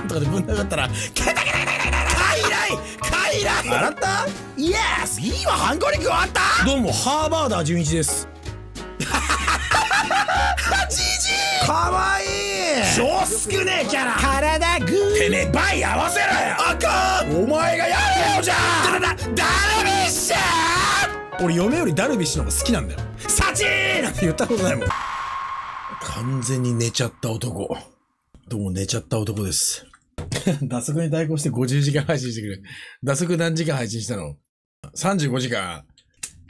ー ンとかでぶん殴ったら、ケタケタケタケタ快来洗ったイエスいいわハンコリ終わったどうもハーバーダー純一ですジジかわいい超少ねえキャラ体グーてめえバイ合わせろよあかんお前がやれよじゃあダルビッシュ俺嫁よりダルビッシュの方が好きなんだよサチーなんて言ったことないもん完全に寝ちゃった男どうも寝ちゃった男です。打 足に対抗して50時間配信してくれ。脱足何時間配信したの ?35 時間。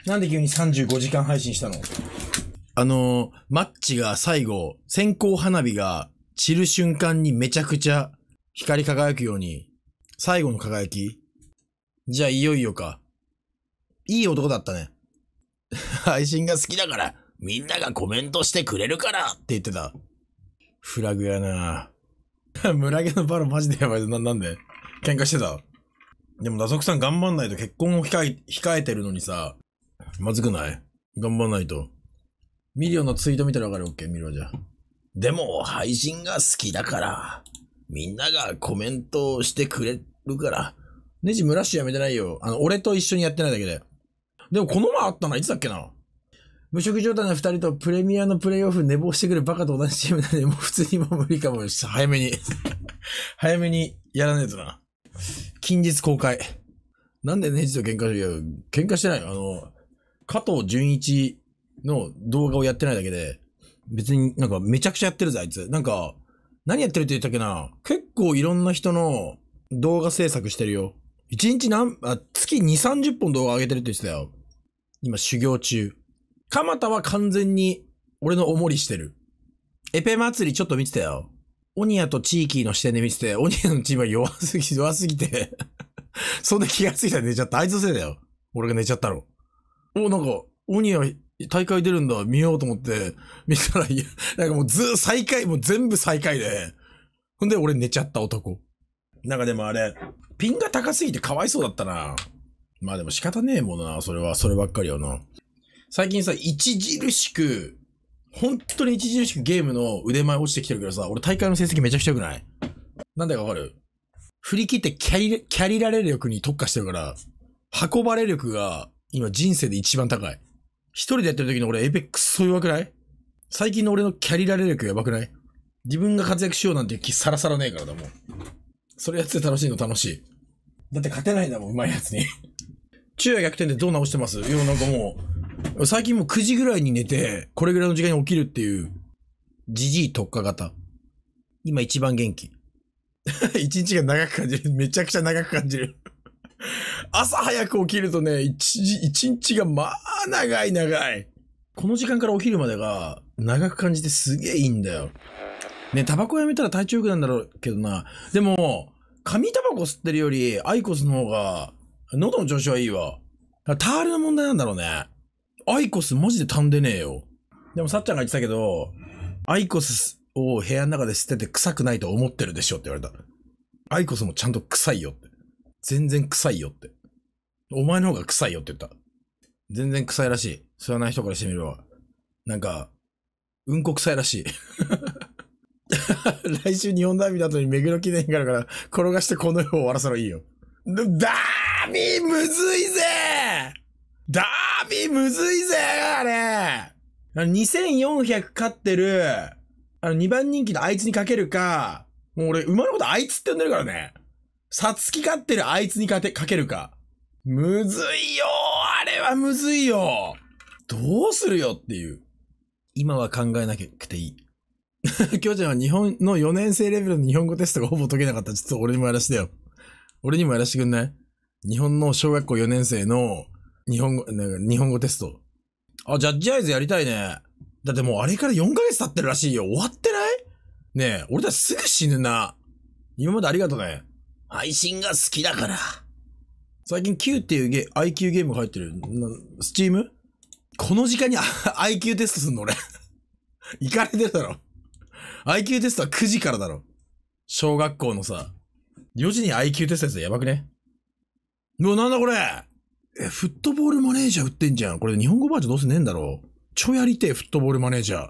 なんで急に35時間配信したのあの、マッチが最後、線香花火が散る瞬間にめちゃくちゃ光り輝くように、最後の輝きじゃあいよいよか。いい男だったね。配信が好きだから、みんながコメントしてくれるからって言ってた。フラグやな 村毛のバロマジでやばいぞ。な、なんで喧嘩してたでも、ソクさん頑張んないと結婚を控え、控えてるのにさ、まずくない頑張んないと。ミリオのツイート見たらわかる。オッケー、ミリオじゃ。でも、配信が好きだから、みんながコメントをしてくれるから、ネジ蒸らしやめてないよ。あの、俺と一緒にやってないだけで。でも、この前あったな、いつだっけな無職状態の二人とプレミアのプレイオフ寝坊してくるバカと同じチームなんで、もう普通にもう無理かもし早めに 早めにやらねえとな。近日公開。なんでネジと喧嘩してる喧嘩してないあの、加藤純一の動画をやってないだけで、別になんかめちゃくちゃやってるぜ、あいつ。なんか、何やってるって言ったっけな結構いろんな人の動画制作してるよ。1日何、あ、月2、30本動画上げてるって言ってたよ。今修行中。蒲田は完全に俺のおもりしてる。エペ祭りちょっと見てたよ。オニアとチーキーの視点で見てて、オニアのチームは弱すぎ、弱すぎて そんな気がついたら寝ちゃった。あいつのせいだよ。俺が寝ちゃったろ。お、なんか、オニア大会出るんだ、見ようと思って、見たら、いや、なんかもうず、最下位、もう全部最下位で。ほんで俺寝ちゃった男。なんかでもあれ、ピンが高すぎてかわいそうだったな。まあでも仕方ねえものな、それは、そればっかりよな。最近さ、著しく、本当に著しくゲームの腕前落ちてきてるけどさ、俺大会の成績めちゃくちゃ良くないなんだかわかる振り切ってキャリ、キャリられ力に特化してるから、運ばれ力が今人生で一番高い。一人でやってる時の俺エイペックスそう弱くない最近の俺のキャリられ力やばくない自分が活躍しようなんて気さらさらねえからだもん。それやって楽しいの楽しい。だって勝てないんだもん、うまいやつに。昼夜逆転でどう直してますいや、なんかもう、最近もう9時ぐらいに寝て、これぐらいの時間に起きるっていう、じじい特化型。今一番元気。一日が長く感じる。めちゃくちゃ長く感じる。朝早く起きるとね、一日がまあ長い長い。この時間から起きるまでが長く感じてすげえいいんだよ。ね、タバコやめたら体調良くなるんだろうけどな。でも、紙タバコ吸ってるより、アイコスの方が、喉の調子はいいわ。タールの問題なんだろうね。アイコスマジでたんでねえよ。でもさっちゃんが言ってたけど、アイコスを部屋の中で捨てて臭くないと思ってるでしょって言われた。アイコスもちゃんと臭いよって。全然臭いよって。お前の方が臭いよって言った。全然臭いらしい。吸わない人からしてみれば。なんか、うんこ臭いらしい。来週日本ダービーの後に目黒記念があるから、転がしてこの世を終わらせろいいよ。ダービーむずいぜダービーむずいぜ、あれあの !2400 勝ってる、あの2番人気のあいつにかけるか、もう俺、馬のことあいつって呼んでるからね。さつき勝ってるあいつにかて、かけるか。むずいよあれはむずいよどうするよっていう。今は考えなきゃくていい。きょうちゃんは日本の4年生レベルの日本語テストがほぼ解けなかった。ちょっと俺にもやらしてよ。俺にもやらしてくんない日本の小学校4年生の日本語、なんか日本語テスト。あ、ジャッジアイズやりたいね。だってもうあれから4ヶ月経ってるらしいよ。終わってないねえ、俺たちすぐ死ぬな。今までありがとうね。配信が好きだから。最近 Q っていうゲ、IQ ゲームが入ってる。スチームこの時間に IQ テストすんの俺。行かれてるだろ。IQ テストは9時からだろ。小学校のさ、4時に IQ テストやつやばくねうわ、なんだこれえ、フットボールマネージャー売ってんじゃん。これ日本語バージョンどうせねえんだろう。ちょやりてえ、フットボールマネージャー。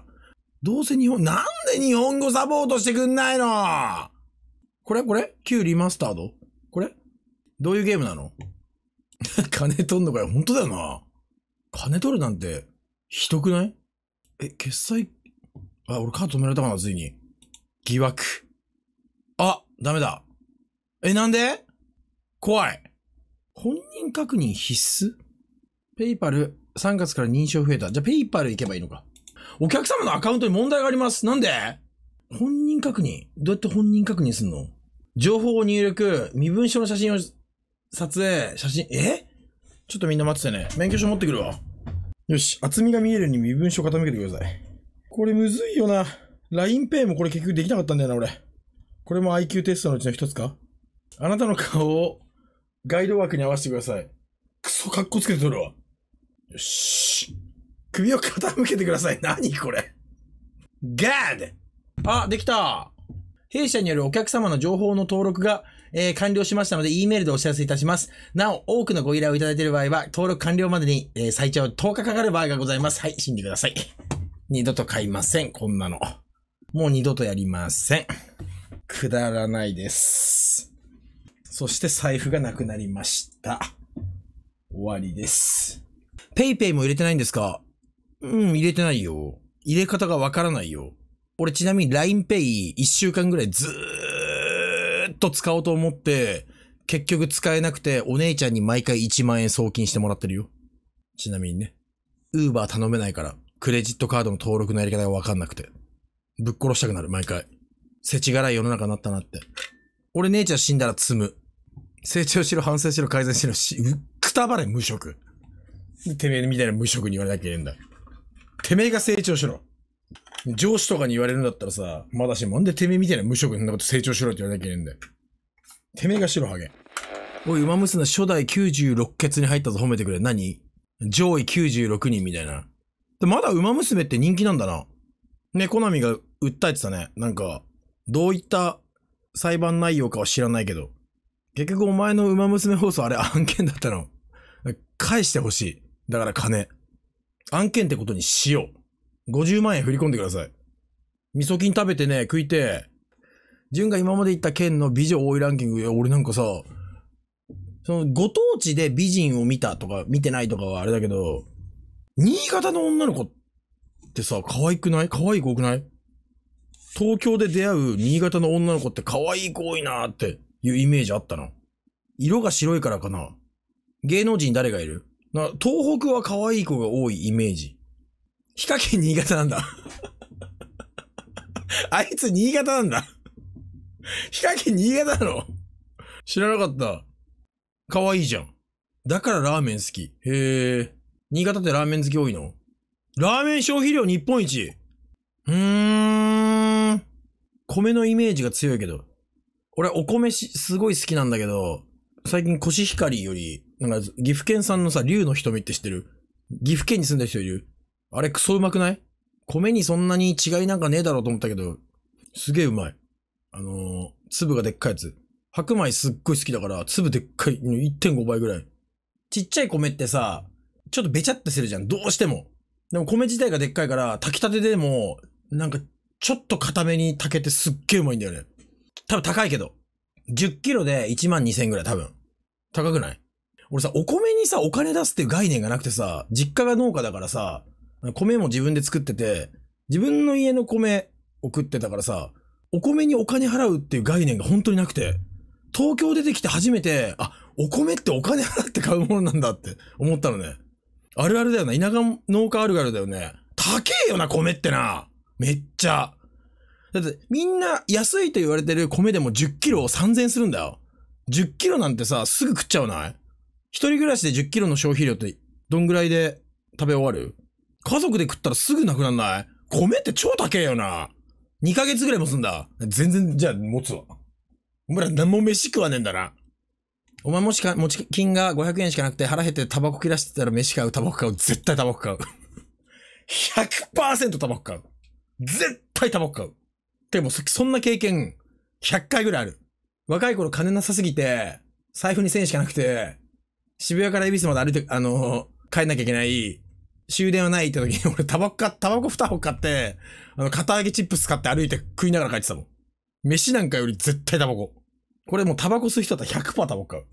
どうせ日本、なんで日本語サポートしてくんないのこれこれ旧リマスタードこれどういうゲームなの 金取んのかよ。本当だよな。金取るなんて、ひどくないえ、決済、あ、俺カード止められたかな、ついに。疑惑。あ、ダメだ。え、なんで怖い。本人確認必須ペイパル3月から認証増えた。じゃペイパル行けばいいのか。お客様のアカウントに問題があります。なんで本人確認どうやって本人確認すんの情報を入力、身分証の写真を撮影、写真、えちょっとみんな待っててね。免許証持ってくるわ。よし、厚みが見えるように身分証傾けてください。これむずいよな。LINEPay もこれ結局できなかったんだよな、俺。これも IQ テストのうちの一つかあなたの顔をガイド枠に合わせてください。クソ格好つけて撮るわ。よし。首を傾けてください。何これ。ガ a d あ、できた弊社によるお客様の情報の登録が、えー、完了しましたので、E メールでお知らせいたします。なお、多くのご依頼をいただいている場合は、登録完了までに、えー、最長10日かかる場合がございます。はい、死んでください。二度と買いません、こんなの。もう二度とやりません。くだらないです。そして財布がなくなりました。終わりです。ペイペイも入れてないんですかうん、入れてないよ。入れ方がわからないよ。俺ちなみに LINEPay1 週間ぐらいずーっと使おうと思って、結局使えなくてお姉ちゃんに毎回1万円送金してもらってるよ。ちなみにね。ウーバー頼めないから、クレジットカードの登録のやり方がわかんなくて。ぶっ殺したくなる、毎回。世知辛い世の中になったなって。俺姉ちゃん死んだら積む。成長しろ、反省しろ、改善しろ、し、くたばれ、無職。てめえみたいな無職に言われなきゃいけねえんだ。てめえが成長しろ。上司とかに言われるんだったらさ、まだし、なんでてめえみたいな無職になこと成長しろって言われなきゃいけないんだよ。てめえがしろ、ハゲ。おい、馬娘初代96決に入ったぞ、褒めてくれ。何上位96人みたいな。で、まだ馬娘って人気なんだな。ね、コナミが訴えてたね。なんか、どういった裁判内容かは知らないけど。結局お前の馬娘放送あれ案件だったの。返してほしい。だから金。案件ってことにしよう。50万円振り込んでください。味噌菌食べてね、食いて。純が今まで言った県の美女多いランキング、いや、俺なんかさ、そのご当地で美人を見たとか見てないとかはあれだけど、新潟の女の子ってさ、可愛くない可愛い子多くない東京で出会う新潟の女の子って可愛い子多いなーって。いうイメージあったな。色が白いからかな。芸能人誰がいるな、東北は可愛い子が多いイメージ。ヒカキン新潟なんだ あいつ新潟なんだヒカキン新潟なの知らなかった。可愛いじゃん。だからラーメン好き。へえ。新潟ってラーメン好き多いのラーメン消費量日本一。うーん。米のイメージが強いけど。俺、お米し、すごい好きなんだけど、最近コシヒカリより、なんか、岐阜県産のさ、竜の瞳って知ってる岐阜県に住んでる人いるあれ、クソうまくない米にそんなに違いなんかねえだろうと思ったけど、すげえうまい。あのー、粒がでっかいやつ。白米すっごい好きだから、粒でっかい1.5倍ぐらい。ちっちゃい米ってさ、ちょっとべちゃってするじゃん。どうしても。でも米自体がでっかいから、炊きたてでも、なんか、ちょっと固めに炊けてすっげえうまいんだよね。多分高いけど。10キロで1万2000ぐらい多分。高くない俺さ、お米にさ、お金出すっていう概念がなくてさ、実家が農家だからさ、米も自分で作ってて、自分の家の米送ってたからさ、お米にお金払うっていう概念が本当になくて、東京出てきて初めて、あ、お米ってお金払って買うものなんだって 思ったのね。あるあるだよな。田舎農家あるあるだよね。高えよな、米ってな。めっちゃ。だってみんな安いと言われてる米でも10キロを3000するんだよ。10キロなんてさ、すぐ食っちゃうない一人暮らしで10キロの消費量ってどんぐらいで食べ終わる家族で食ったらすぐなくなんない米って超高えよな。2ヶ月ぐらいもすんだ。全然、じゃあ持つわ。お前ら何も飯食わねえんだな。お前もしか、持ち金が500円しかなくて腹減ってタバコ切らしてたら飯買う、タバコ買う、絶対タバコ買う。100% タバコ買う。絶対タバコ買う。でもそそんな経験、100回ぐらいある。若い頃金なさすぎて、財布に1000円しかなくて、渋谷から恵比寿まで歩いて、あのー、帰んなきゃいけない、終電はないって時に 俺タバコか、タバコ2箱買って、あの、片揚げチップス買って歩いて食いながら帰ってたもん。飯なんかより絶対タバコ。これもうタバコ吸う人だったら100%タバコ買う。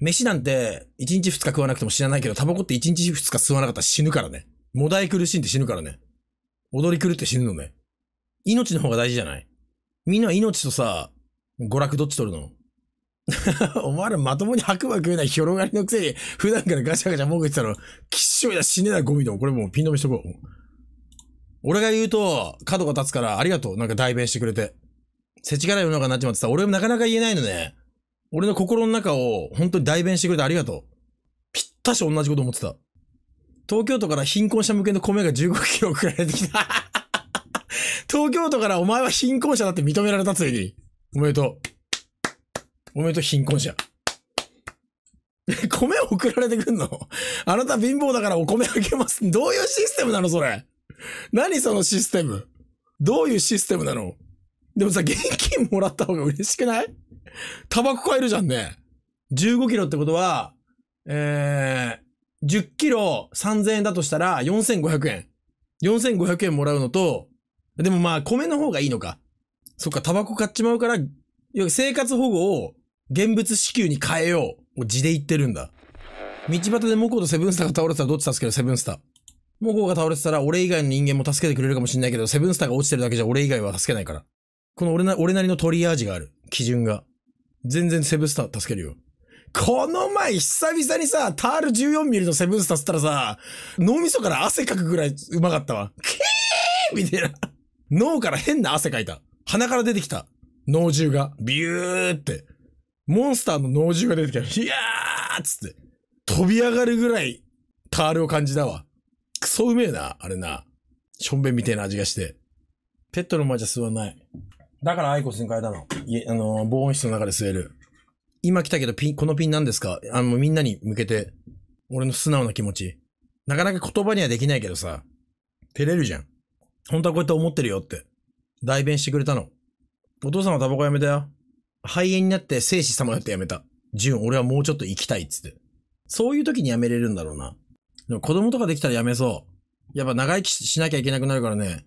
飯なんて1日2日食わなくても知らないけど、タバコって1日2日吸わなかったら死ぬからね。もだえ苦しんで死ぬからね。踊り狂って死ぬのね。命の方が大事じゃないみんな命とさ、娯楽どっち取るの お前らまともに白馬食えない広がりのくせに、普段からガチャガチャ文句言ってたの、きっしょいだ死ねなゴミだ。これもうピン止めしとこう。俺が言うと、角が立つからありがとう。なんか代弁してくれて。世知辛い世の中になっちまってさ、俺もなかなか言えないのね。俺の心の中を本当に代弁してくれてありがとう。ぴったし同じこと思ってた。東京都から貧困者向けの米が15キロ送られてきた東京都からお前は貧困者だって認められたついに。おめでとう。おめでとう、貧困者。米送られてくんのあなた貧乏だからお米あげます。どういうシステムなのそれ。何そのシステム。どういうシステムなのでもさ、現金もらった方が嬉しくないタバコ買えるじゃんね。15キロってことは、えー、10キロ3000円だとしたら4500円。4500円もらうのと、でもまあ、米の方がいいのか。そっか、タバコ買っちまうから、生活保護を現物支給に変えよう。字で言ってるんだ。道端でモコとセブンスターが倒れてたらどっち助けるセブンスター。モコが倒れてたら俺以外の人間も助けてくれるかもしんないけど、セブンスターが落ちてるだけじゃ俺以外は助けないから。この俺な、俺なりのトリアージがある。基準が。全然セブンスター助けるよ。この前久々にさ、タール14ミリのセブンスターつったらさ、脳みそから汗かくぐらいうまかったわ。キーみたいな。脳から変な汗かいた。鼻から出てきた。脳汁が。ビューって。モンスターの脳汁が出てきた。いやーっつって。飛び上がるぐらい、タールを感じたわ。クソうめえな、あれな。ションベンみたいな味がして。ペットの前じゃ吸わない。だからアイコスに変えたの。いえ、あのー、防音室の中で吸える。今来たけどピン、このピン何ですかあの、みんなに向けて、俺の素直な気持ち。なかなか言葉にはできないけどさ、照れるじゃん。本当はこうやって思ってるよって、代弁してくれたの。お父さんはタバコやめたよ。肺炎になって生死さまよってやめた。ジュン、俺はもうちょっと生きたいっつって。そういう時にやめれるんだろうな。でも子供とかできたらやめそう。やっぱ長生きしなきゃいけなくなるからね。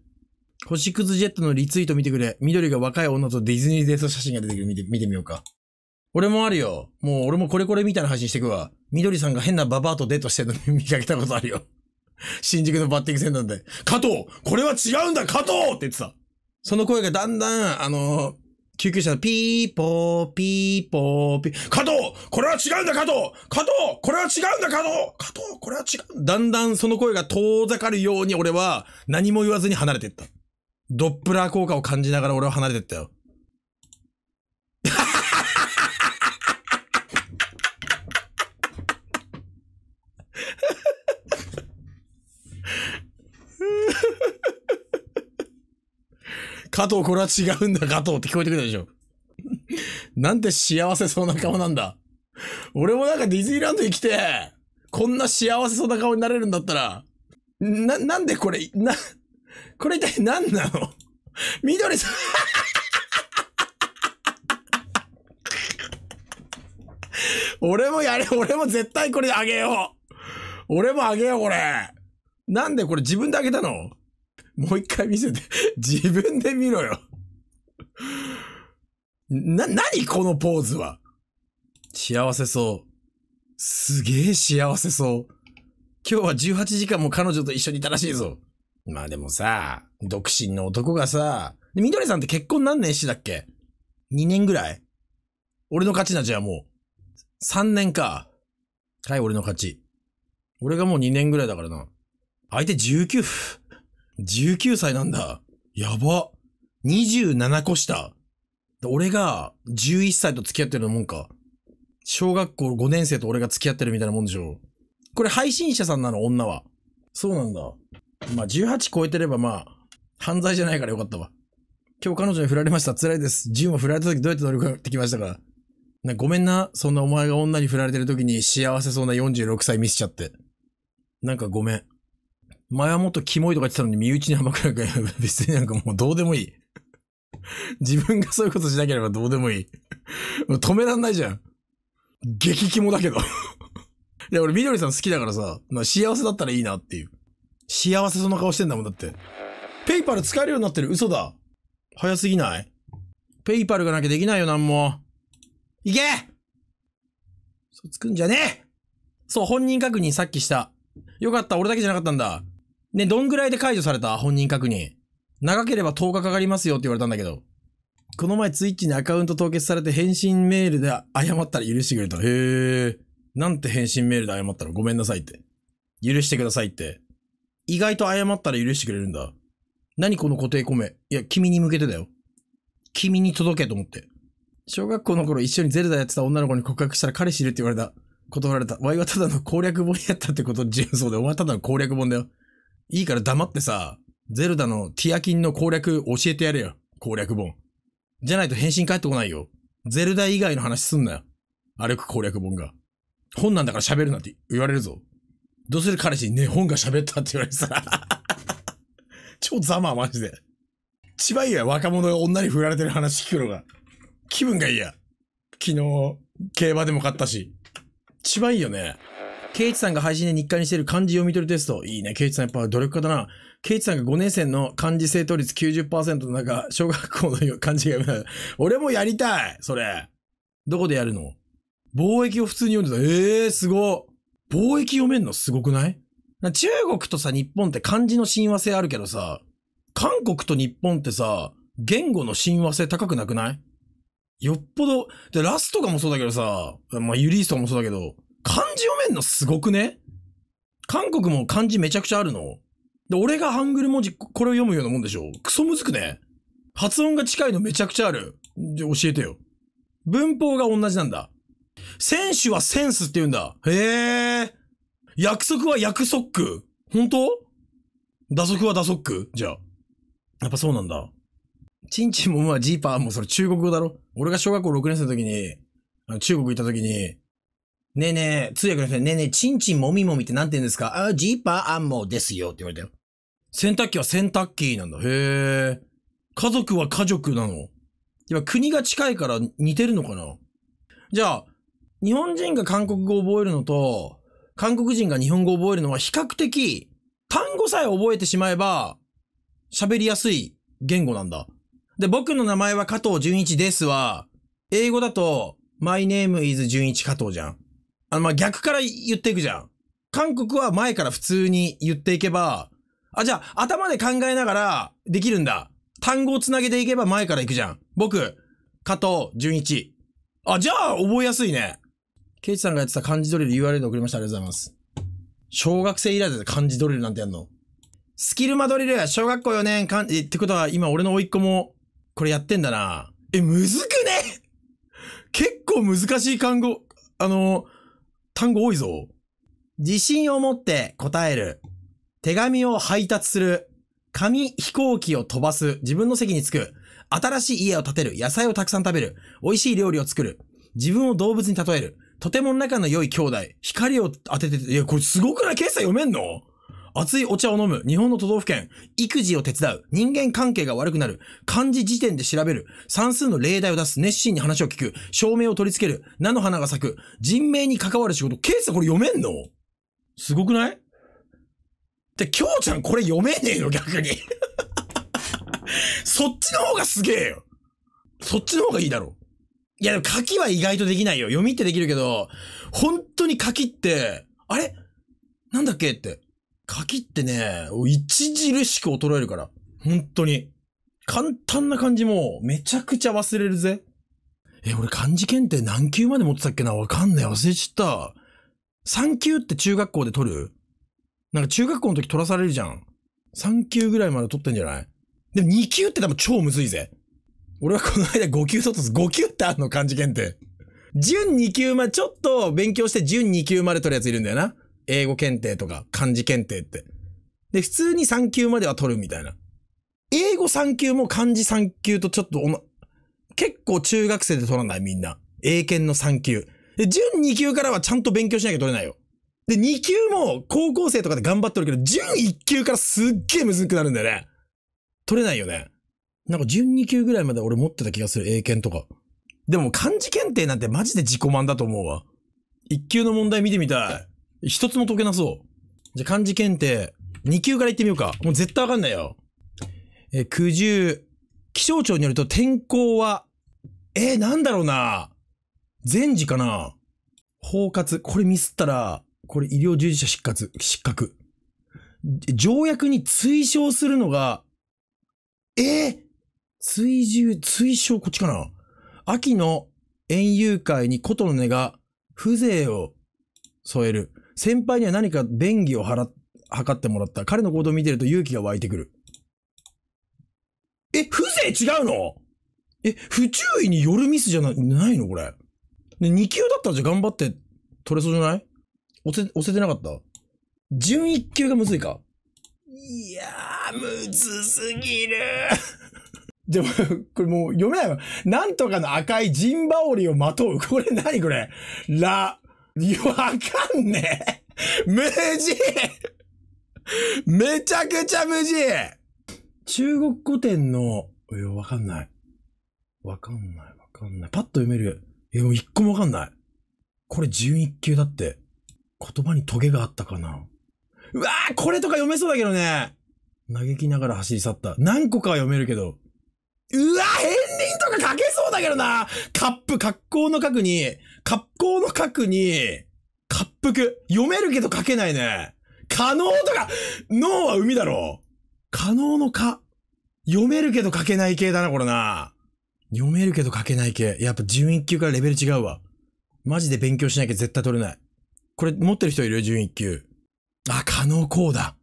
星屑ジェットのリツイート見てくれ。緑が若い女とディズニーデート写真が出てくる。見て、見てみようか。俺もあるよ。もう俺もこれこれみたいな配信してくわ。緑さんが変なババアとデートしてるの見かけたことあるよ。新宿のバッティングセンターで、加藤これは違うんだ加藤って言ってた。その声がだんだん、あのー、救急車のピーポー、ピーポー、ピー、加藤これは違うんだ加藤加藤これは違うんだ加藤加藤これは違う。だんだんその声が遠ざかるように俺は何も言わずに離れていった。ドップラー効果を感じながら俺は離れていったよ。加藤、これは違うんだ、加藤って聞こえてくるでしょ。なんて幸せそうな顔なんだ。俺もなんかディズニーランドに来て、こんな幸せそうな顔になれるんだったら、な、なんでこれ、な、これ一体何なの緑さん俺もやれ、俺も絶対これあげよう。俺もあげよう、これ。なんでこれ自分で開けたのもう一回見せて。自分で見ろよ。な、なにこのポーズは幸せそう。すげえ幸せそう。今日は18時間も彼女と一緒にいたらしいぞ。まあでもさ、独身の男がさ、みどりさんって結婚何年してたっけ ?2 年ぐらい俺の勝ちな、じゃあもう。3年か。はい、俺の勝ち。俺がもう2年ぐらいだからな。相手19、19歳なんだ。やば。27個下。俺が11歳と付き合ってるのもんか。小学校5年生と俺が付き合ってるみたいなもんでしょ。これ配信者さんなの、女は。そうなんだ。まあ、18超えてればまあ、犯罪じゃないからよかったわ。今日彼女に振られました。辛いです。ジンは振られた時どうやって乗り越えてきましたかなごめんな。そんなお前が女に振られてる時に幸せそうな46歳見せちゃって。なんかごめん。前はもっとキモいとか言ってたのに身内に暴くないか 別になんかもうどうでもいい。自分がそういうことしなければどうでもいい。止めらんないじゃん。激キモだけど いや、俺、緑さん好きだからさ、まあ、幸せだったらいいなっていう。幸せその顔してんだもん、だって。ペイパル使えるようになってる。嘘だ。早すぎないペイパルがなきゃできないよ、なんも。いけそつくんじゃねえそう、本人確認さっきした。よかった、俺だけじゃなかったんだ。ね、どんぐらいで解除された本人確認。長ければ10日かかりますよって言われたんだけど。この前ツイッチにアカウント凍結されて返信メールで謝ったら許してくれた。へえ。なんて返信メールで謝ったらごめんなさいって。許してくださいって。意外と謝ったら許してくれるんだ。何この固定コメ。いや、君に向けてだよ。君に届けと思って。小学校の頃一緒にゼルダやってた女の子に告白したら彼氏いるって言われた。断られた。ワイはただの攻略本やったってこと純そうで、お前ただの攻略本だよ。いいから黙ってさ、ゼルダのティアキンの攻略教えてやれよ。攻略本。じゃないと返信返ってこないよ。ゼルダ以外の話すんなよ。歩く攻略本が。本なんだから喋るなって言われるぞ。どうする彼氏にね、本が喋ったって言われてさ。超ざまマジで。千葉いや、若者が女に振られてる話聞くのが。気分がいいや。昨日、競馬でも勝ったし。ちばいいよね。ケイチさんが配信で日課にしている漢字読み取りテスト。いいね。ケイチさんやっぱ努力家だな。ケイチさんが5年生の漢字正答率90%の中、小学校の漢字が読めない。俺もやりたいそれ。どこでやるの貿易を普通に読んでた。ええー、すご。貿易読めんのすごくない中国とさ、日本って漢字の親和性あるけどさ、韓国と日本ってさ、言語の親和性高くなくないよっぽど、で、ラスとかもそうだけどさ、まあ、ユリースとかもそうだけど、漢字読めんのすごくね韓国も漢字めちゃくちゃあるの。で、俺がハングル文字、これを読むようなもんでしょクソむずくね発音が近いのめちゃくちゃある。で、教えてよ。文法が同じなんだ。選手はセンスって言うんだ。へえ。約束は約束。本当打足は打足じゃあ。やっぱそうなんだ。チンチンもまあジーパーもそれ中国語だろ俺が小学校6年生の時に、あの中国行った時に、ねえねえ、通訳の人にねえねえ、ちんちんもみもみってなんて言うんですかあ、ジーパーアンモですよって言われたよ。洗濯機は洗濯機なんだ。へえ。家族は家族なの。今国が近いから似てるのかなじゃあ、日本人が韓国語を覚えるのと、韓国人が日本語を覚えるのは比較的、単語さえ覚えてしまえば、喋りやすい言語なんだ。で、僕の名前は加藤純一ですは、英語だと、my name is 純一加藤じゃん。あの、ま、逆から言っていくじゃん。韓国は前から普通に言っていけば、あ、じゃあ、頭で考えながらできるんだ。単語をつなげていけば前から行くじゃん。僕、加藤、純一。あ、じゃあ、覚えやすいね。ケイチさんがやってた漢字ドリル URL 送りました。ありがとうございます。小学生以来で漢字ドリルなんてやんの。スキルマドリル、小学校4年、かん、え、ってことは、今俺の甥いっ子も、これやってんだな。え、むずくね結構難しい単語、あの、単語多いぞ。自信を持って答える。手紙を配達する。紙飛行機を飛ばす。自分の席に着く。新しい家を建てる。野菜をたくさん食べる。美味しい料理を作る。自分を動物に例える。とても仲の良い兄弟。光を当ててて、いや、これすごくない今朝読めんの熱いお茶を飲む、日本の都道府県、育児を手伝う、人間関係が悪くなる、漢字辞典で調べる、算数の例題を出す、熱心に話を聞く、照明を取り付ける、菜の花が咲く、人命に関わる仕事、ケイスこれ読めんのすごくないで、きょうちゃんこれ読めねえの逆に そっちの方がすげえよ。そっちの方がいいだろ。いや、でも書きは意外とできないよ。読みってできるけど、本当に書きって、あれなんだっけって。柿ってね、著しく衰えるから。本当に。簡単な漢字もめちゃくちゃ忘れるぜ。え、俺漢字検定何級まで持ってたっけなわかんない。忘れちゃった。3級って中学校で取るなんか中学校の時取らされるじゃん。3級ぐらいまで取ってんじゃないでも2級って多分超むずいぜ。俺はこの間5級取ったす。5級ってあんの漢字検定。準2級まで、ちょっと勉強して準2級まで取るやついるんだよな。英語検定とか漢字検定って。で、普通に3級までは取るみたいな。英語3級も漢字3級とちょっとお、ま、結構中学生で取らないみんな。英検の3級。で、準2級からはちゃんと勉強しなきゃ取れないよ。で、2級も高校生とかで頑張っとるけど、準1級からすっげえむずくなるんだよね。取れないよね。なんか準2級ぐらいまで俺持ってた気がする、英検とか。でも漢字検定なんてマジで自己満だと思うわ。1級の問題見てみたい。一つも解けなそう。じゃ、漢字検定、二級から行ってみようか。もう絶対わかんないよ。え九十。気象庁によると天候は、えー、なんだろうな。前時かな包括。これミスったら、これ医療従事者失格。失格。条約に推奨するのが、えー、追従、追奨、こっちかな秋の園遊会に琴の音が風情を添える。先輩には何か便宜を払、測ってもらった。彼の行動を見てると勇気が湧いてくる。え、風情違うのえ、不注意によるミスじゃない、ないのこれ。で、2級だったらじゃ頑張って取れそうじゃない押せ、押せてなかった準1級がむずいかいやー、むずすぎる。でも、これもう読めないわ。なんとかの赤いジンバオリをまとう。これ何これラ、いや、わかんねえ。無事めちゃくちゃ無事中国古典の、いや、わかんない。わかんない、わかんない。パッと読める。いや、もう一個もわかんない。これ11級だって。言葉にトゲがあったかな。うわぁこれとか読めそうだけどね嘆きながら走り去った。何個かは読めるけど。うわぁ片鱗とか書けそうだけどなカップ、格好の角に、格好の角に、滑覆。読めるけど書けないね。可能とか、脳は海だろ。可能のか。読めるけど書けない系だな、これな。読めるけど書けない系。やっぱ11級からレベル違うわ。マジで勉強しなきゃ絶対取れない。これ持ってる人いる ?11 級。あ、可能こうだ。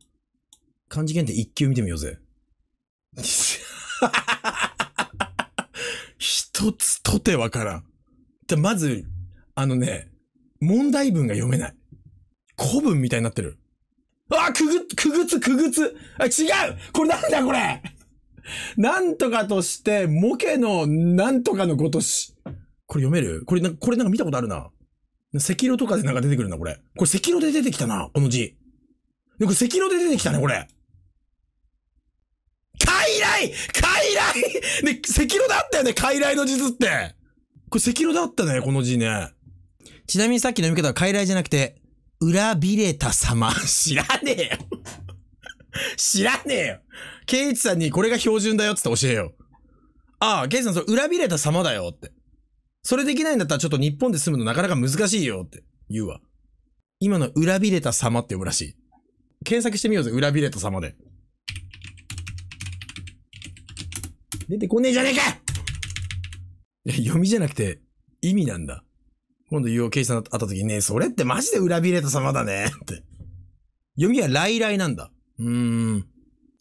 漢字検定1級見てみようぜ。一つとてわからん。じゃ、まず、あのね、問題文が読めない。古文みたいになってる。あ、くぐ、くぐつ、くぐつ。あ、違うこれなんだこれなんとかとして、もけのなんとかのごとし。これ読めるこれな、これなんか見たことあるな。赤色とかでなんか出てくるな、これ。これ赤色で出てきたな、この字。で、これ赤色で出てきたね、これ。傀儡傀儡ね、赤色だったよね、傀儡の字図って。これ赤色だったね、この字ね。ちなみにさっきの読み方は傀儡じゃなくて、裏びれた様。知らねえよ。知らねえよ。ケイチさんにこれが標準だよって教えよ。ああ、ケイチさんそれ裏びれた様だよって。それできないんだったらちょっと日本で住むのなかなか難しいよって言うわ。今の裏びれた様って呼ぶらしい。検索してみようぜ、裏びれた様で。出てこねえじゃねえか読みじゃなくて、意味なんだ。今度 UOK さんと会った時にね、それってマジで裏切れた様だね、って。読みは来来なんだ。うーん。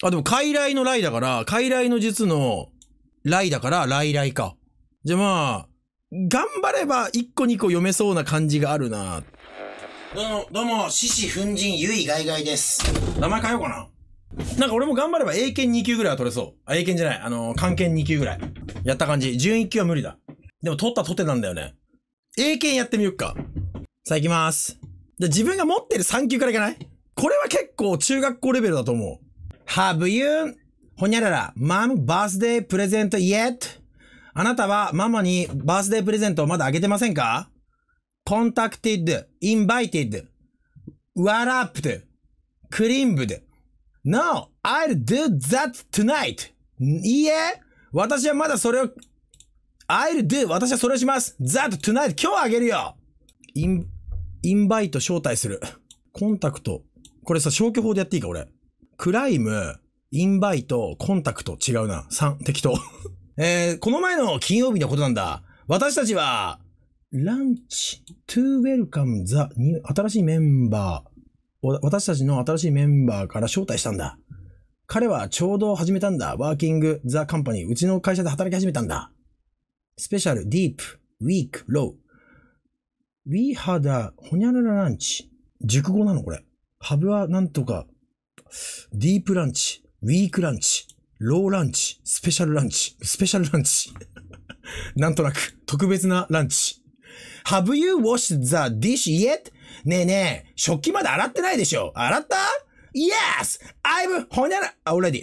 あ、でも、傀儡の来だから、傀儡の術の来だから、来来か。じゃあまあ、頑張れば一個二個読めそうな感じがあるな。どうも、どうも、獅子奮陣ゆい外いです。名前変えようかな。なんか俺も頑張れば英検2級ぐらいは取れそう。あ、英検じゃない。あのー、関検2級ぐらい。やった感じ。準1級は無理だ。でも取ったとてなんだよね。英検やってみよっか。さあ行きます。じゃ自分が持ってる3級からいかないこれは結構中学校レベルだと思う。Have you, ほにゃらら、mom birthday present yet? あなたはママにバースデープレゼントをまだあげてませんか ?contacted, invited, wrapped, creamed. No, I'll do that tonight. いいえ、私はまだそれを I'll do! 私はそれをします !that tonight! 今日あげるよイン、インバイト招待する。コンタクト。これさ、消去法でやっていいか俺。クライム、インバイト、コンタクト。違うな。3、適当。えー、この前の金曜日のことなんだ。私たちは、ランチ、トゥーウェルカムザ、新しいメンバー。私たちの新しいメンバーから招待したんだ。彼はちょうど始めたんだ。ワーキング、ザ、カンパニー。うちの会社で働き始めたんだ。スペシャル、ディープ、ウィーク、ロ We had a ほにゃららランチ。熟語なのこれ。ハブはなんとか、ディープランチ、ウィークランチ、ローランチ、スペシャルランチ、スペシャルランチ。なんとなく、特別なランチ。Have you washed the dish yet? ねえねえ、食器まで洗ってないでしょ洗った ?Yes! I've ほにゃら、already.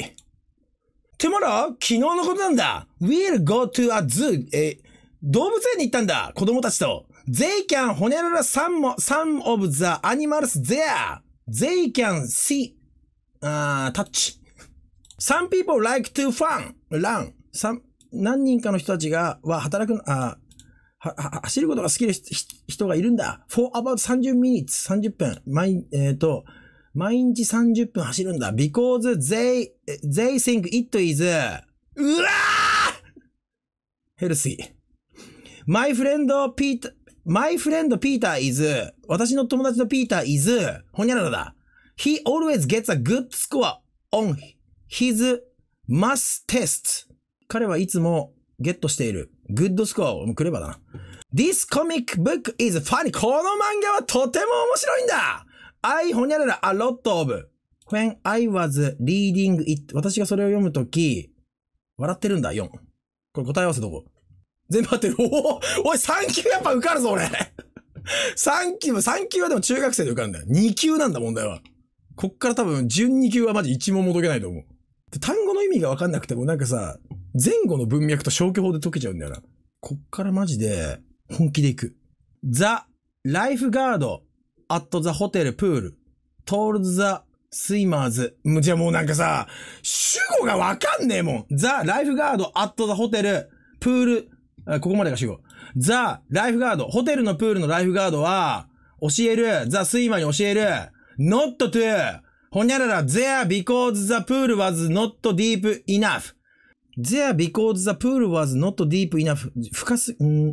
tomorrow 昨日のことなんだ !we'll go to a zoo! え、動物園に行ったんだ子供たちと !they can ほにゃらら some, some of the animals there!they can see, あ uh, touch! Some people like to fun, run. Some, 何人かの人たちが、は働く、あは、は、走ることが好きな人がいるんだ。for about 30 minutes, 30分。毎、えっ、ー、と、毎日30分走るんだ。because they, they think it is, うわーヘルシー。my friend Peter, my friend Peter is, 私の友達の Peter is, ほにゃららだ。he always gets a good score on his math test. 彼はいつもゲットしている。good score をくればだな。This comic book is funny. この漫画はとても面白いんだ I ほにゃらら a lot of when I was reading it 私がそれを読むとき、笑ってるんだ、4。これ答え合わせどこ全部合ってる。おおい、3級やっぱ受かるぞ、俺3級は、3級はでも中学生で受かるんだよ。2級なんだ、問題は。こっから多分、準2級はマジ1問も解けないと思う。単語の意味がわかんなくても、なんかさ、前後の文脈と消去法で解けちゃうんだよな。こっからマジで、本気でいく。ザ・ライフガード at the hotel pool, told the swimmers. もうじゃあもうなんかさ、主語がわかんねえもん。the lifeguard at the hotel pool, あここまでが主語。the lifeguard, ホテルのプールのライフガードは、教える、the swimmer に教える、not to, ほにゃらら there because the pool was not deep enough. there because the pool was not deep enough. 深す、ん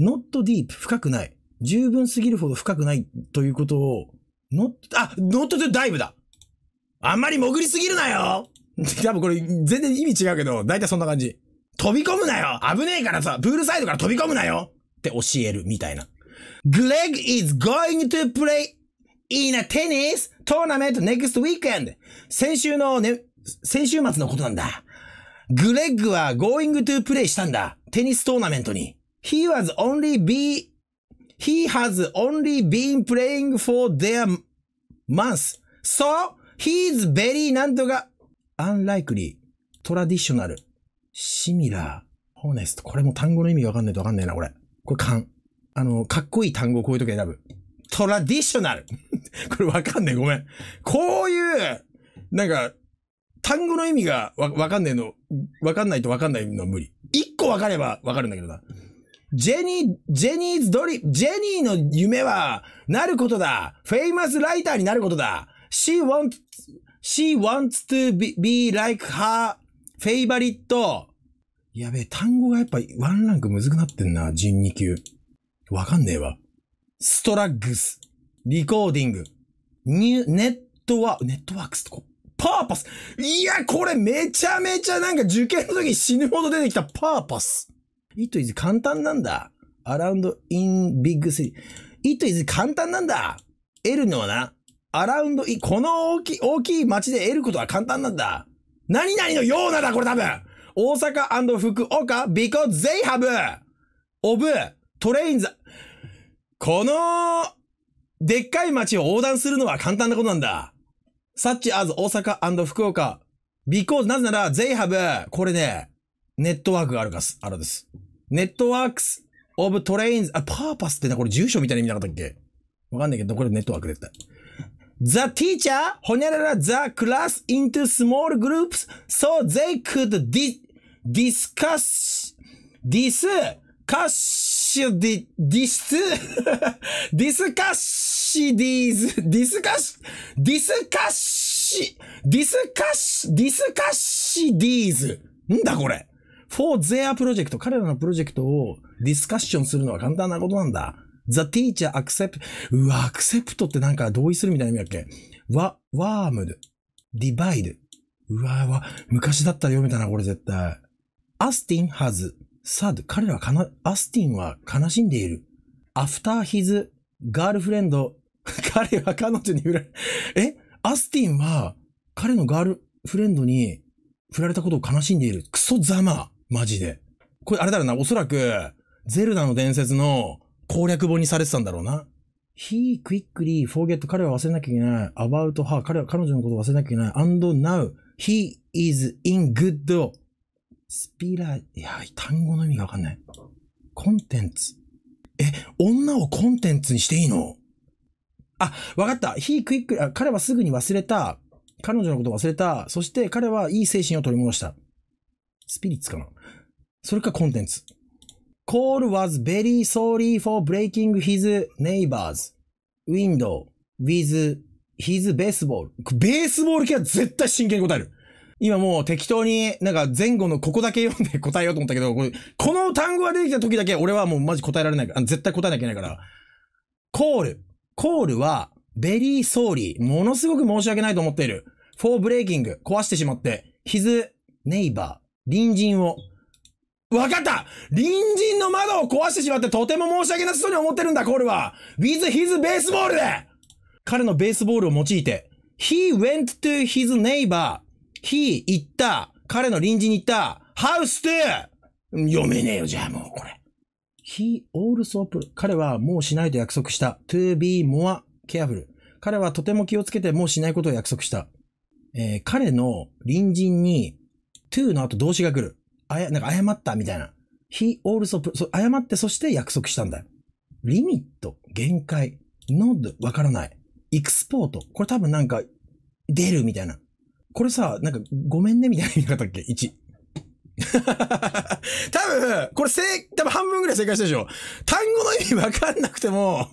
not deep. 深くない。十分すぎるほど深くないということを、ノット、あ、ノットてダイブだあんまり潜りすぎるなよ 多分これ全然意味違うけど、だいたいそんな感じ。飛び込むなよ危ねえからさ、プールサイドから飛び込むなよって教えるみたいな。Greg is going to play in a tennis tournament next weekend. 先週のね、先週末のことなんだ。グレッグは going to play したんだ。テニストーナメントに。He was only be He has only been playing for their month. So, he's very なんとか unlikely, traditional, similar, honest. これも単語の意味わかんないとわかんないな、これ。これ勘。あの、かっこいい単語をこういう時選ぶ。トラディショナル。これわかんねえ、ごめん。こういう、なんか、単語の意味がわ、わかんねえの、わかんないとわかんないのは無理。一個わかればわかるんだけどな。ジェニー、ジェニーズドリ、ジェニーの夢は、なることだ。フェイマスライターになることだ。She wants, she wants to be, be like her favorite. やべえ、単語がやっぱワンランクむずくなってんな、人2級。わかんねえわ。ストラッグス、リコーディング、ニュ、ネットワーク、ネットワークスとこ。パーパスいや、これめちゃめちゃなんか受験の時死ぬほど出てきたパーパス。It is 簡単なんだ。around in big city. It is 簡単なんだ。得るのはな、around in、この大きい、大きい街で得ることは簡単なんだ。何々のようなだ、これ多分大阪福岡 because they have of trains. この、でっかい街を横断するのは簡単なことなんだ。such as 大阪福岡 because なぜなら they have これね、ネットワークがあるから、あるです。ネットワークス、オブトレインズ、あ、パーパスってな、これ住所みたいな意味なかったっけわかんないけど、これネットワーク絶対。The teacher, ほにゃらら the class into small groups so they could di discuss, dis, c u s h di, dis, discuss, these, discuss, discuss, discuss, discuss these. んだこれ for their project 彼らのプロジェクトをディスカッションするのは簡単なことなんだ。the teacher accept うわ、accept ってなんか同意するみたいな意味だっけわ、warmed, divide うわわ、昔だったら読めたな、これ絶対。アスティン has sad 彼らはかな、アスティンは悲しんでいる。after his girlfriend 彼は彼女に振られ、えアスティンは彼のガールフレンドに振られたことを悲しんでいる。クソざまマジで。これ、あれだろうな、おそらく、ゼルダの伝説の攻略本にされてたんだろうな。he quickly forget 彼は忘れなきゃいけない。about her 彼は彼女のことを忘れなきゃいけない。and now he is in good スピラ、いや、単語の意味がわかんない。コンテンツ。え、女をコンテンツにしていいのあ、わかった。he quickly あ、彼はすぐに忘れた。彼女のことを忘れた。そして彼はいい精神を取り戻した。スピリッツかな。それかコンテンツ。c a l l was very sorry for breaking his neighbor's window with his baseball. ベースボール系は絶対真剣に答える。今もう適当になんか前後のここだけ読んで答えようと思ったけど、この単語が出てきた時だけ俺はもうマジ答えられないから、絶対答えなきゃいけないから。Call。Call は、very sorry。ものすごく申し訳ないと思っている。for breaking. 壊してしまって。his neighbor. 隣人を。わかった隣人の窓を壊してしまってとても申し訳なさそうに思ってるんだ、コールは !with his baseball で彼のベースボールを用いて。he went to his neighbor. he 行った。彼の隣人に行った。house to! 読めねえよ、じゃあもうこれ。he also p 彼はもうしないと約束した。to be more careful. 彼はとても気をつけてもうしないことを約束した。えー、彼の隣人に to の後動詞が来る。あや、なんか謝ったみたいな。he also, 謝ってそして約束したんだよ。リミット、限界、n o わからない。エクスポート、これ多分なんか、出るみたいな。これさ、なんか、ごめんねみたいな言い方だっけ ?1。多分、これ正、多分半分ぐらい正解したでしょ単語の意味わかんなくても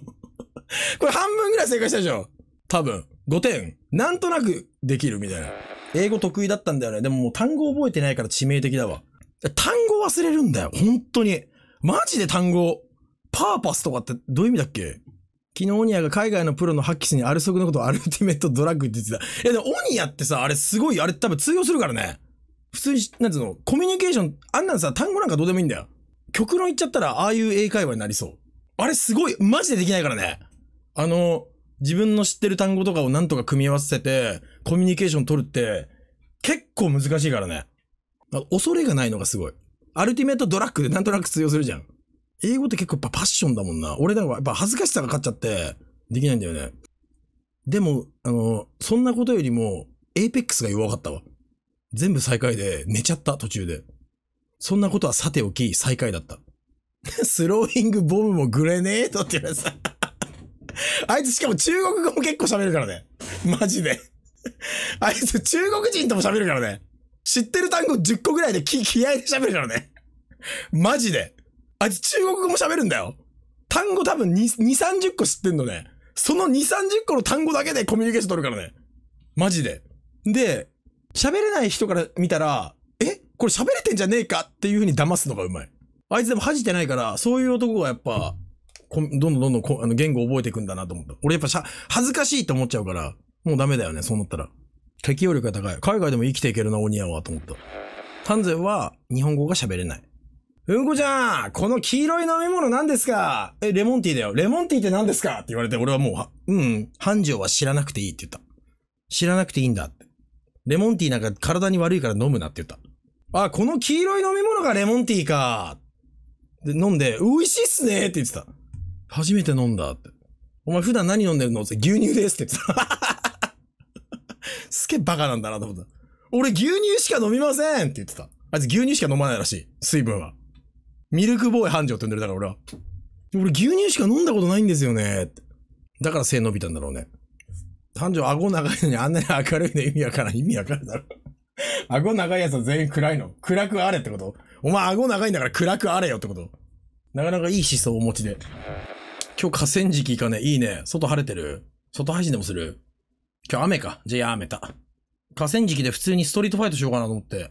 これ半分ぐらい正解したでしょ多分、5点。なんとなくできるみたいな。英語得意だったんだよね。でももう単語覚えてないから致命的だわ。単語忘れるんだよ。本当に。マジで単語、パーパスとかってどういう意味だっけ昨日オニアが海外のプロのハッキスにアルソクのことをアルティメットドラッグって言ってた。いやでもオニアってさ、あれすごい、あれ多分通用するからね。普通に、なんつうの、コミュニケーション、あんなんさ、単語なんかどうでもいいんだよ。極論言っちゃったら、ああいう英会話になりそう。あれすごい、マジでできないからね。あの、自分の知ってる単語とかをなんとか組み合わせて、コミュニケーション取るって、結構難しいからね。恐れがないのがすごい。アルティメットドラッグでなんとなく通用するじゃん。英語って結構やっぱパッションだもんな。俺らかやっぱ恥ずかしさが勝っちゃって、できないんだよね。でも、あの、そんなことよりも、エイペックスが弱かったわ。全部最下位で寝ちゃった途中で。そんなことはさておき最下位だった。スローイングボムもグレネードって言われてさ。あいつしかも中国語も結構喋るからね。マジで。あいつ中国人とも喋るからね。知ってる単語10個ぐらいで気、気合で喋るからね。マジで。あいつ中国語も喋るんだよ。単語多分2、2 30個知ってんのね。その2、30個の単語だけでコミュニケーション取るからね。マジで。で、喋れない人から見たら、えこれ喋れてんじゃねえかっていう風に騙すのがうまい。あいつでも恥じてないから、そういう男がやっぱ、どんどんどんどんあの言語覚えていくんだなと思った。俺やっぱしゃ、恥ずかしいと思っちゃうから、もうダメだよね、そうなったら。適応力が高い。海外でも生きていけるな、鬼やわ、と思った。丹前は日本語が喋れない。うんこちゃんこの黄色い飲み物何ですかえ、レモンティーだよ。レモンティーって何ですかって言われて、俺はもうは、うん、繁盛は知らなくていいって言った。知らなくていいんだって。レモンティーなんか体に悪いから飲むなって言った。あ、この黄色い飲み物がレモンティーかで、飲んで、美味しいっすねって言ってた。初めて飲んだって。お前普段何飲んでるのって牛乳ですって言ってた。すげえバカなんだなと思った。俺牛乳しか飲みませんって言ってた。あいつ牛乳しか飲まないらしい。水分は。ミルクボーイ繁盛って呼んでるだから俺は。俺牛乳しか飲んだことないんですよね。だから背伸びたんだろうね。繁盛顎長いのにあんなに明るいの意味わからん。意味わかるだろ。顎長いやつは全員暗いの。暗くあれってことお前顎長いんだから暗くあれよってことなかなかいい思想をお持ちで。今日河川敷行かねいいね。外晴れてる。外配信でもする。今日雨か。じゃあやめた。河川敷で普通にストリートファイトしようかなと思って。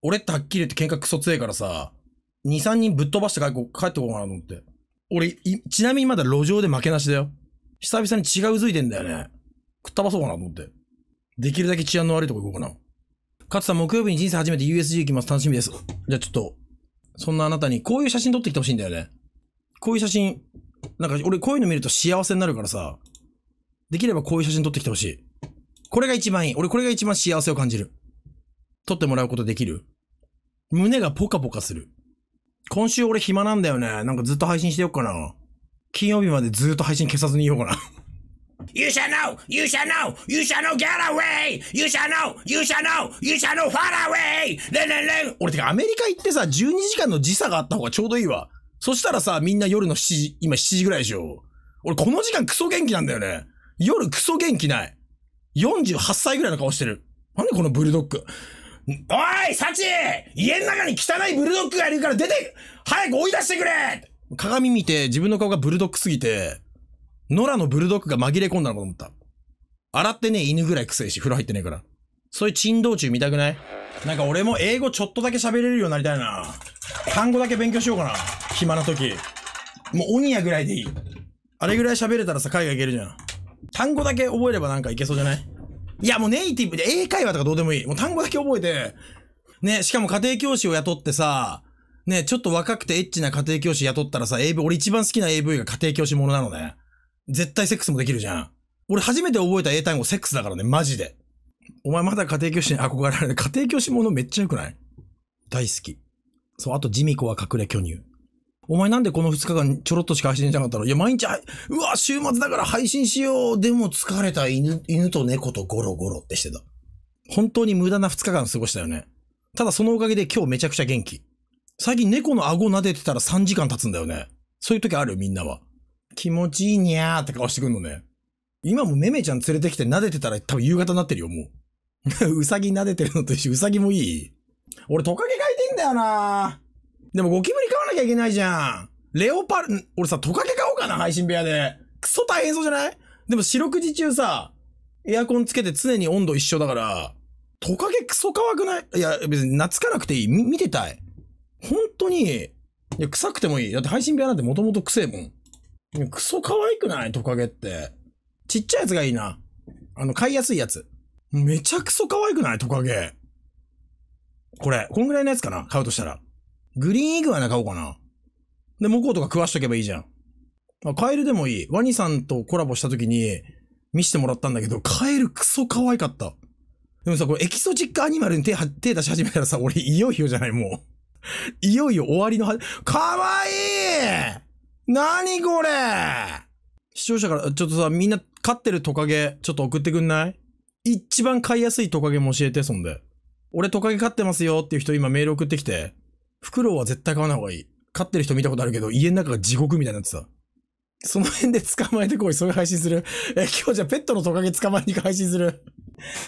俺ってはっきり言って喧嘩クソ強いからさ、2、3人ぶっ飛ばして帰ってこうかなと思って。俺、ちなみにまだ路上で負けなしだよ。久々に血がうずいてんだよね。くったばそうかなと思って。できるだけ治安の悪いとこ行こうかな。かつさん、木曜日に人生初めて USJ 行きます。楽しみです。じゃあちょっと、そんなあなたにこういう写真撮ってきてほしいんだよね。こういう写真、なんか俺こういうの見ると幸せになるからさ、できればこういう写真撮ってきてほしい。これが一番いい。俺これが一番幸せを感じる。撮ってもらうことできる胸がポカポカする。今週俺暇なんだよね。なんかずっと配信してよっかな。金曜日までずっと配信消さずにいようかな。You shall know! You shall know! You shall know! Get away! You shall know! You shall know! You shall know! Far away! レレ俺てかアメリカ行ってさ、12時間の時差があった方がちょうどいいわ。そしたらさ、みんな夜の7時、今7時ぐらいでしょ。俺この時間クソ元気なんだよね。夜クソ元気ない。48歳ぐらいの顔してる。なんでこのブルドッグ。おいサチ家の中に汚いブルドッグがいるから出て早く追い出してくれ鏡見て自分の顔がブルドッグすぎて、野良のブルドッグが紛れ込んだのかと思った。洗ってね犬ぐらい臭えし、風呂入ってねえから。そういう珍道中見たくないなんか俺も英語ちょっとだけ喋れるようになりたいな。単語だけ勉強しようかな。暇な時。もうオニアぐらいでいい。あれぐらい喋れたらさ、海外行けるじゃん。単語だけ覚えればなんかいけそうじゃないいや、もうネイティブで英会話とかどうでもいい。もう単語だけ覚えて、ね、しかも家庭教師を雇ってさ、ね、ちょっと若くてエッチな家庭教師雇ったらさ、AV、俺一番好きな AV が家庭教師ものなのね。絶対セックスもできるじゃん。俺初めて覚えた英単語セックスだからね、マジで。お前まだ家庭教師に憧れられる。家庭教師ものめっちゃ良くない大好き。そう、あとジミコは隠れ巨乳。お前なんでこの2日間ちょろっとしか配信しなかったのいや、毎日、うわ、週末だから配信しよう。でも疲れた犬、犬と猫とゴロゴロってしてた。本当に無駄な2日間過ごしたよね。ただそのおかげで今日めちゃくちゃ元気。最近猫の顎撫でてたら3時間経つんだよね。そういう時あるみんなは。気持ちいいにゃーって顔してくんのね。今もめめちゃん連れてきて撫でてたら多分夕方になってるよ、もう。うさぎ撫でてるのと一緒、うさぎもいい俺トカゲ描いてんだよなでもゴキブきゃいけないじゃん。レオパル、俺さ、トカゲ買おうかな、配信部屋で。クソ大変そうじゃないでも四六時中さ、エアコンつけて常に温度一緒だから、トカゲクソ乾くないいや、別に懐かなくていい。み、見てたい。本当に、いや、臭くてもいい。だって配信部屋なんてもともと臭えもん。クソ可愛くないトカゲって。ちっちゃいやつがいいな。あの、買いやすいやつ。めちゃくそ可愛くないトカゲ。これ、こんぐらいのやつかな買うとしたら。グリーンイグアナ買おうかな。で、向こうとか食わしとけばいいじゃん。まあ、カエルでもいい。ワニさんとコラボした時に見してもらったんだけど、カエルクソ可愛かった。でもさ、これエキソチックアニマルに手は、手出し始めたらさ、俺いよいよじゃない、もう。いよいよ終わりのは、可愛いいなにこれ視聴者から、ちょっとさ、みんな飼ってるトカゲ、ちょっと送ってくんない一番飼いやすいトカゲも教えて、そんで。俺トカゲ飼ってますよっていう人今メール送ってきて。フクロウは絶対買わない方がいい。飼ってる人見たことあるけど、家の中が地獄みたいになってた。その辺で捕まえてこい、そういう配信する。え、今日じゃペットのトカゲ捕まえに行く配信する。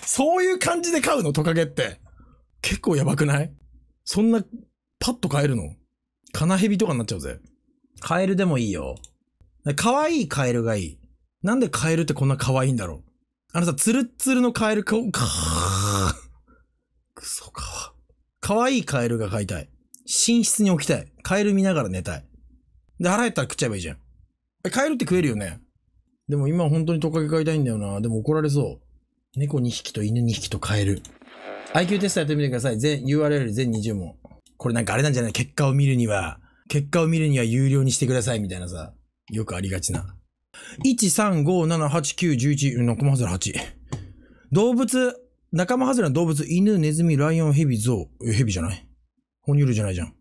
そういう感じで飼うの、トカゲって。結構やばくないそんな、パッと飼えるのカナヘビとかになっちゃうぜ。カエルでもいいよ。可愛いカエルがいい。なんでカエルってこんな可愛いんだろう。あのさ、ツルッツルのカエル、か、か、くそか。可愛いカエルが飼いたい。寝室に置きたい。カエル見ながら寝たい。で、腹減ったら食っちゃえばいいじゃん。え、カエルって食えるよね。でも今本当にトカゲ飼いたいんだよな。でも怒られそう。猫2匹と犬2匹とカエル。IQ テストやってみてください。全、URL 全20問。これなんかあれなんじゃない結果を見るには、結果を見るには有料にしてくださいみたいなさ。よくありがちな。1,3,5,7,8,9,11、仲間外れ8。動物、仲間外れの動物、犬、ネズミ、ライオン、ヘビ、ゾウ。え、ヘビじゃない哺乳類じゃないじゃん。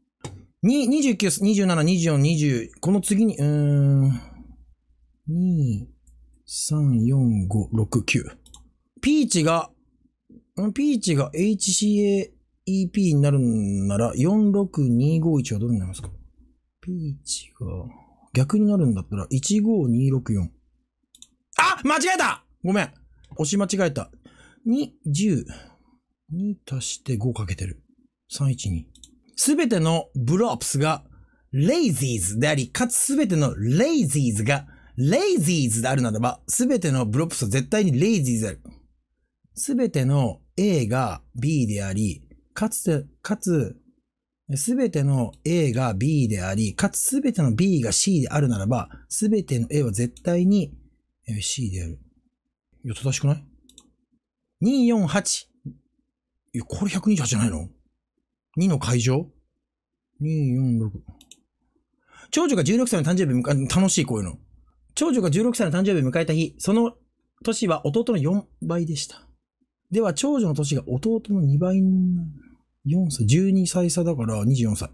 に、29、27、24、20、この次に、うーん、2、3、4、5、6、9。ピーチが、ピーチが HCAEP になるんなら、46251はどうになりますかピーチが、逆になるんだったら、15264。あ間違えたごめん押し間違えた。2、10。2足して5かけてる。312。すべてのブロップスがレイジーズであり、かつすべてのレイジーズがレイジーズであるならば、すべてのブロップスは絶対にレイジーズである。すべての A が B であり、かつ、かつ、すべての A が B であり、かつすべての B が C であるならば、すべての A は絶対に C である。いや、正しくない ?248。いや、これ128じゃないの2の会場 ?246。長女が16歳の誕生日迎え、楽しいこういうの。長女が16歳の誕生日を迎えた日、その年は弟の4倍でした。では、長女の年が弟の2倍になる。4歳、12歳差だから24歳。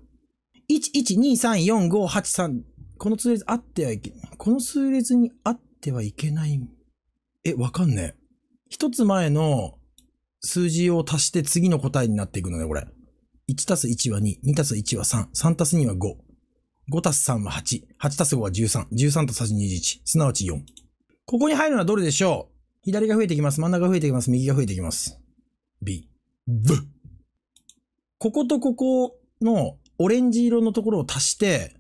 1123458この数列あってはいけない。この数列にあってはいけない。え、わかんねえ。一つ前の数字を足して次の答えになっていくのね、これ。1たす1は2、2たす1は3、3たす2は5、5たす3は8、8たす5は13、13たす21、すなわち4。ここに入るのはどれでしょう左が増えてきます。真ん中が増えてきます。右が増えてきます。B。ブこことここのオレンジ色のところを足して、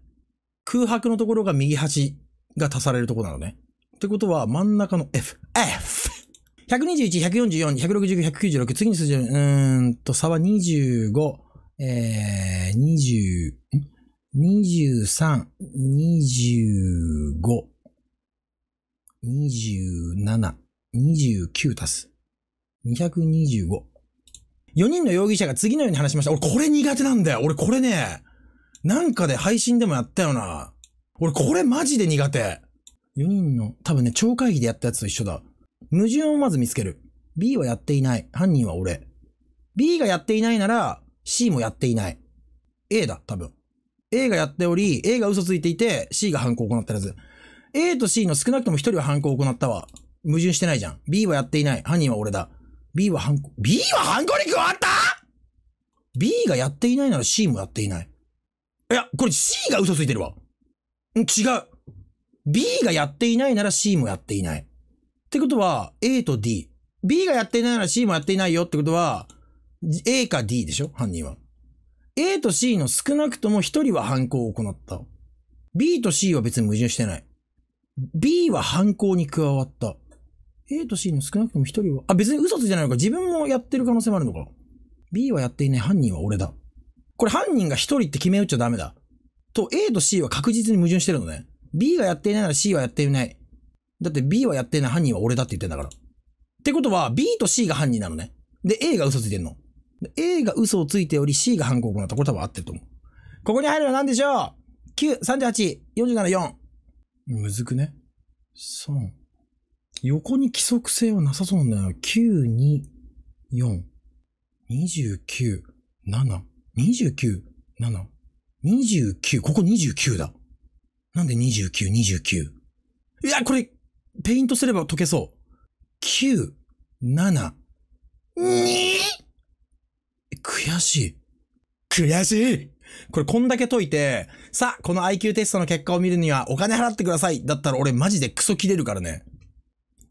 空白のところが右端が足されるところなのね。ってことは、真ん中の F。F! 121、144、169、196、次に数字、うーんと、差は25、えー、20、23、25、27、29足す。225。4人の容疑者が次のように話しました。俺これ苦手なんだよ。俺これね、なんかで配信でもやったよな。俺これマジで苦手。4人の、多分ね、超会議でやったやつと一緒だ。矛盾をまず見つける。B はやっていない。犯人は俺。B がやっていないなら、C もやっていない。A だ、多分。A がやっており、A が嘘ついていて、C が犯行を行ったはず。A と C の少なくとも1人は犯行を行ったわ。矛盾してないじゃん。B はやっていない。犯人は俺だ。B は犯行、B は犯行に加わった ?B がやっていないなら C もやっていない。いや、これ C が嘘ついてるわ。ん、違う。B がやっていないなら C もやっていない。ってことは、A と D。B がやっていないなら C もやっていないよってことは、A か D でしょ犯人は。A と C の少なくとも1人は犯行を行った。B と C は別に矛盾してない。B は犯行に加わった。A と C の少なくとも1人は、あ、別に嘘ついてないのか。自分もやってる可能性もあるのか。B はやっていない。犯人は俺だ。これ犯人が1人って決め打っちゃダメだ。と、A と C は確実に矛盾してるのね。B がやっていないなら C はやっていない。だって B はやっていない犯人は俺だって言ってんだから。ってことは、B と C が犯人なのね。で、A が嘘ついてんの。A が嘘をついており C が犯行を行ったこれ多分合ってると思う。ここに入るのは何でしょう ?9、38、47、4。むずくね ?3。横に規則性はなさそうなんだよ。9、2、4、29、7、29、7、29、ここ29だ。なんで29、29? いや、これ、ペイントすれば解けそう。9、7、2! 悔しい。悔しいこれこんだけ解いて、さあ、この IQ テストの結果を見るにはお金払ってくださいだったら俺マジでクソ切れるからね。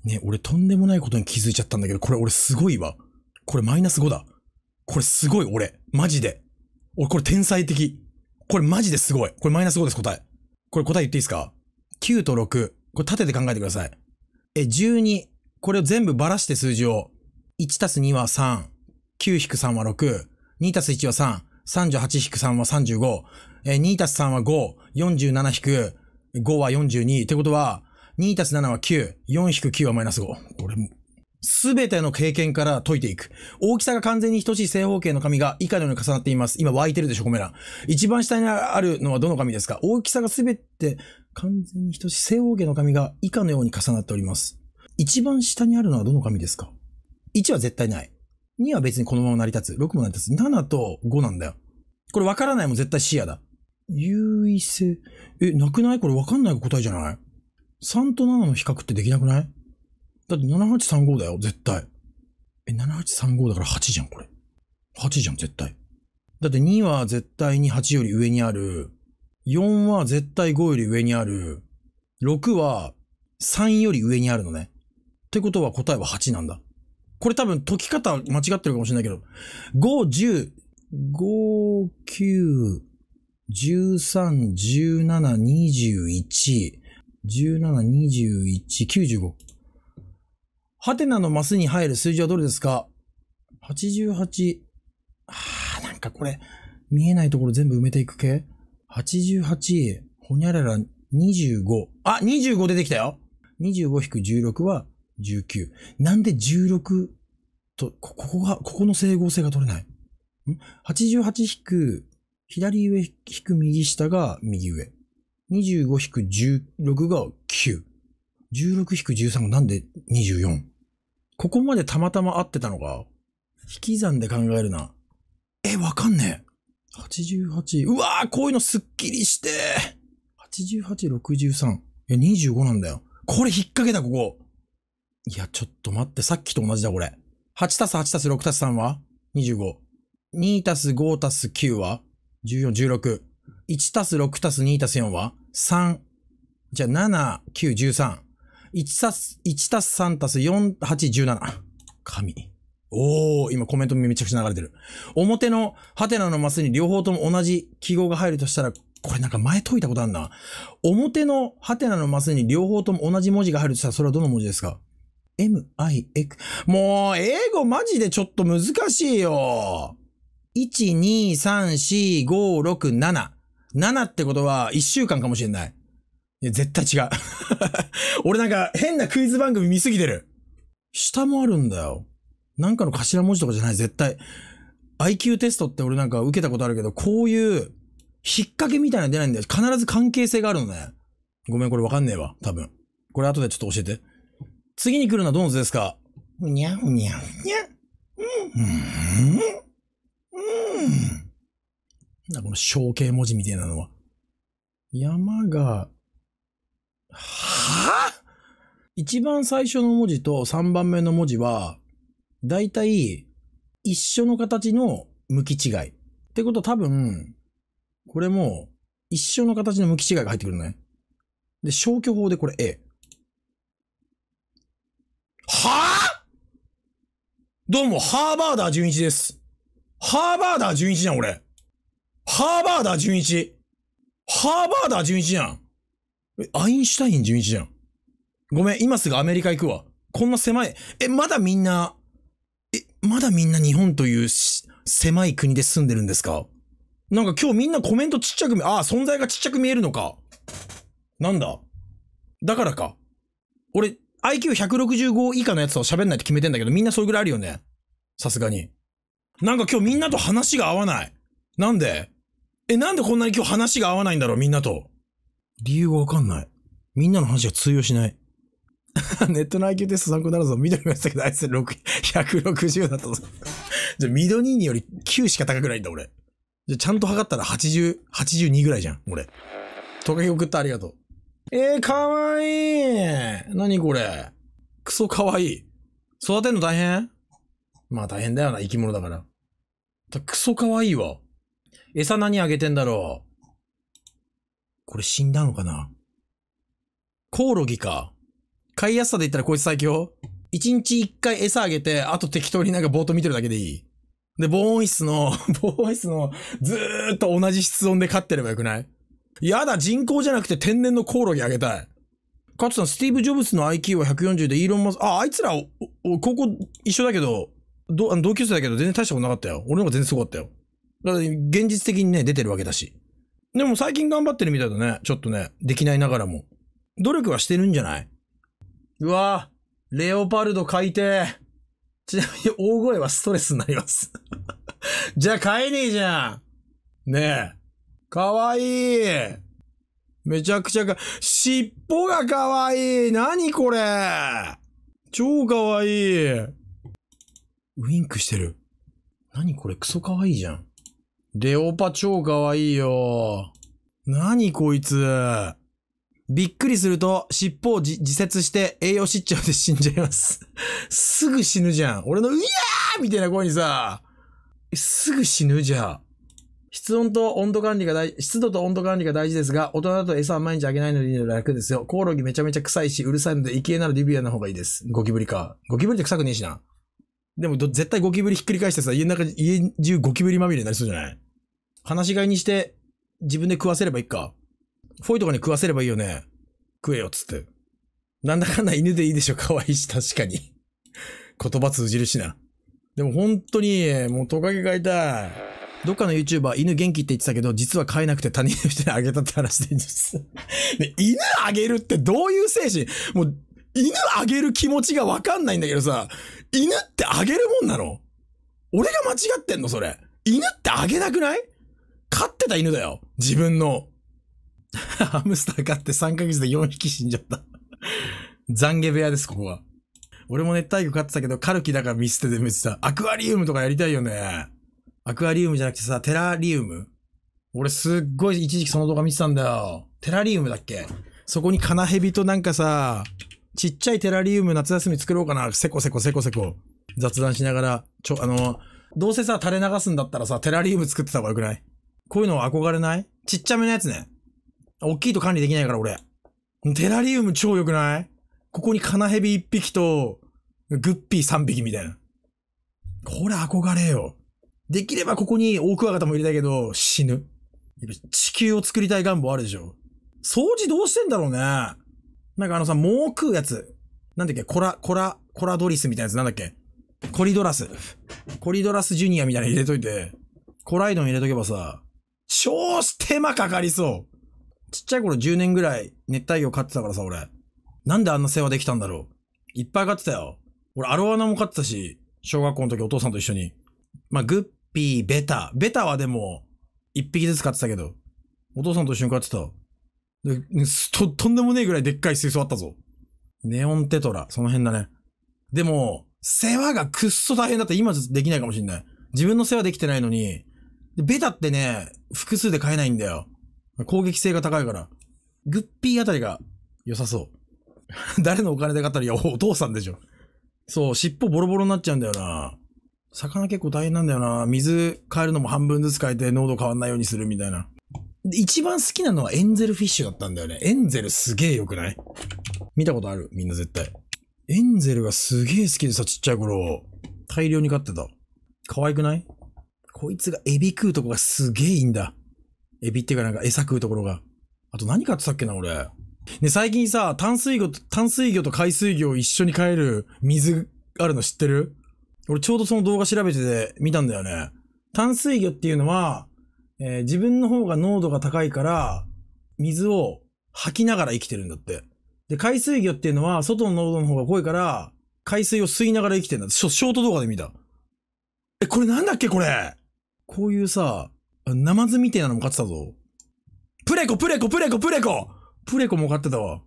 ね、俺とんでもないことに気づいちゃったんだけど、これ俺すごいわ。これマイナス5だ。これすごい俺。マジで。俺これ天才的。これマジですごい。これマイナス5です答え。これ答え言っていいですか ?9 と6。これ縦で考えてください。え、12。これを全部ばらして数字を。1たす2は3。9-3は6、2たす1は3、38-3は35、えー、2たす3は5、47-5は42。ってことは、2たす7は9、4-9はマイナス5。これも、すべての経験から解いていく。大きさが完全に等しい正方形の紙が以下のように重なっています。今湧いてるでしょ、コメ欄。一番下にあるのはどの紙ですか大きさがすべて完全に等しい正方形の紙が以下のように重なっております。一番下にあるのはどの紙ですか ?1 は絶対ない。2は別にこのまま成り立つ。6も成り立つ。7と5なんだよ。これわからないも絶対視野だ。優位性。え、なくないこれわかんない答えじゃない ?3 と7の比較ってできなくないだって7835だよ、絶対。え、7835だから8じゃん、これ。8じゃん、絶対。だって2は絶対に8より上にある。4は絶対5より上にある。6は3より上にあるのね。ってことは答えは8なんだ。これ多分解き方間違ってるかもしれないけど、5、10、5、9、13、17、21、17、21、95。ハテナのマスに入る数字はどれですか ?88。あー、なんかこれ、見えないところ全部埋めていく系 ?88、ほにゃらら25。あ、25出てきたよ !25-16 は19。なんで16と、ここが、ここの整合性が取れない。ん ?88 引く、左上引く右下が右上。25引く16が9。16引く13がなんで 24? ここまでたまたま合ってたのか引き算で考えるな。え、わかんねえ。88。うわーこういうのすっきりして !88、63。え、25なんだよ。これ引っ掛けた、ここ。いや、ちょっと待って、さっきと同じだ、これ。8たす8たす6たす3は ?25。2たす5たす9は ?14、16。1たす6たす2たす4は ?3。じゃあ、7、9、13。1たす、1たす3たす4、8、17。神。おー、今コメントめちゃくちゃ流れてる。表のハテナのマスに両方とも同じ記号が入るとしたら、これなんか前解いたことあんな。表のハテナのマスに両方とも同じ文字が入るとしたら、それはどの文字ですか MIX。もう、英語マジでちょっと難しいよ。1、2、3、4、5、6、7。7ってことは1週間かもしれない。いや、絶対違う 俺なんか変なクイズ番組見すぎてる。下もあるんだよ。なんかの頭文字とかじゃない、絶対。IQ テストって俺なんか受けたことあるけど、こういう、引っ掛けみたいなの出ないんだよ。必ず関係性があるのね。ごめん、これわかんねえわ。多分。これ後でちょっと教えて。次に来るのはどの図ですかうにゃうにゃうにゃ。うん。うん。うん。この象形文字みたいなのは。山が、はぁ、一番最初の文字と三番目の文字は、だいたい一緒の形の向き違い。ってことは多分、これも一緒の形の向き違いが入ってくるね。で、消去法でこれ A。はぁどうも、ハーバーダー純一です。ハーバーダー純一じゃん、俺。ハーバーダー純一。ハーバーダー純一じゃん。え、アインシュタイン純一じゃん。ごめん、今すぐアメリカ行くわ。こんな狭い。え、まだみんな、え、まだみんな日本という狭い国で住んでるんですかなんか今日みんなコメントちっちゃく見、ああ、存在がちっちゃく見えるのか。なんだだからか。俺、IQ165 以下のやつと喋んないって決めてんだけど、みんなそれぐらいあるよね。さすがに。なんか今日みんなと話が合わない。なんでえ、なんでこんなに今日話が合わないんだろう、みんなと。理由がわかんない。みんなの話が通用しない。ネットの IQ テスト参考になるぞ。緑が言ったけど、あいつ160だったぞ。じゃあ、ミより9しか高くないんだ、俺。じゃあ、ちゃんと測ったら80、82ぐらいじゃん、俺。トカゲ送った、ありがとう。えー、かわいい。なにこれ。クソかわいい。育てんの大変まあ大変だよな、生き物だから。だクソかわいいわ。餌何あげてんだろう。これ死んだのかなコオロギか。飼いやすさで言ったらこいつ最強。一日一回餌あげて、あと適当になんかボート見てるだけでいい。で、防音室の、防音室の、ずーっと同じ室温で飼ってればよくないやだ、人工じゃなくて天然のコオロギあげたい。かつさん、スティーブ・ジョブズの IQ は140で、イーロン・マス、あ、あいつら、高校一緒だけど、ど同級生だけど全然大したことなかったよ。俺の方が全然すごかったよ。だから、現実的にね、出てるわけだし。でも最近頑張ってるみたいだね。ちょっとね、できないながらも。努力はしてるんじゃないうわぁ、レオパルド買いてちなみに大声はストレスになります じゃあ買えねえじゃんねえ。かわいい。めちゃくちゃか、尻尾がかわいい。なにこれ。超かわいい。ウィンクしてる。なにこれ、クソかわいいじゃん。レオパ超かわいいよ。なにこいつ。びっくりすると、尻尾を自殺して栄養失調で死んじゃいますすぐ死ぬじゃん。俺の、うやーみたいな声にさ、すぐ死ぬじゃん。室温と温度管理が大、湿度と温度管理が大事ですが、大人だと餌は毎日あげないので楽ですよ。コオロギめちゃめちゃ臭いし、うるさいので、生きならリビアの方がいいです。ゴキブリか。ゴキブリって臭くねえしな。でも絶対ゴキブリひっくり返してさ、家の中、家中ゴキブリまみれになりそうじゃない話し飼いにして、自分で食わせればいいか。フォイとかに食わせればいいよね。食えよ、つって。なんだかんだ犬でいいでしょ、可愛いし、確かに。言葉通じるしな。でも本当に、もうトカゲ飼いたい。どっかの YouTuber、犬元気って言ってたけど、実は飼えなくて他人の人にあげたって話でんです。で、犬あげるってどういう精神もう、犬あげる気持ちがわかんないんだけどさ、犬ってあげるもんなの俺が間違ってんのそれ。犬ってあげなくない飼ってた犬だよ。自分の。ハムスター飼って3ヶ月で4匹死んじゃった懺悔部屋です、ここは。俺も熱帯魚飼ってたけど、カルキだから見捨てて見てた。アクアリウムとかやりたいよね。アクアリウムじゃなくてさ、テラリウム。俺すっごい一時期その動画見てたんだよ。テラリウムだっけそこにカナヘビとなんかさ、ちっちゃいテラリウム夏休み作ろうかな。せこせこせこせこ。雑談しながら、ちょ、あの、どうせさ、垂れ流すんだったらさ、テラリウム作ってた方がよくないこういうの憧れないちっちゃめのやつね。大きいと管理できないから俺。テラリウム超良くないここにカナヘビ1匹と、グッピー3匹みたいな。これ憧れよ。できればここに大クワガタも入れたいけど、死ぬ。地球を作りたい願望あるでしょ。掃除どうしてんだろうね。なんかあのさ、もう食うやつ。なんだっけコラ、コラ、コラドリスみたいなやつなんだっけコリドラス。コリドラスジュニアみたいなの入れといて、コライドン入れとけばさ、超手間かかりそう。ちっちゃい頃10年ぐらい熱帯魚飼ってたからさ、俺。なんであんな世話できたんだろう。いっぱい飼ってたよ。俺、アロアナも飼ってたし、小学校の時お父さんと一緒に。まあ、グッピー、ベタ。ベタはでも、一匹ずつ飼ってたけど、お父さんと一緒に飼ってた。と、とんでもねえぐらいでっかい水槽あったぞ。ネオンテトラ、その辺だね。でも、世話がくっそ大変だった。今できないかもしんない。自分の世話できてないのに、ベタってね、複数で飼えないんだよ。攻撃性が高いから。グッピーあたりが良さそう。誰のお金で買ったら、いや、お父さんでしょ。そう、尻尾ボロボロになっちゃうんだよな。魚結構大変なんだよな。水変えるのも半分ずつ変えて濃度変わんないようにするみたいな。一番好きなのはエンゼルフィッシュだったんだよね。エンゼルすげえ良くない見たことあるみんな絶対。エンゼルがすげえ好きでさ、ちっちゃい頃。大量に飼ってた。可愛くないこいつがエビ食うとこがすげえいいんだ。エビっていうかなんか餌食うところが。あと何飼ってたっけな、俺。ね、最近さ、淡水魚と、淡水魚と海水魚を一緒に飼える水あるの知ってる俺ちょうどその動画調べてて見たんだよね。淡水魚っていうのは、えー、自分の方が濃度が高いから、水を吐きながら生きてるんだって。で、海水魚っていうのは、外の濃度の方が濃いから、海水を吸いながら生きてるんだって。ショート動画で見た。え、これなんだっけこれこういうさ、ナマズみてえなのも買ってたぞ。プレコプレコプレコプレコプレコも買ってたわ。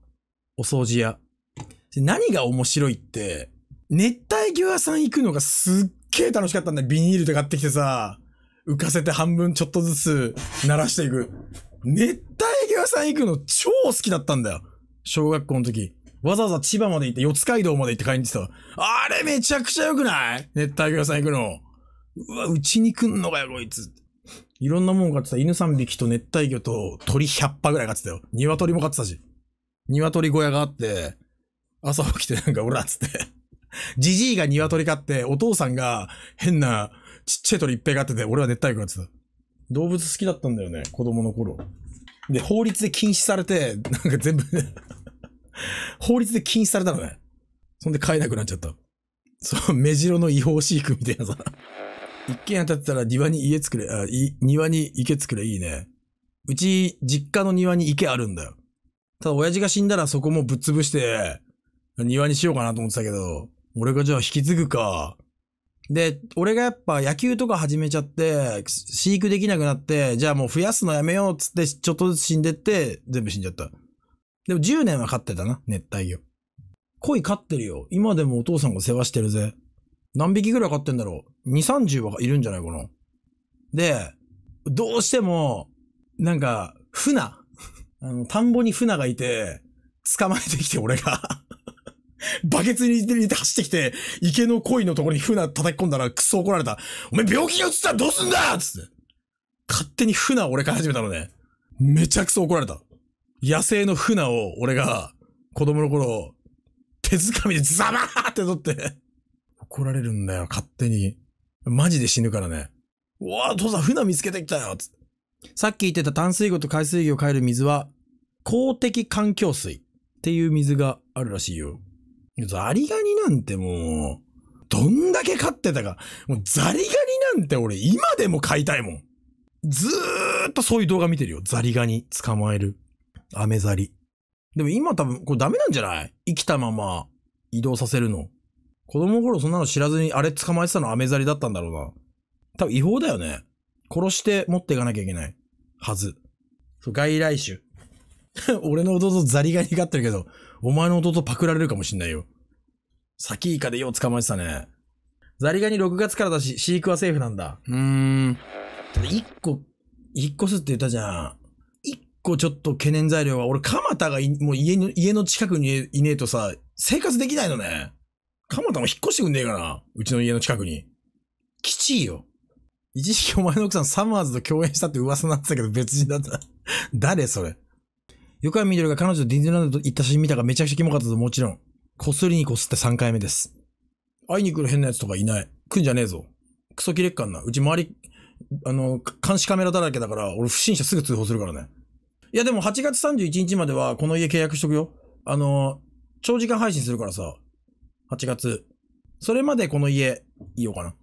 お掃除屋。何が面白いって、熱帯魚屋さん行くのがすっげえ楽しかったんだよ。ビニールで買ってきてさ、浮かせて半分ちょっとずつ鳴らしていく。熱帯魚屋さん行くの超好きだったんだよ。小学校の時。わざわざ千葉まで行って、四街道まで行って帰ってた。あれめちゃくちゃ良くない熱帯魚屋さん行くの。うわ、うちに来んのかよ、こいつ。いろんなもん買ってた。犬3匹と熱帯魚と鳥100羽ぐらい買ってたよ。鶏も買ってたし。鶏小屋があって、朝起きてなんか、おらっつって。じじいが鶏飼って、お父さんが変なちっちゃい鳥いっぱい飼ってて、俺は熱帯魚飼ってた。動物好きだったんだよね、子供の頃。で、法律で禁止されて、なんか全部法律で禁止されたのね。そんで飼えなくなっちゃった。そう、目白の違法飼育みたいなさ。一軒当たったら庭に家作れ、あ、い、庭に池作れいいね。うち、実家の庭に池あるんだよ。ただ、親父が死んだらそこもぶっ潰して、庭にしようかなと思ってたけど、俺がじゃあ引き継ぐか。で、俺がやっぱ野球とか始めちゃって、飼育できなくなって、じゃあもう増やすのやめようっつって、ちょっとずつ死んでって、全部死んじゃった。でも10年は飼ってたな、熱帯魚。鯉飼ってるよ。今でもお父さんが世話してるぜ。何匹ぐらい飼ってんだろう。2、30はいるんじゃないかな。で、どうしても、なんか、船。あの、田んぼに船がいて、捕まえてきて俺が バケツに入れて走ってきて、池の鯉のところに船叩き込んだらクソ怒られた。お前病気が移ったらどうすんだつって。勝手に船を俺から始めたのね。めちゃくそ怒られた。野生の船を俺が子供の頃、手づかみでザバーって取って怒られるんだよ、勝手に。マジで死ぬからね。うわぁ、父さん船見つけてきたよつって。さっき言ってた淡水魚と海水魚を変える水は、公的環境水っていう水があるらしいよ。ザリガニなんてもう、どんだけ飼ってたか。もうザリガニなんて俺今でも飼いたいもん。ずーっとそういう動画見てるよ。ザリガニ捕まえる。アメザリ。でも今多分これダメなんじゃない生きたまま移動させるの。子供の頃そんなの知らずにあれ捕まえてたのアメザリだったんだろうな。多分違法だよね。殺して持っていかなきゃいけない。はず。外来種。俺の弟ザリガニ飼ってるけど、お前の弟パクられるかもしんないよ。先イカでよう捕まえてたね。ザリガニ6月からだし、飼育はセーフなんだ。うーん。一1個、引っ越すって言ったじゃん。1個ちょっと懸念材料は、俺、蒲田がもう家の、家の近くにいねえとさ、生活できないのね。蒲田も引っ越してくんねえかな。うちの家の近くに。きちいよ。一時期お前の奥さんサマーズと共演したって噂になってたけど別人だった。誰それ。横山みどりが彼女とディズニーランド行った写真見たがめちゃくちゃキモかったぞ、もちろん。こすりにこすって3回目です。会いに来る変な奴とかいない。来んじゃねえぞ。クソ切れっかんな。うち周り、あの、監視カメラだらけだから、俺不審者すぐ通報するからね。いやでも8月31日まではこの家契約しとくよ。あの、長時間配信するからさ。8月。それまでこの家、いようかな。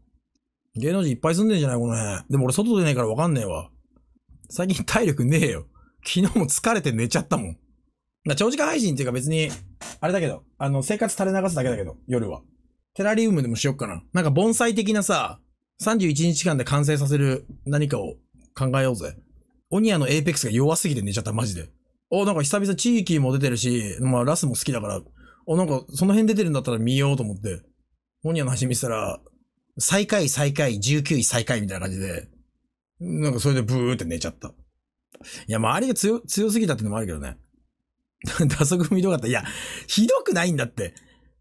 芸能人いっぱい住んでんじゃないこの辺。でも俺外出ないからわかんねえわ。最近体力ねえよ。昨日も疲れて寝ちゃったもん。長時間配信っていうか別に、あれだけど、あの、生活垂れ流すだけだけど、夜は。テラリウムでもしよっかな。なんか盆栽的なさ、31日間で完成させる何かを考えようぜ。オニアのエイペックスが弱すぎて寝ちゃった、マジで。お、なんか久々地域も出てるし、まあラスも好きだから、お、なんかその辺出てるんだったら見ようと思って、オニアの話見せたら、最下位最下位、19位最下位みたいな感じで、なんかそれでブーって寝ちゃった。いや、周りが強、強すぎたってのもあるけどね。打足踏みどかった。いや、ひどくないんだって。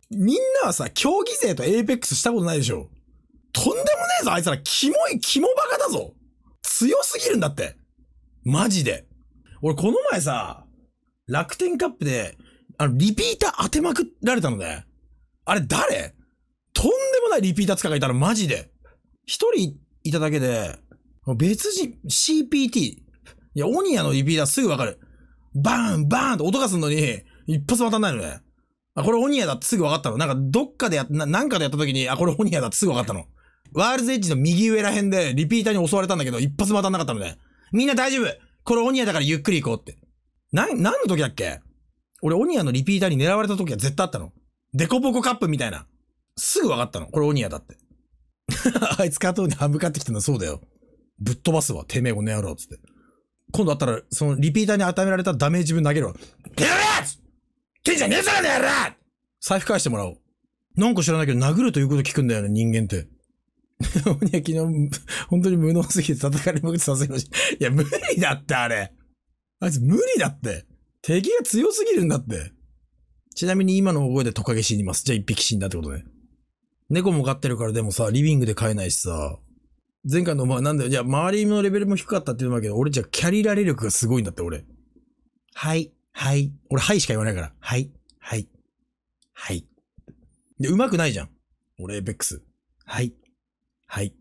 みんなはさ、競技勢とエーペックスしたことないでしょ。とんでもねえぞ、あいつら。キモい、キモバカだぞ。強すぎるんだって。マジで。俺、この前さ、楽天カップで、あの、リピーター当てまくられたのね。あれ誰とんでもないリピーター使いがいたの、マジで。一人いただけで、別人、CPT、いや、オニアのリピーターすぐわかる。バーン、バーンと音がすんのに、一発当たんないのね。あ、これオニアだってすぐ分かったの。なんか、どっかでや、な、なんかでやった時に、あ、これオニアだってすぐ分かったの。ワールズエッジの右上ら辺で、リピーターに襲われたんだけど、一発も当たんなかったのね。みんな大丈夫これオニアだからゆっくり行こうって。な、何の時だっけ俺オニアのリピーターに狙われた時は絶対あったの。デコボコカップみたいな。すぐ分かったの。これオニアだって。あいつカートに歯向かってきたのそうだよ。ぶっ飛ばすわ。てめえこの野郎つって。今度あったら、そのリピーターに与えられたダメージ分投げるわ。てやらてんじゃねえぞこの野財布返してもらおう。なんか知らないけど、殴るということ聞くんだよね、人間って。鬼 は昨日、本当に無能すぎて戦いまくってさせましいや、無理だって、あれ。あいつ無理だって。敵が強すぎるんだって。ちなみに今の覚えでトカゲ死にます。じゃあ一匹死んだってことね。猫も飼ってるからでもさ、リビングで飼えないしさ、前回の、まあ、なんだよ。じゃ周りのレベルも低かったっていうのもあるけど、俺じゃキャリラレ力がすごいんだって、俺。はい、はい。俺、はいしか言わないから。はい、はい、はい。で、うまくないじゃん。俺、エイペックス。はい、はい。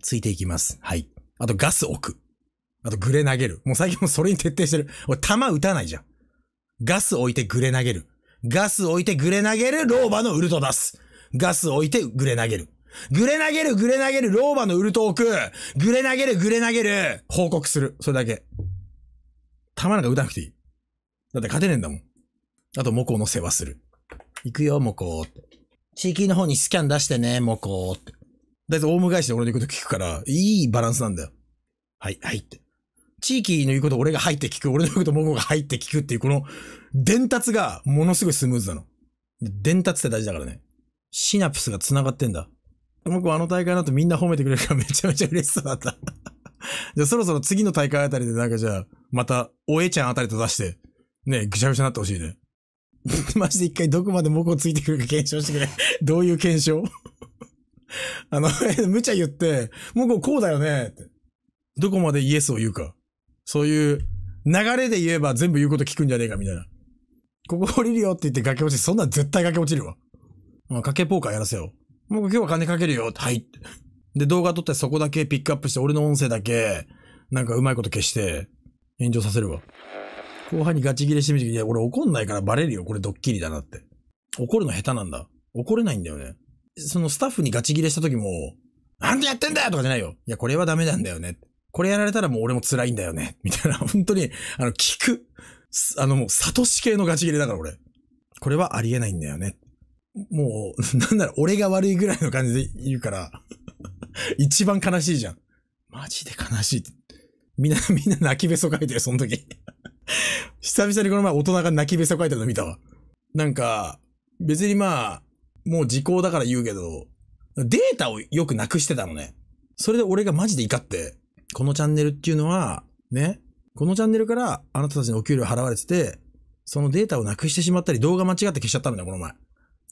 ついていきます。はい。あと、ガス置く。あと、グレ投げる。もう最近もそれに徹底してる。俺、弾打たないじゃん。ガス置いてグレ投げる。ガス置いてグレ投げる。老婆のウルト出す。ガス置いてグレ投げる。ぐれ投げる、ぐれ投げる、老婆のウルトーク。ぐれ投げる、ぐれ投げる。報告する。それだけ。弾なんか打たなくていい。だって勝てねえんだもん。あと、モコの世話する。行くよ、モコって。地域の方にスキャン出してね、モコって。だいたいオウム返しで俺の言うこと聞くから、いいバランスなんだよ。はい、はいって。地域の言うこと俺が入って聞く、俺の言うことモコが入って聞くっていう、この伝達がものすごいスムーズなの。伝達って大事だからね。シナプスが繋がってんだ。僕はあの大会だとみんな褒めてくれるからめちゃめちゃ嬉しそうだった じゃあそろそろ次の大会あたりでなんかじゃあ、また、おえちゃんあたりと出して、ね、ぐちゃぐちゃになってほしいね。マジで一回どこまでモコついてくるか検証してくれ どういう検証あの、無茶言って、モコこうだよねって。どこまでイエスを言うか。そういう流れで言えば全部言うこと聞くんじゃねえかみたいな。ここ降りるよって言って崖落ち、そんな絶対崖落ちるわ。まあ、崖ポーカーやらせよう。もう今日は金かけるよ。はい。で、動画撮ってそこだけピックアップして、俺の音声だけ、なんかうまいこと消して、炎上させるわ。後輩にガチギレしてみて、いや、俺怒んないからバレるよ。これドッキリだなって。怒るの下手なんだ。怒れないんだよね。そのスタッフにガチギレした時も、なんでやってんだよとかじゃないよ。いや、これはダメなんだよね。これやられたらもう俺も辛いんだよね。みたいな、本当に、あの、聞く。あの、もう、サトシ系のガチギレだから俺。これはありえないんだよね。もう、なんなら俺が悪いぐらいの感じで言うから 一番悲しいじゃん。マジで悲しい。みんな、みんな泣きべそ書いてる、その時 久々にこの前大人が泣きべそ書いてるの見たわ。なんか、別にまあ、もう時効だから言うけど、データをよくなくしてたのね。それで俺がマジで怒って、このチャンネルっていうのは、ね、このチャンネルからあなたたちのお給料払われてて、そのデータをなくしてしまったり動画間違って消しちゃったんだよ、この前。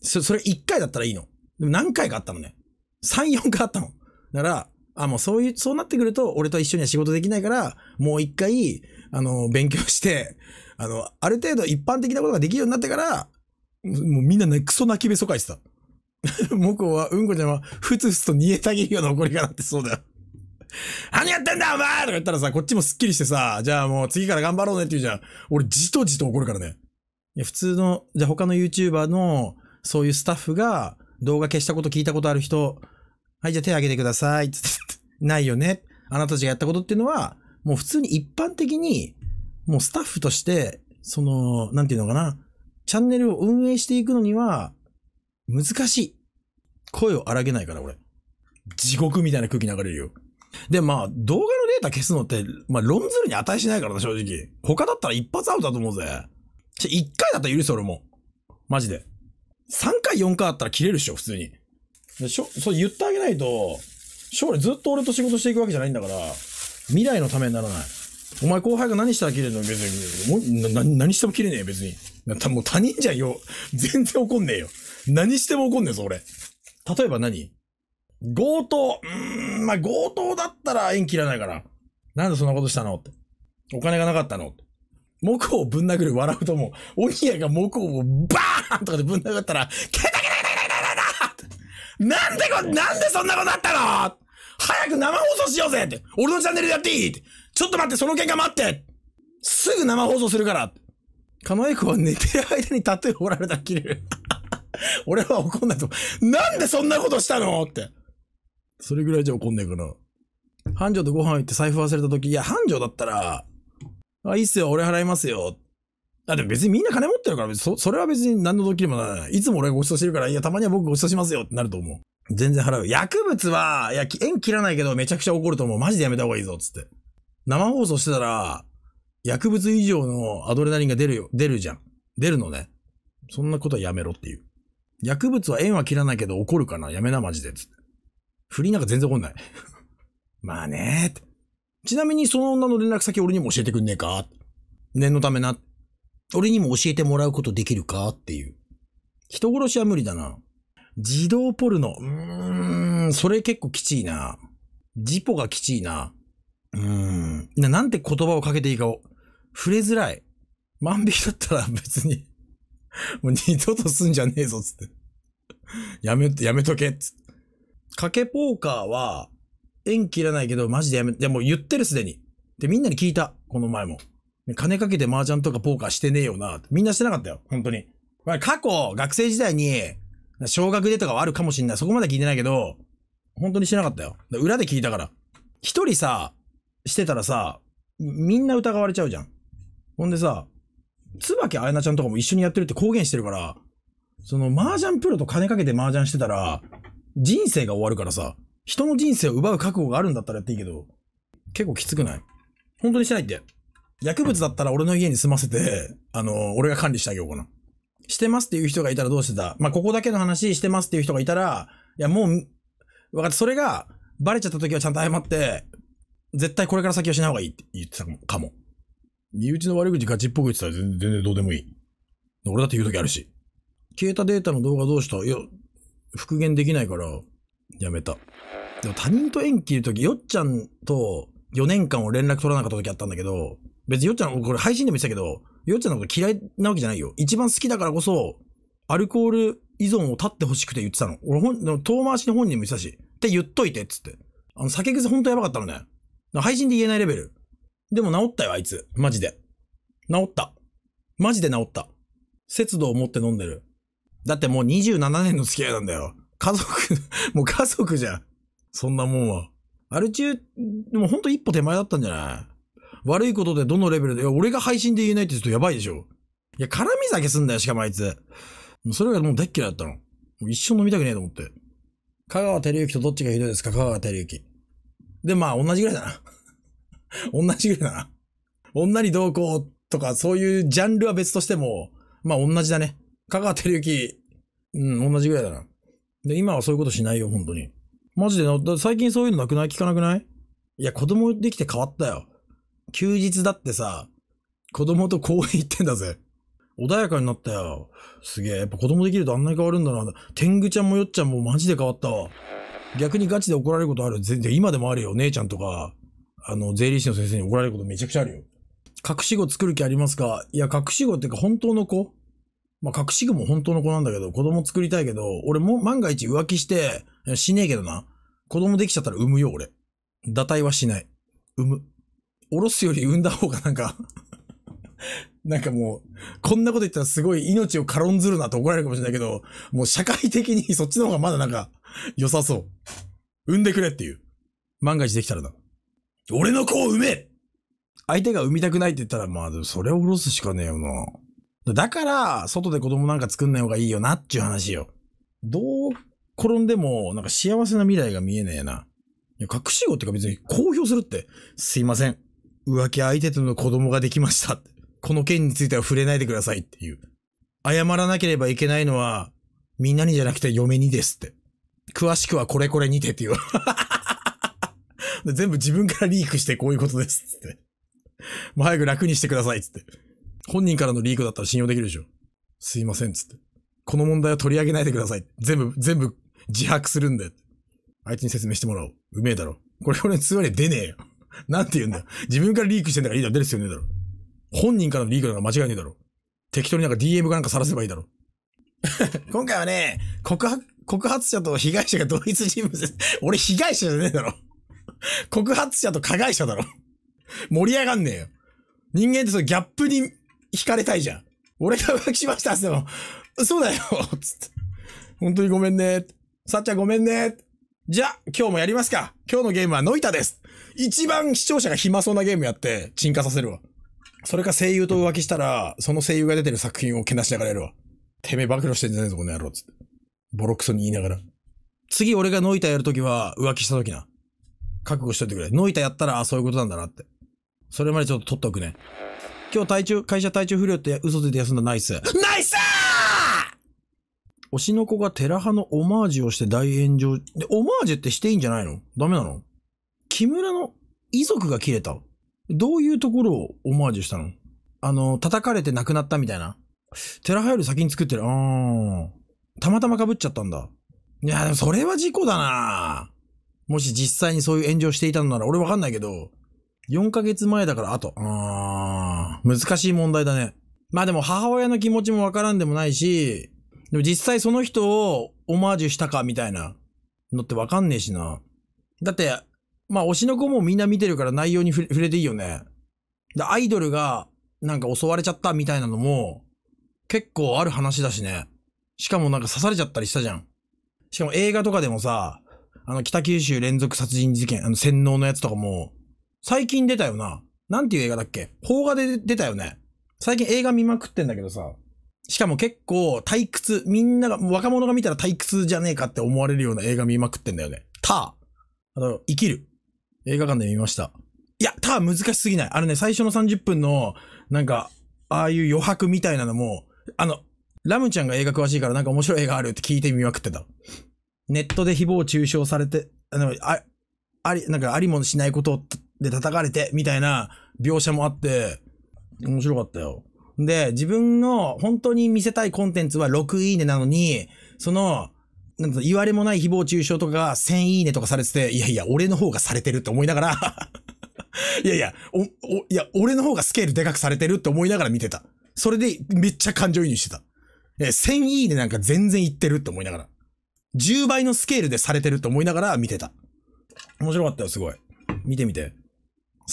そ、それ一回だったらいいの。でも何回かあったのね。三、四回あったの。だから、あ、もうそういう、そうなってくると、俺と一緒には仕事できないから、もう一回、あの、勉強して、あの、ある程度一般的なことができるようになってから、もうみんなね、クソ泣きべそかいてた。僕 は、うんこちゃんは、ふつふつと煮えたぎるような怒りがなってそうだよ。何やってんだお前とか言ったらさ、こっちもスッキリしてさ、じゃあもう次から頑張ろうねって言うじゃん。俺じとじと怒るからね。いや、普通の、じゃあ他の YouTuber の、そういうスタッフが動画消したこと聞いたことある人、はい、じゃあ手挙げてください。ないよね。あなたたちがやったことっていうのは、もう普通に一般的に、もうスタッフとして、その、なんていうのかな、チャンネルを運営していくのには、難しい。声を荒げないから、俺。地獄みたいな空気流れるよ。で、まあ、動画のデータ消すのって、まあ、論ずるに値しないからな、正直。他だったら一発アウトだと思うぜ。一回だったら許す、俺も。マジで。3回4回あったら切れるっしょ、普通に。でしょ、そう言ってあげないと、将来ずっと俺と仕事していくわけじゃないんだから、未来のためにならない。お前後輩が何したら切れるの別に。もうな何しても切れねえよ、別に。もう他人じゃんよ。全然怒んねえよ。何しても怒んねえぞ、俺。例えば何強盗。うーん、まあ、強盗だったら縁切らないから。なんでそんなことしたのって。お金がなかったのって。木コをぶん殴る笑うとも、オニアが木コをバーンとかでぶん殴ったら、ケタケタケタケタなんでこ、なんでそんなことあったの早く生放送しようぜって俺のチャンネルでやっていいってちょっと待ってその喧嘩待ってすぐ生放送するからかまえこは寝てる間にタトゥー掘られたら切れる。俺は怒んないと。なんでそんなことしたのって。それぐらいじゃ怒んねえかな。繁盛とご飯行って財布忘れた時、いや、繁盛だったら、あ、いいっすよ、俺払いますよ。あ、でも別にみんな金持ってるから、そ、それは別に何の時ッもなもない。いつも俺がご馳走してるから、いや、たまには僕ご馳走しますよってなると思う。全然払う。薬物は、いや、縁切らないけどめちゃくちゃ怒ると思う。マジでやめた方がいいぞ、つって。生放送してたら、薬物以上のアドレナリンが出るよ、出るじゃん。出るのね。そんなことはやめろっていう。薬物は縁は切らないけど怒るかな。やめな、マジで。つって。振りなんか全然怒んない。まあねーって。ちなみにその女の連絡先俺にも教えてくんねえか念のためな。俺にも教えてもらうことできるかっていう。人殺しは無理だな。自動ポルノ。うーん、それ結構きちいな。ジポがきちいな。うーん。な、なんて言葉をかけていいかを。触れづらい。万引きだったら 別にもう二度とすんじゃねえぞ、つってやめ、やめとけ、つって。賭けポーカーは、縁切らないけど、マジでやめ、いやもう言ってるすでに。で、みんなに聞いた。この前も。金かけて麻雀とかポーカーしてねえよな。みんなしてなかったよ。本当に。まあ、過去、学生時代に、小学でとかはあるかもしんない。そこまで聞いてないけど、本当にしてなかったよ。裏で聞いたから。一人さ、してたらさ、みんな疑われちゃうじゃん。ほんでさ、椿あやなちゃんとかも一緒にやってるって公言してるから、その、麻雀プロと金かけて麻雀してたら、人生が終わるからさ、人の人生を奪う覚悟があるんだったらやっていいけど、結構きつくない本当にしないって。薬物だったら俺の家に住ませて、あの、俺が管理してあげようかな。してますっていう人がいたらどうしてたまあ、ここだけの話してますっていう人がいたら、いや、もう、わかった。それが、バレちゃった時はちゃんと謝って、絶対これから先はしない方がいいって言ってたかも。身内の悪口ガチっぽく言ってたら全然どうでもいい。俺だって言う時あるし。消えたデータの動画どうしたいや、復元できないから、やめた。でも他人と縁切るとき、よっちゃんと4年間を連絡取らなかったときあったんだけど、別によっちゃん、これ配信でも言ってたけど、よっちゃんのこと嫌いなわけじゃないよ。一番好きだからこそ、アルコール依存を立ってほしくて言ってたの。俺本、遠回しの本人も言ってたし。って言っといて、っつって。あの、酒癖ほんとやばかったのね。配信で言えないレベル。でも治ったよ、あいつ。マジで。治った。マジで治った。節度を持って飲んでる。だってもう27年の付き合いなんだよ。家族もう家族じゃん。そんなもんは。アル中、でもほんと一歩手前だったんじゃない悪いことでどのレベルで、いや、俺が配信で言えないってちょっとやばいでしょ。いや、絡み酒すんだよ、しかもあいつ。もうそれがもうデッキだったの。もう一生飲みたくねえと思って。香川照之とどっちがひどいですか香川照之。で、まあ、同じぐらいだな。同じぐらいだな。女に同行とか、そういうジャンルは別としても、まあ、同じだね。香川照之、うん、同じぐらいだな。で、今はそういうことしないよ、本当に。マジでな、最近そういうのなくない聞かなくないいや、子供できて変わったよ。休日だってさ、子供と公園行ってんだぜ。穏やかになったよ。すげえ。やっぱ子供できるとあんなに変わるんだな。天狗ちゃんもよっちゃんもマジで変わったわ。逆にガチで怒られることある。全然今でもあるよ。姉ちゃんとか、あの、税理士の先生に怒られることめちゃくちゃあるよ。隠し子作る気ありますかいや、隠し子っていうか本当の子まあ、隠し具も本当の子なんだけど、子供作りたいけど、俺も万が一浮気して、しねえけどな。子供できちゃったら産むよ、俺。堕胎はしない。産む。おろすより産んだ方がなんか なんかもう、こんなこと言ったらすごい命を軽んずるなって怒られるかもしれないけど、もう社会的にそっちの方がまだなんか、良さそう。産んでくれっていう。万が一できたらな。俺の子を産め相手が産みたくないって言ったら、まあ、それを下ろすしかねえよな。だから、外で子供なんか作んない方がいいよなっていう話よ。どう転んでも、なんか幸せな未来が見えねえな。い隠し子ってか別に公表するって、すいません。浮気相手との子供ができましたこの件については触れないでくださいっていう。謝らなければいけないのは、みんなにじゃなくて嫁にですって。詳しくはこれこれにてっていう。全部自分からリークしてこういうことですって。もう早く楽にしてくださいって。本人からのリークだったら信用できるでしょ。すいません、つって。この問題は取り上げないでください。全部、全部自白するんで。あいつに説明してもらおう。うめえだろ。これ俺通話で出ねえよ。なんて言うんだよ。自分からリークしてんだからいいだろ。出る必要ねえだろ。本人からのリークだから間違いねえだろ。適当になんか DM かなんか晒せばいいだろ。今回はね、告発、告発者と被害者が同一人物です。俺被害者じゃねえだろ。告発者と加害者だろ。盛り上がんねえよ。人間ってそのギャップに惹かれたいじゃん。俺が浮気しましたっても、そうだよつって。本当にごめんね。さっちゃんごめんね。じゃあ、今日もやりますか。今日のゲームはノイタです一番視聴者が暇そうなゲームやって、沈下させるわ。それか声優と浮気したら、その声優が出てる作品をけなしながらやるわ。てめえ暴露してんじゃねえぞ、この野郎。つって。ボロクソに言いながら。次俺がノイタやるときは、浮気したときな。覚悟しといてくれ。ノイタやったら、あ、そういうことなんだなって。それまでちょっと取っとくね。今日体調、会社体調不良って嘘ついて休んだナイス。ナイス推しの子が寺派のオマージュをして大炎上。で、オマージュってしていいんじゃないのダメなの木村の遺族が切れた。どういうところをオマージュしたのあの、叩かれて亡くなったみたいな。寺派より先に作ってる。あー。たまたま被っちゃったんだ。いや、でもそれは事故だなもし実際にそういう炎上していたのなら俺わかんないけど、4ヶ月前だからあと。あー、難しい問題だね。まあでも母親の気持ちもわからんでもないし、でも実際その人をオマージュしたかみたいなのってわかんねえしな。だって、まあ推しの子もみんな見てるから内容に触れていいよね。で、アイドルがなんか襲われちゃったみたいなのも結構ある話だしね。しかもなんか刺されちゃったりしたじゃん。しかも映画とかでもさ、あの北九州連続殺人事件、あの洗脳のやつとかも、最近出たよな。なんていう映画だっけ邦画で出たよね。最近映画見まくってんだけどさ。しかも結構退屈、みんなが、若者が見たら退屈じゃねえかって思われるような映画見まくってんだよね。ター。あと、生きる。映画館で見ました。いや、ター難しすぎない。あのね、最初の30分の、なんか、ああいう余白みたいなのも、あの、ラムちゃんが映画詳しいからなんか面白い映画あるって聞いてみまくってた。ネットで誹謗中傷されて、あの、あ、あり、なんかありもしないことをで叩かれて、みたいな描写もあって、面白かったよ。で、自分の本当に見せたいコンテンツは6いいねなのに、その、なん言われもない誹謗中傷とかが1000いいねとかされてて、いやいや、俺の方がされてるって思いながら いやいや、お、お、いや、俺の方がスケールでかくされてるって思いながら見てた。それでめっちゃ感情移入してた。え、1000いいねなんか全然いってるって思いながら。10倍のスケールでされてるって思いながら見てた。面白かったよ、すごい。見てみて。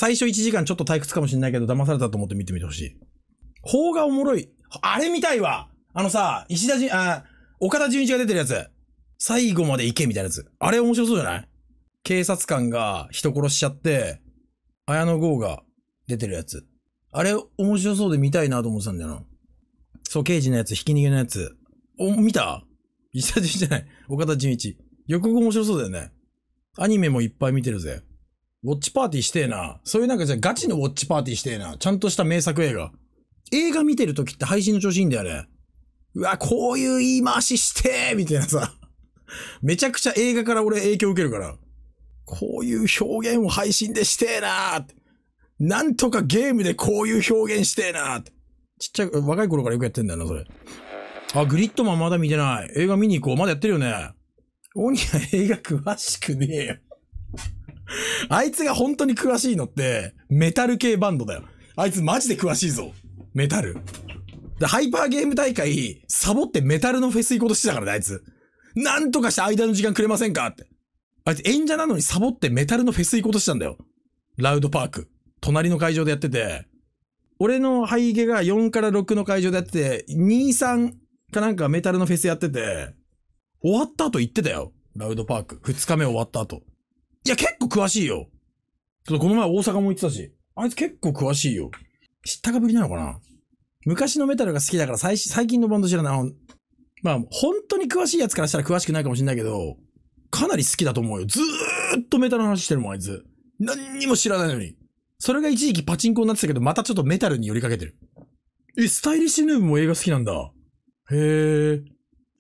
最初1時間ちょっと退屈かもしんないけど、騙されたと思って見てみてほしい。方がおもろい。あれ見たいわあのさ、石田じ、あ、岡田純一が出てるやつ。最後まで行けみたいなやつ。あれ面白そうじゃない警察官が人殺しちゃって、綾野剛が出てるやつ。あれ面白そうで見たいなと思ってたんだよな。そう、刑事のやつ、ひき逃げのやつ。お、見た石田純一じゃない。岡田純一。予告面白そうだよね。アニメもいっぱい見てるぜ。ウォッチパーティーしてえな。そういうなんかじゃガチのウォッチパーティーしてえな。ちゃんとした名作映画。映画見てる時って配信の調子いいんだよね。うわ、こういう言い回ししてみたいなさ。めちゃくちゃ映画から俺影響受けるから。こういう表現を配信でしてえななんとかゲームでこういう表現してえなちっちゃい、若い頃からよくやってんだよな、それ。あ、グリッドマンまだ見てない。映画見に行こう。まだやってるよね。鬼は映画詳しくねえよ。あいつが本当に詳しいのって、メタル系バンドだよ。あいつマジで詳しいぞ。メタル。で、ハイパーゲーム大会、サボってメタルのフェス行こうとしてたからね、あいつ。なんとかして間の時間くれませんかって。あいつ演者なのにサボってメタルのフェス行こうとしてたんだよ。ラウドパーク。隣の会場でやってて。俺のハイゲが4から6の会場でやってて、2、3かなんかメタルのフェスやってて、終わった後行ってたよ。ラウドパーク。2日目終わった後。いや、結構詳しいよ。ちょっとこの前大阪も行ってたし。あいつ結構詳しいよ。知ったかぶりなのかな昔のメタルが好きだから最最近のバンド知らない。まあ、本当に詳しいやつからしたら詳しくないかもしれないけど、かなり好きだと思うよ。ずーっとメタルの話してるもん、あいつ。何にも知らないのに。それが一時期パチンコになってたけど、またちょっとメタルに寄りかけてる。え、スタイリッシュヌーブも映画好きなんだ。へえ。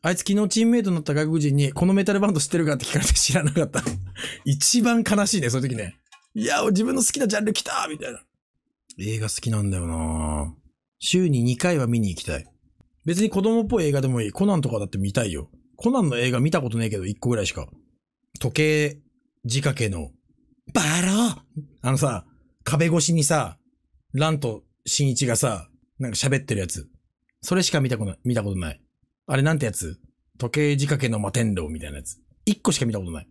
あいつ昨日チームメイトになった外国人に、このメタルバンド知ってるかって聞かれて知らなかった 一番悲しいね、そういう時ね。いや、自分の好きなジャンル来たみたいな。映画好きなんだよな週に2回は見に行きたい。別に子供っぽい映画でもいい。コナンとかだって見たいよ。コナンの映画見たことねえけど、1個ぐらいしか。時計仕掛けの、バーあのさ、壁越しにさ、ランと新一がさ、なんか喋ってるやつ。それしか見たことない、見たことない。あれなんてやつ時計仕掛けの摩天楼みたいなやつ。1個しか見たことない。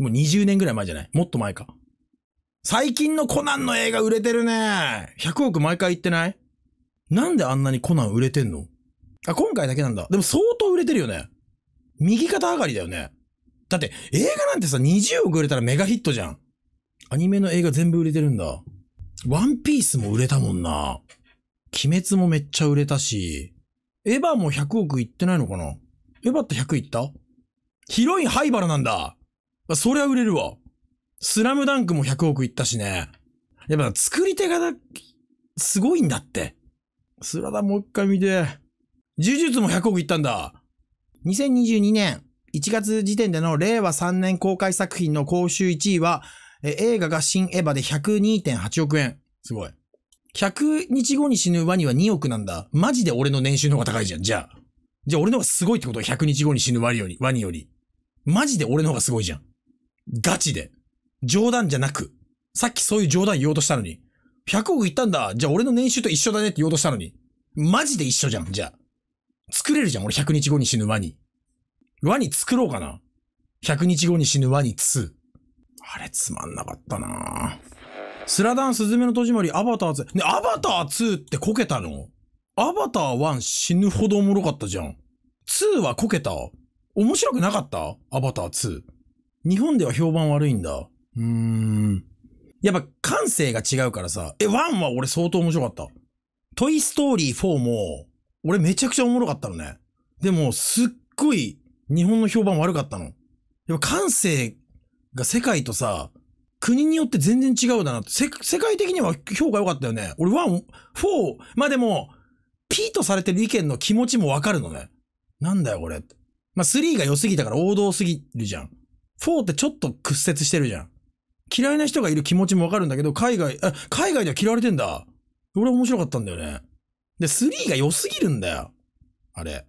もう20年ぐらい前じゃないもっと前か。最近のコナンの映画売れてるね。100億毎回言ってないなんであんなにコナン売れてんのあ、今回だけなんだ。でも相当売れてるよね。右肩上がりだよね。だって映画なんてさ、20億売れたらメガヒットじゃん。アニメの映画全部売れてるんだ。ワンピースも売れたもんな。鬼滅もめっちゃ売れたし。エヴァも100億いってないのかなエヴァって100いったヒロイン灰原なんだそりゃ売れるわ。スラムダンクも100億いったしね。やっぱ作り手がすごいんだって。スラダもう一回見て。呪術も100億いったんだ。2022年1月時点での令和3年公開作品の公衆1位は、映画が新エヴァで102.8億円。すごい。100日後に死ぬワニは2億なんだ。マジで俺の年収の方が高いじゃん。じゃあ。じゃあ俺の方がすごいってこと ?100 日後に死ぬワニより。マジで俺の方がすごいじゃん。ガチで。冗談じゃなく。さっきそういう冗談言おうとしたのに。100億いったんだ。じゃあ俺の年収と一緒だねって言おうとしたのに。マジで一緒じゃん、じゃあ。作れるじゃん、俺100日後に死ぬワニ。ワニ作ろうかな。100日後に死ぬワニ2。あれ、つまんなかったなスラダン、スズメの戸締まり、アバター2。ね、アバター2ってこけたのアバター1死ぬほどおもろかったじゃん。2はこけた面白くなかったアバター2。日本では評判悪いんだ。うーん。やっぱ感性が違うからさ。え、ワンは俺相当面白かった。トイストーリー4も、俺めちゃくちゃおもろかったのね。でも、すっごい日本の評判悪かったの。やっぱ感性が世界とさ、国によって全然違うだな世界的には評価良かったよね。俺ワォ4、まあでも、ピートされてる意見の気持ちもわかるのね。なんだよこれ。まあ3が良すぎたから王道すぎるじゃん。4ってちょっと屈折してるじゃん。嫌いな人がいる気持ちもわかるんだけど、海外、あ、海外では嫌われてんだ。俺面白かったんだよね。で、3が良すぎるんだよ。あれ。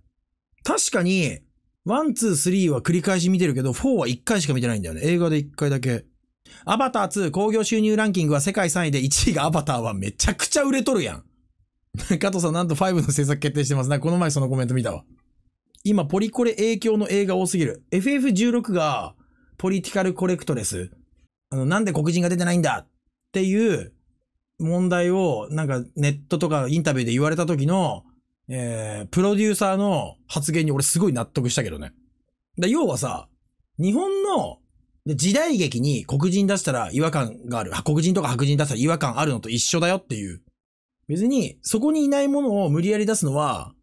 確かに、1、2、3は繰り返し見てるけど、4は1回しか見てないんだよね。映画で1回だけ。アバター2興行収入ランキングは世界3位で1位がアバターはめちゃくちゃ売れとるやん。加藤さんなんと5の制作決定してますな。この前そのコメント見たわ。今ポリコレ影響の映画多すぎる。FF16 がポリティカルコレクトレス。あの、なんで黒人が出てないんだっていう問題を、なんかネットとかインタビューで言われた時の、えー、プロデューサーの発言に俺すごい納得したけどね。だ要はさ、日本の時代劇に黒人出したら違和感がある。黒人とか白人出したら違和感あるのと一緒だよっていう。別に、そこにいないものを無理やり出すのは、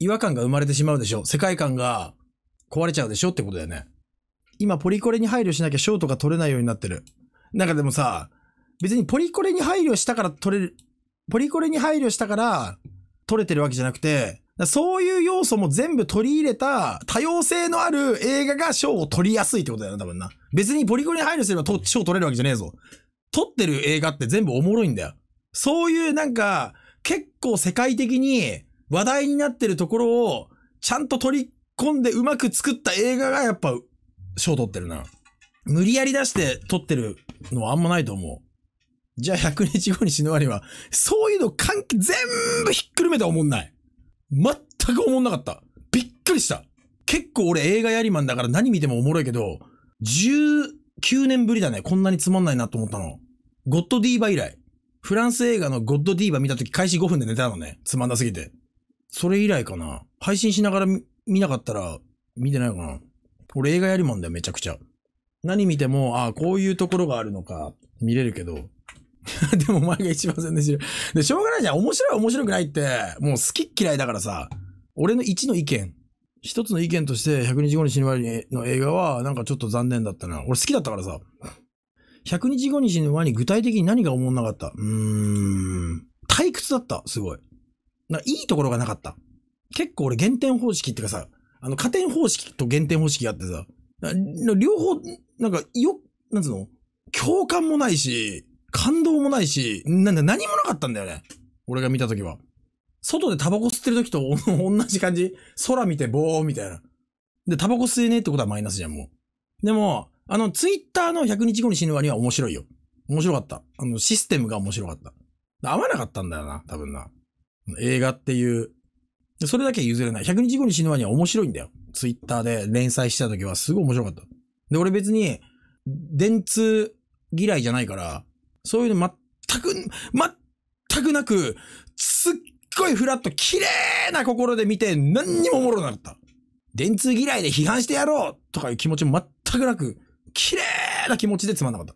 違和感が生まれてしまうでしょ。世界観が壊れちゃうでしょってことだよね。今ポリコレに配慮しなきゃショートが取れないようになってる。なんかでもさ、別にポリコレに配慮したから取れる、ポリコレに配慮したから取れてるわけじゃなくて、そういう要素も全部取り入れた多様性のある映画が賞を取りやすいってことだよな、多分な。別にポリコレに配慮すれば賞取れるわけじゃねえぞ。撮ってる映画って全部おもろいんだよ。そういうなんか、結構世界的に話題になってるところを、ちゃんと取り込んでうまく作った映画がやっぱ賞取ってるな。無理やり出して取ってるのはあんまないと思う。じゃあ100日後に死ぬ割りは、そういうの関係全部ひっくるめて思んない。全く思んなかった。びっくりした。結構俺映画やりマンだから何見てもおもろいけど、19年ぶりだね。こんなにつまんないなと思ったの。ゴッドディーバ以来。フランス映画のゴッドディーバ見た時開始5分で寝たのね。つまんなすぎて。それ以来かな。配信しながら見なかったら見てないかな。俺映画やりもんだよ、めちゃくちゃ。何見ても、ああ、こういうところがあるのか、見れるけど。でもお前が一番宣伝してる。で、しょうがないじゃん。面白い面白くないって、もう好き嫌いだからさ、俺の一の意見。一つの意見として、100日後に死ぬ前にの映画は、なんかちょっと残念だったな。俺好きだったからさ。100日後に死ぬ前に具体的に何が思んなかったうーん。退屈だった、すごい。ないいところがなかった。結構俺減点方式ってかさ、あの、加点方式と減点方式があってさ、両方、なんか、よ、なんつうの共感もないし、感動もないし、なんだ、何もなかったんだよね。俺が見たときは。外でタバコ吸ってるときと 同じ感じ。空見てぼーみたいな。で、タバコ吸えねえってことはマイナスじゃん、もう。でも、あの、ツイッターの100日後に死ぬ割には面白いよ。面白かった。あの、システムが面白かった。合わなかったんだよな、多分な。映画っていうそれだけ譲れない。100日後に死ぬワには面白いんだよ。ツイッターで連載した時はすごい面白かった。で、俺別に、電通嫌いじゃないから、そういうの全く、全くなく、すっごいフラット、綺麗な心で見て、何にもおもろなかった。電通嫌いで批判してやろうとかいう気持ちも全くなく、綺麗な気持ちでつまんなかった。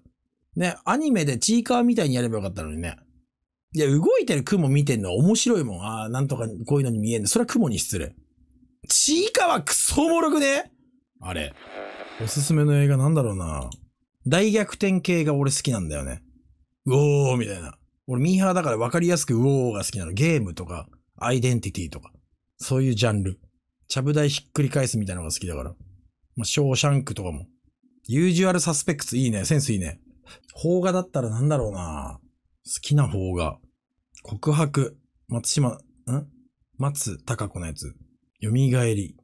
ね、アニメでチーカーみたいにやればよかったのにね。いや、動いてる雲見てんのは面白いもん。ああ、なんとかこういうのに見えんそれは雲に失礼。ちいかはクソおもろくねあれ。おすすめの映画なんだろうな。大逆転系が俺好きなんだよね。うおーみたいな。俺ミーハーだから分かりやすくうおーが好きなの。ゲームとか、アイデンティティとか。そういうジャンル。ちゃぶ台ひっくり返すみたいなのが好きだから。まあ、ショーシャンクとかも。ユージュアルサスペクツいいね。センスいいね。邦画だったらなんだろうな。好きな邦画。告白。松島、ん松高子のやつ。蘇り。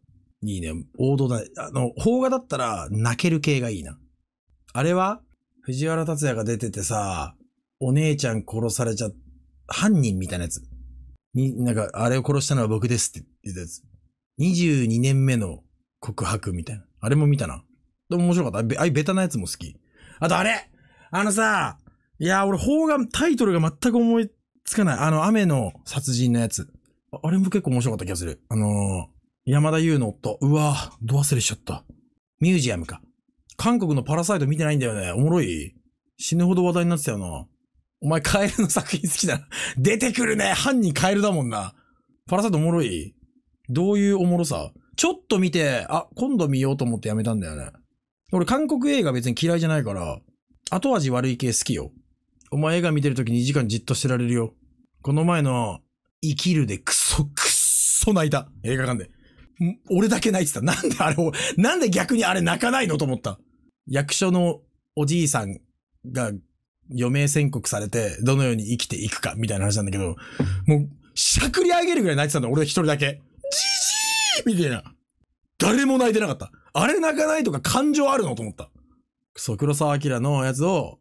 いいね。王道だね。あの、邦画だったら泣ける系がいいな。あれは藤原達也が出ててさ、お姉ちゃん殺されちゃ、犯人みたいなやつ。に、なんか、あれを殺したのは僕ですって言ったやつ。22年目の告白みたいな。あれも見たな。でも面白かった。あベタなやつも好き。あとあれあのさ、いや、俺、邦画、タイトルが全く思いつかない。あの、雨の殺人のやつ。あれも結構面白かった気がする。あのー、山田優の夫。うわど忘れしちゃった。ミュージアムか。韓国のパラサイト見てないんだよね。おもろい死ぬほど話題になってたよな。お前カエルの作品好きだな。出てくるね犯人カエルだもんな。パラサイトおもろいどういうおもろさちょっと見て、あ、今度見ようと思ってやめたんだよね。俺韓国映画別に嫌いじゃないから、後味悪い系好きよ。お前映画見てるとき2時間じっとしてられるよ。この前の、生きるでクソクソ泣いた。映画館で。俺だけ泣いてた。なんであれを、なんで逆にあれ泣かないのと思った。役所のおじいさんが余命宣告されて、どのように生きていくか、みたいな話なんだけど、もう、しゃくり上げるぐらい泣いてたんだ。俺一人だけ。じじーみたいな。誰も泣いてなかった。あれ泣かないとか感情あるのと思った。クソ黒沢明のやつを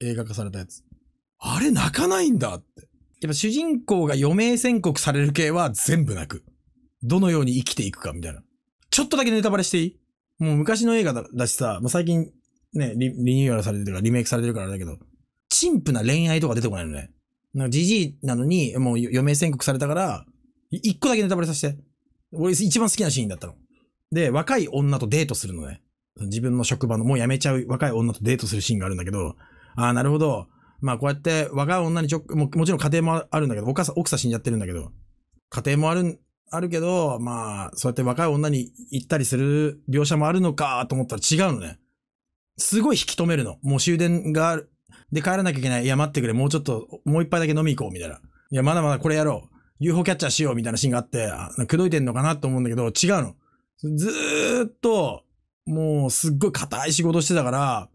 映画化されたやつ。あれ泣かないんだって。やっぱ主人公が余命宣告される系は全部なく。どのように生きていくかみたいな。ちょっとだけネタバレしていいもう昔の映画だしさ、もう最近ねリ、リニューアルされてるから、リメイクされてるからだけど、チンプな恋愛とか出てこないのね。なんかジジイなのに、もう余命宣告されたから、一個だけネタバレさせて。俺一番好きなシーンだったの。で、若い女とデートするのね。自分の職場のもう辞めちゃう若い女とデートするシーンがあるんだけど、ああ、なるほど。まあこうやって若い女にちょも、もちろん家庭もあるんだけど、奥さん、奥さん死んじゃってるんだけど、家庭もある、あるけど、まあ、そうやって若い女に行ったりする描写もあるのかと思ったら違うのね。すごい引き止めるの。もう終電がある。で帰らなきゃいけない。いや、待ってくれ。もうちょっと、もう一杯だけ飲み行こう。みたいな。いや、まだまだこれやろう。UFO キャッチャーしよう。みたいなシーンがあって、くどいてんのかなと思うんだけど、違うの。ずーっと、もうすっごい硬い仕事してたから、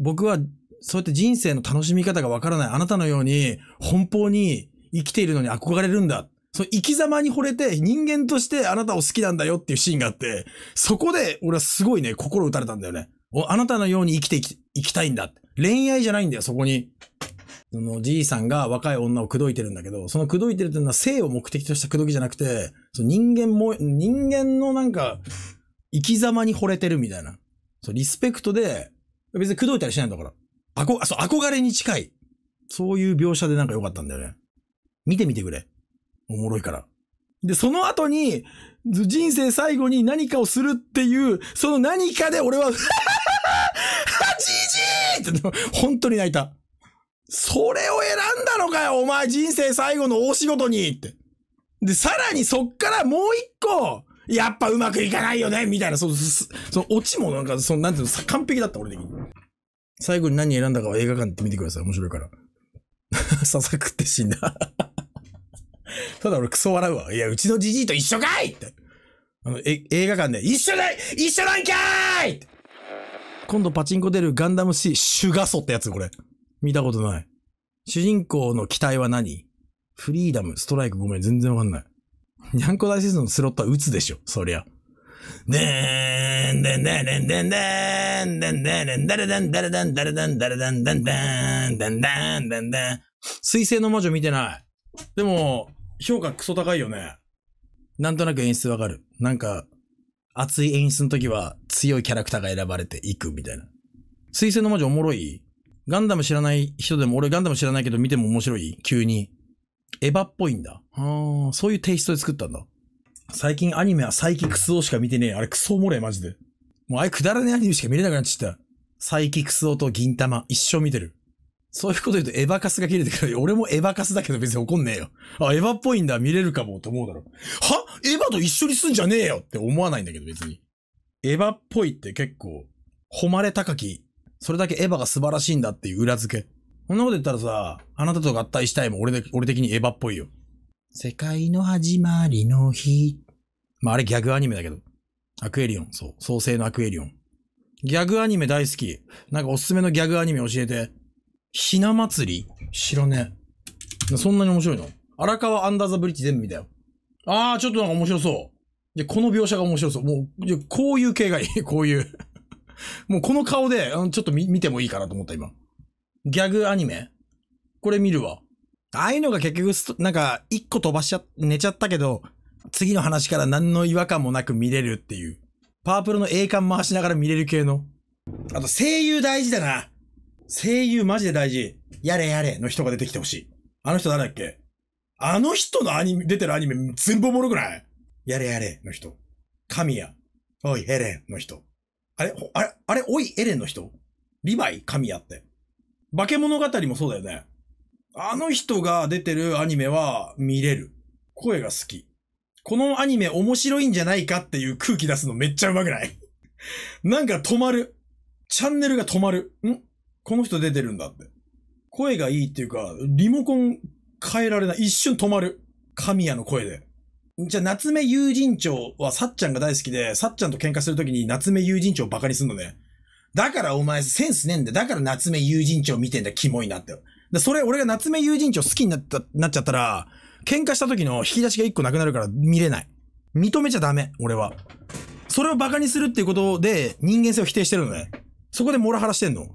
僕はそうやって人生の楽しみ方がわからないあなたのように、奔放に生きているのに憧れるんだ。その生き様に惚れて人間としてあなたを好きなんだよっていうシーンがあって、そこで俺はすごいね、心打たれたんだよね。お、あなたのように生きていききたいんだ。恋愛じゃないんだよ、そこに。そのじいさんが若い女を口説いてるんだけど、その口説いてるっていうのは性を目的とした口説きじゃなくて、その人間も、人間のなんか、生き様に惚れてるみたいな。そう、リスペクトで、別に口説いたりしないんだから。あこ、そう、憧れに近い。そういう描写でなんか良かったんだよね。見てみてくれ。おもろいから。で、その後に、人生最後に何かをするっていう、その何かで俺はじじいって本当に泣いた。それを選んだのかよ、お前人生最後の大仕事にって。で、さらにそっからもう一個、やっぱうまくいかないよねみたいな、その、そのオチもなんか、その、なんていうの、完璧だった、俺的に。最後に何選んだかは映画館で見てください。面白いから。ささくって死んだ ただ俺クソ笑うわ。いや、うちのじじいと一緒かいって。あの、え、映画館で、一緒だ一緒なんかーいって今度パチンコ出るガンダム C、シュガソってやつ、これ。見たことない。主人公の期待は何フリーダム、ストライクごめん、全然わかんない。にゃんこ大シ説のスロットは打つでしょ、そりゃ。でーん、でんでんでんでんでん、でんでんでんだれだんだれだんだれだんだれだんだんだん、だんだんだんだん。水星の魔女見てない。でも、評価クソ高いよね。なんとなく演出わかる。なんか、熱い演出の時は強いキャラクターが選ばれていくみたいな。水星の魔女おもろいガンダム知らない人でも、俺ガンダム知らないけど見ても面白い急に。エヴァっぽいんだ。ああ、そういうテイストで作ったんだ。最近アニメはサイキクスオしか見てねえ。あれクソおもれ、マジで。もうあれくだらねえアニメしか見れなくなっちゃった。サイキクスオと銀玉、一生見てる。そういうこと言うとエヴァカスが切れてくる。俺もエヴァカスだけど別に怒んねえよ。あ、エヴァっぽいんだ、見れるかも、と思うだろ。はエヴァと一緒にすんじゃねえよって思わないんだけど別に。エヴァっぽいって結構、誉れ高き、それだけエヴァが素晴らしいんだっていう裏付け。そんなこと言ったらさ、あなたと合体したいもん、俺で俺的にエヴァっぽいよ。世界の始まりの日。まあ、あれギャグアニメだけど。アクエリオン、そう。創世のアクエリオン。ギャグアニメ大好き。なんかおすすめのギャグアニメ教えて。ひな祭り知らねえ。そんなに面白いの荒川アンダーザブリッジ全部見たよ。あー、ちょっとなんか面白そう。で、この描写が面白そう。もう、こういう系がいい。こういうもうこの顔で、ちょっと見てもいいかなと思った、今。ギャグアニメこれ見るわ。ああいうのが結局、なんか、一個飛ばしちゃ、寝ちゃったけど、次の話から何の違和感もなく見れるっていう。パープルの栄冠回しながら見れる系の。あと声優大事だな。声優マジで大事。やれやれの人が出てきてほしい。あの人誰だっけあの人のアニメ、出てるアニメ全部おもろくないやれやれの人。神谷。おい、エレンの人。あれあれあれおい、エレンの人リヴァイ神谷って。化け物語もそうだよね。あの人が出てるアニメは見れる。声が好き。このアニメ面白いんじゃないかっていう空気出すのめっちゃうまくないなんか止まる。チャンネルが止まる。んこの人出てるんだって。声がいいっていうか、リモコン変えられない。一瞬止まる。神谷の声で。じゃあ、夏目友人帳はさっちゃんが大好きで、さっちゃんと喧嘩するときに夏目友人帳をバカにすんのね。だからお前センスねえんだ。だから夏目友人帳見てんだ。キモいなって。で、それ、俺が夏目友人帳好きになった、なっちゃったら、喧嘩した時の引き出しが一個なくなるから見れない。認めちゃダメ、俺は。それを馬鹿にするっていうことで人間性を否定してるのね。そこでモラハラしてんの。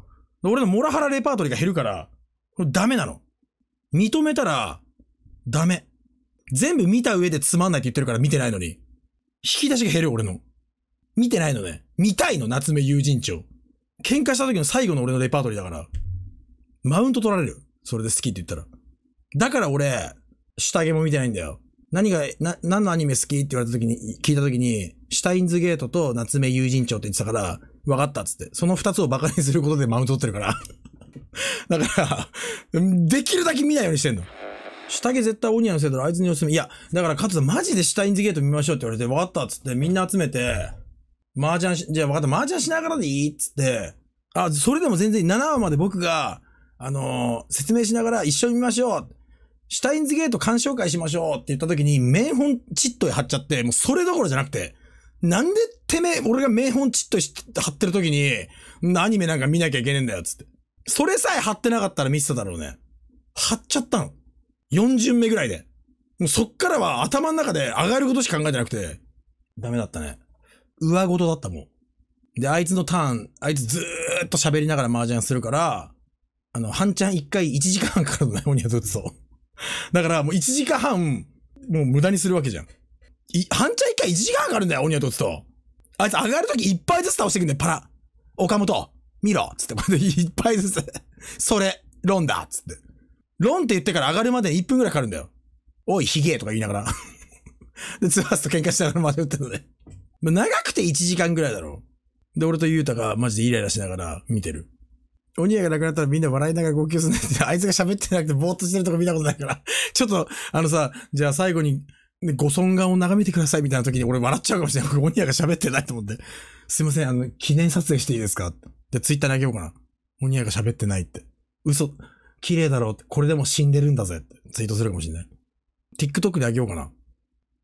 俺のモラハラレパートリーが減るから、これダメなの。認めたら、ダメ。全部見た上でつまんないって言ってるから見てないのに。引き出しが減る、俺の。見てないのね。見たいの、夏目友人帳。喧嘩した時の最後の俺のレパートリーだから。マウント取られる。それで好きって言ったら。だから俺、下着も見てないんだよ。何が、な、何のアニメ好きって言われた時に、聞いた時に、シュタインズゲートと夏目友人帳って言ってたから、分かったっつって。その二つを馬鹿にすることでマウント取ってるから。だから、できるだけ見ないようにしてんの。下着絶対オニアのせいだろ、あいつにおすすめ。いや、だから勝つマジでシュタインズゲート見ましょうって言われて、分かったっつって、みんな集めて、麻雀し、じゃあ分かった、麻雀しながらでいいっつって、あ、それでも全然7話まで僕が、あのー、説明しながら一緒に見ましょう。シュタインズゲート鑑賞会しましょうって言った時に、名本チット貼っちゃって、もうそれどころじゃなくて、なんでてめえ、俺が名本チット貼ってる時に、アニメなんか見なきゃいけねえんだよ、つって。それさえ貼ってなかったら見てただろうね。貼っちゃったの。4巡目ぐらいで。もうそっからは頭の中で上がることしか考えてなくて、ダメだったね。上事だったもん。で、あいつのターン、あいつずーっと喋りながら麻雀するから、あの、半ちゃん1回1時間半かかるのね、鬼はずっと。だからもう1時間半、もう無駄にするわけじゃん。い、半ちゃん1回1時間半かかるんだよ、鬼はずっと。あいつ上がるときいっぱいずつ倒していくんだよ、パラ。岡本、見ろつって、までいっぱいずつ。それ、ロンだつって。ロンって言ってから上がるまで1分くらいかかるんだよ。おい、ヒゲとか言いながら。で、ツバスと喧嘩しながらまで打ってるのね。長くて1時間ぐらいだろう。で、俺とユータがマジでイライラしながら見てる。鬼屋がなくなったらみんな笑いながら号泣するんだって、あいつが喋ってなくてぼーっとしてるとこ見たことないから ちょっと、あのさ、じゃあ最後に、ね、ご尊顔を眺めてくださいみたいな時に俺笑っちゃうかもしれない。鬼屋が喋ってないと思って。すいません、あの、記念撮影していいですかで、ツイッターにあげようかな。鬼屋が喋ってないって。嘘、綺麗だろうって。これでも死んでるんだぜって。ツイートするかもしれない。TikTok にあげようかな。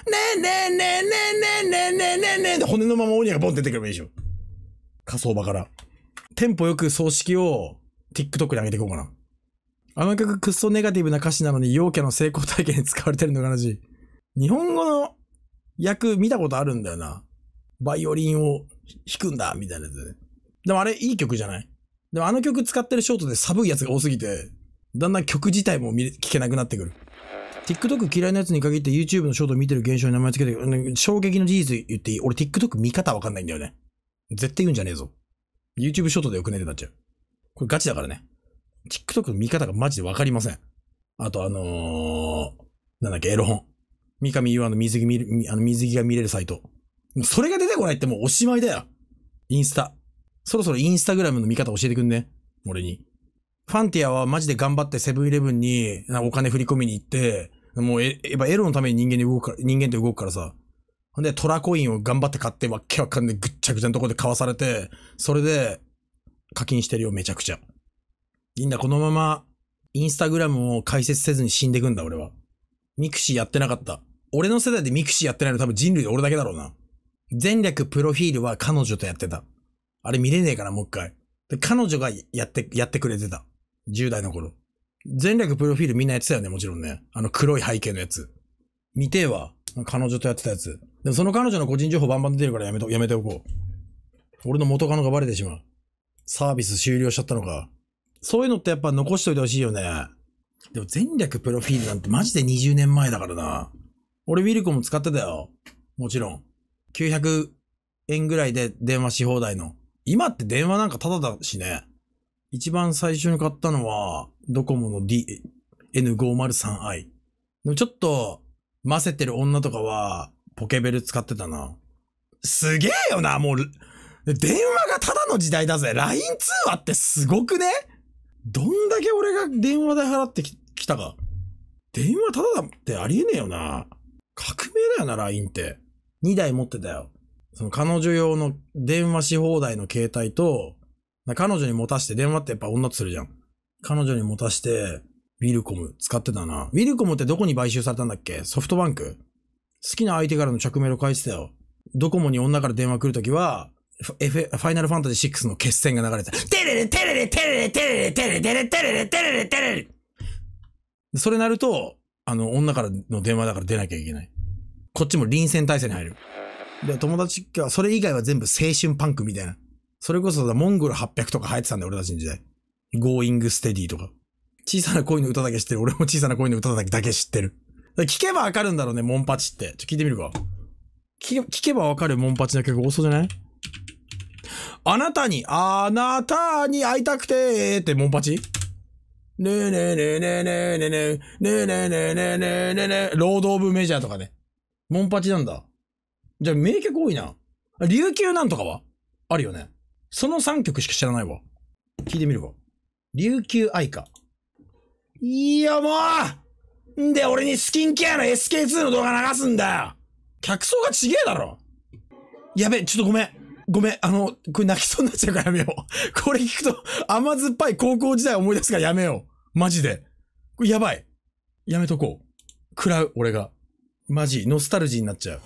ねえねえねえねえねえねえねえねえねえで骨のままオニアがボンって出てくればいいでしょ。火葬場から。テンポよく葬式を TikTok に上げていこうかな。あの曲クッソネガティブな歌詞なのに陽キャの成功体験に使われてるのが悲し日本語の訳見たことあるんだよな。バイオリンを弾くんだ、みたいなやつで、でもあれいい曲じゃないでもあの曲使ってるショートで寒いやつが多すぎて、だんだん曲自体も聞けなくなってくる。TikTok 嫌いなやつに限って YouTube のショート見てる現象に名前つけて、衝撃の事実言っていい俺 TikTok 見方わかんないんだよね。絶対言うんじゃねえぞ。YouTube ショートでよくねってなっちゃう。これガチだからね。TikTok の見方がマジでわかりません。あとあのー、なんだっけ、エロ本。三上優愛の水着見る、あの水着が見れるサイト。それが出てこないってもうおしまいだよ。インスタ。そろそろインスタグラムの見方教えてくんね。俺に。ファンティアはマジで頑張ってセブンイレブンにお金振り込みに行って、もうやっぱエロのために人間で動くから、人間って動くからさ。ほんで、トラコインを頑張って買って、わけわかんないぐっちゃぐちゃのとこで買わされて、それで課金してるよ、めちゃくちゃ。いいんだ、このまま、インスタグラムを解説せずに死んでくんだ、俺は。ミクシーやってなかった。俺の世代でミクシーやってないの多分人類で俺だけだろうな。前略プロフィールは彼女とやってた。あれ見れねえから、もう一回。で、彼女がやって、やってくれてた。10代の頃。前略プロフィールみんなやってたよね、もちろんね。あの黒い背景のやつ。見てえわ。彼女とやってたやつ。でもその彼女の個人情報バンバン出てるからやめと、やめておこう。俺の元カノがバレてしまう。サービス終了しちゃったのか。そういうのってやっぱ残しといてほしいよね。でも全略プロフィールなんてマジで20年前だからな。俺ウィルコム使ってたよ。もちろん。900円ぐらいで電話し放題の。今って電話なんかタダだしね。一番最初に買ったのは、ドコモの DN503i。でもちょっと、混ぜてる女とかは、ポケベル使ってたな。すげえよな、もう、電話がただの時代だぜ。LINE 通話ってすごくねどんだけ俺が電話代払ってきたか。電話ただだってありえねえよな。革命だよな、LINE って。2台持ってたよ。その彼女用の電話し放題の携帯と、彼女に持たして、電話ってやっぱ女とするじゃん。彼女に持たして、ウィルコム使ってたな。ウィルコムってどこに買収されたんだっけソフトバンク好きな相手からの着メロ返してたよ。ドコモに女から電話来るときは、ファイナルファンタジー6の決戦が流れてた。テレレテレレテレレテレレテレレテレレテレレテレレテレレそれなると、あの、女からの電話だから出なきゃいけない。こっちも臨戦態勢に入る。で、友達が、それ以外は全部青春パンクみたいな。それこそモンゴル800とか入ってたんだよ、俺たちの時代。Going Steady とか。小さな恋の歌だけ知ってる。俺も小さな恋の歌だけ知ってる。聞けばわかるんだろうね、モンパチって。ちょ、聞いてみるか。聞けばわかるモンパチの曲多そうじゃないあなたに、あなたに会いたくてってモンパチねえねえねえねえねえねえねえねえねえねえねえねえねえねえロードオブメジャーとかね。モンパチなんだ。じゃあ名曲多いな。琉球なんとかはあるよね。その3曲しか知らないわ。聞いてみるわ。琉球愛歌。いや、もうんで俺にスキンケアの SK2 の動画流すんだよ客層がちげえだろやべちょっとごめん。ごめん、あの、これ泣きそうになっちゃうからやめよう。これ聞くと甘酸っぱい高校時代思い出すからやめよう。マジで。これやばい。やめとこう。食らう、俺が。マジ、ノスタルジーになっちゃう。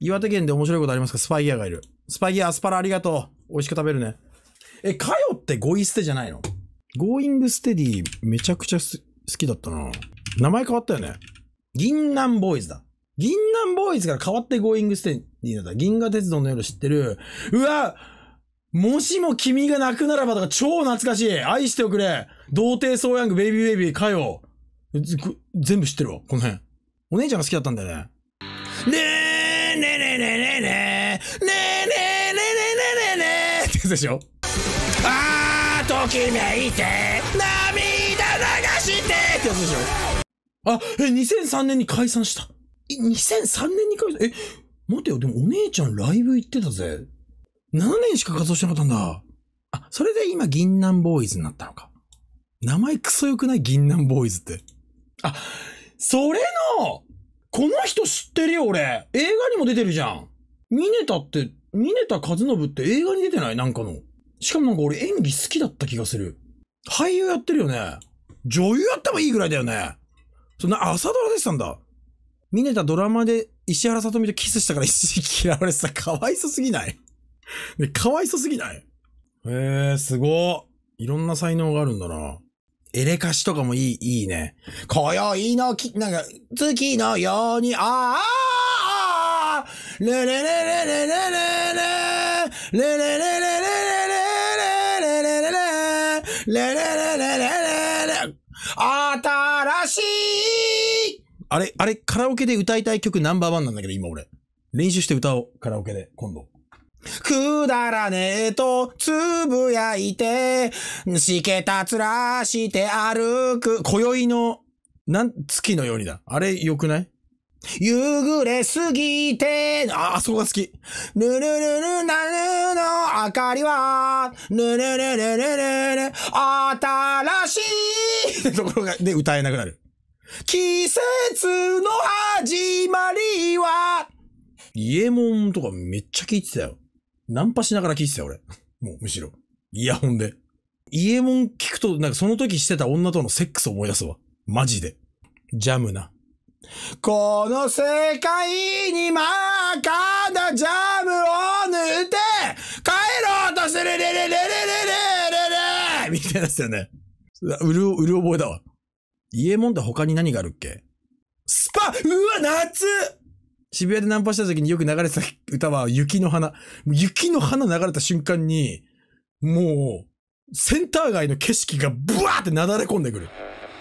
岩手県で面白いことありますかスパイギアがいる。スパイギア、アスパラありがとう。美味しく食べるね。え、かよってゴイ捨てじゃないのゴーイングステディめちゃくちゃ好きだったな。名前変わったよね。銀南ボーイズだ。銀南ボーイズから変わってゴーイングステディだった。銀河鉄道の夜知ってる。うわもしも君が泣くならばとか超懐かしい愛しておくれ童貞ソーヤングベイビーベイビーかよ全部知ってるわ、この辺。お姉ちゃんが好きだったんだよね。ねえねえねえねえねえねえつでしょあーときめいて涙流してってやつでしょあ、え、2003年に解散した。え、2003年に解散え、待てよ、でもお姉ちゃんライブ行ってたぜ。7年しか活動してなかったんだ。あ、それで今銀杏ボーイズになったのか。名前クソ良くない銀杏ボーイズって。あ、それのこの人知ってるよ、俺。映画にも出てるじゃん。ミネタって峰田和信って映画に出てないなんかの。しかもなんか俺演技好きだった気がする。俳優やってるよね。女優やってもいいぐらいだよね。そんな朝ドラ出てたんだ。ネタドラマで石原さとみとキスしたから一時嫌われてた。かわいそすぎないね、かわいそすぎないへえー、すごいろんな才能があるんだな。エレカシとかもいい、いいね。今宵のき、なんか、月のように、ああレレレレレレレレレレレレレレレレレレレ新しいあれ、あれ、カラオケで歌いたい曲ナンバーワンなんだけど、今俺。練習して歌おう。カラオケで、今度。くだらねえとつぶやいて、しけたつらして歩く。今宵の、なん、月のようにだ。あれ、よくない夕暮れすぎて、あ、あそこが好き。ぬるるるなぬの明かりは、ぬるるるるるる、新しいってところが、で歌えなくなる。季節の始まりは、イエモンとかめっちゃ聴いてたよ。ナンパしながら聴いてたよ、俺。もう、むしろ。イヤホンで。イエモン聴くと、なんかその時してた女とのセックスを思い出すわ。マジで。ジャムな。この世界にマーカーなジャムを塗って帰ろうとするレレレレレレレレみたいなやつだよね。うる、うる覚えだわ。家もんだ他に何があるっけスパうわ夏渋谷でナンパした時によく流れてた歌は雪の花。雪の花流れた瞬間に、もう、センター街の景色がブワーってなだれ込んでくる。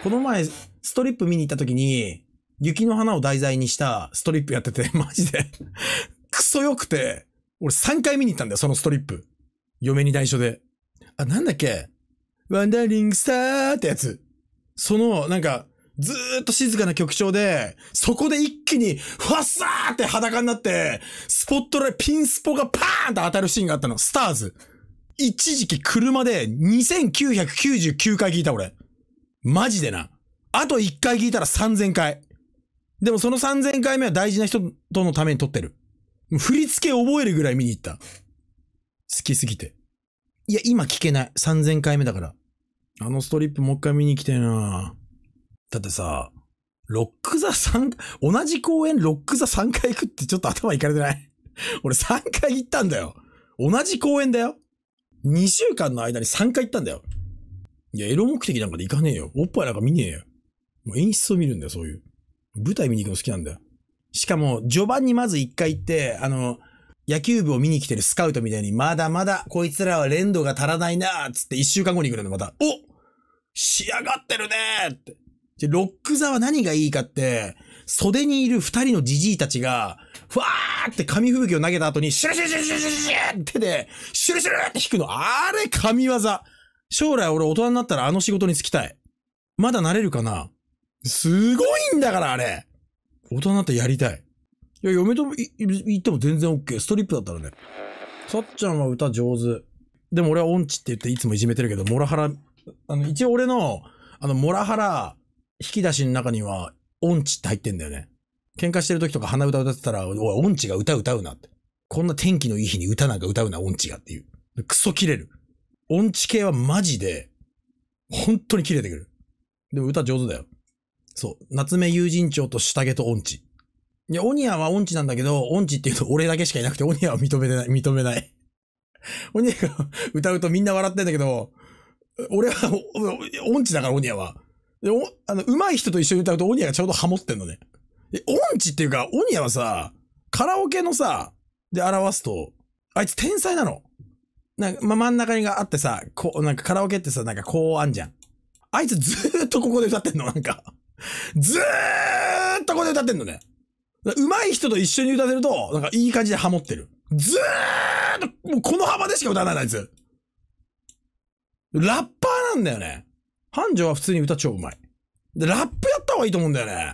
この前、ストリップ見に行った時に、雪の花を題材にしたストリップやってて、マジでクソ良くて、俺3回見に行ったんだよ、そのストリップ。嫁に内緒で。あ、なんだっけワンダーリングスターってやつ。その、なんか、ずーっと静かな曲調で、そこで一気に、ふわっさーって裸になって、スポットライピンスポがパーンと当たるシーンがあったの。スターズ。一時期車で2999回聞いた俺。マジでな。あと1回聞いたら3000回。でもその3000回目は大事な人とのために撮ってる。振り付け覚えるぐらい見に行った。好きすぎて。いや、今聞けない。3000回目だから。あのストリップもう一回見に来てなだってさ、ロック座3、同じ公演ロック座3回行くってちょっと頭いかれてない俺3回行ったんだよ。同じ公演だよ。2週間の間に3回行ったんだよ。いや、エロ目的なんかで行かねえよ。おっぱいなんか見ねえよ。もう演出を見るんだよ、そういう。舞台見に行くの好きなんだよ。しかも、序盤にまず一回行って、あの、野球部を見に来てるスカウトみたいに、まだまだ、こいつらは連動が足らないなーつって一週間後に来るのまた、お仕上がってるねーって。ゃ、ロック座は何がいいかって、袖にいる二人のじじいたちが、ふわーって紙吹雪を投げた後に、シュルシュルシュルシュルシュルってで、シュルシュルって弾くの。あれ、神業。将来俺大人になったらあの仕事に就きたい。まだなれるかなすごいんだから、あれ。大人になってやりたい。いや、嫁とも言っても全然 OK。ストリップだったらね。さっちゃんは歌上手。でも俺は音痴って言っていつもいじめてるけど、モラハラ、あの、一応俺の、あの、モラハラ、引き出しの中には、音痴って入ってんだよね。喧嘩してる時とか鼻歌歌ってたら、おい、音痴が歌歌うなって。こんな天気のいい日に歌なんか歌うな、音痴がっていう。クソ切れる。音痴系はマジで、本当に切れてくる。でも歌上手だよ。そう。夏目友人帳と下毛と音痴。いや、オニアは音痴なんだけど、音痴っていうと俺だけしかいなくて、オニアは認めてない、認めない。オニアが歌うとみんな笑ってんだけど、俺は、音痴だから、オニアは。で、お、あの、上手い人と一緒に歌うと、オニアがちょうどハモってんのね。で、音痴っていうか、オニアはさ、カラオケのさ、で表すと、あいつ天才なの。なんか、ま、真ん中にがあってさ、こう、なんかカラオケってさ、なんかこうあんじゃん。あいつずーっとここで歌ってんの、なんか。ずーっとここで歌ってんのね。上手い人と一緒に歌ってると、なんかいい感じでハモってる。ずーっと、もうこの幅でしか歌わないあいつ。ラッパーなんだよね。繁盛は普通に歌超うまい。で、ラップやった方がいいと思うんだよね。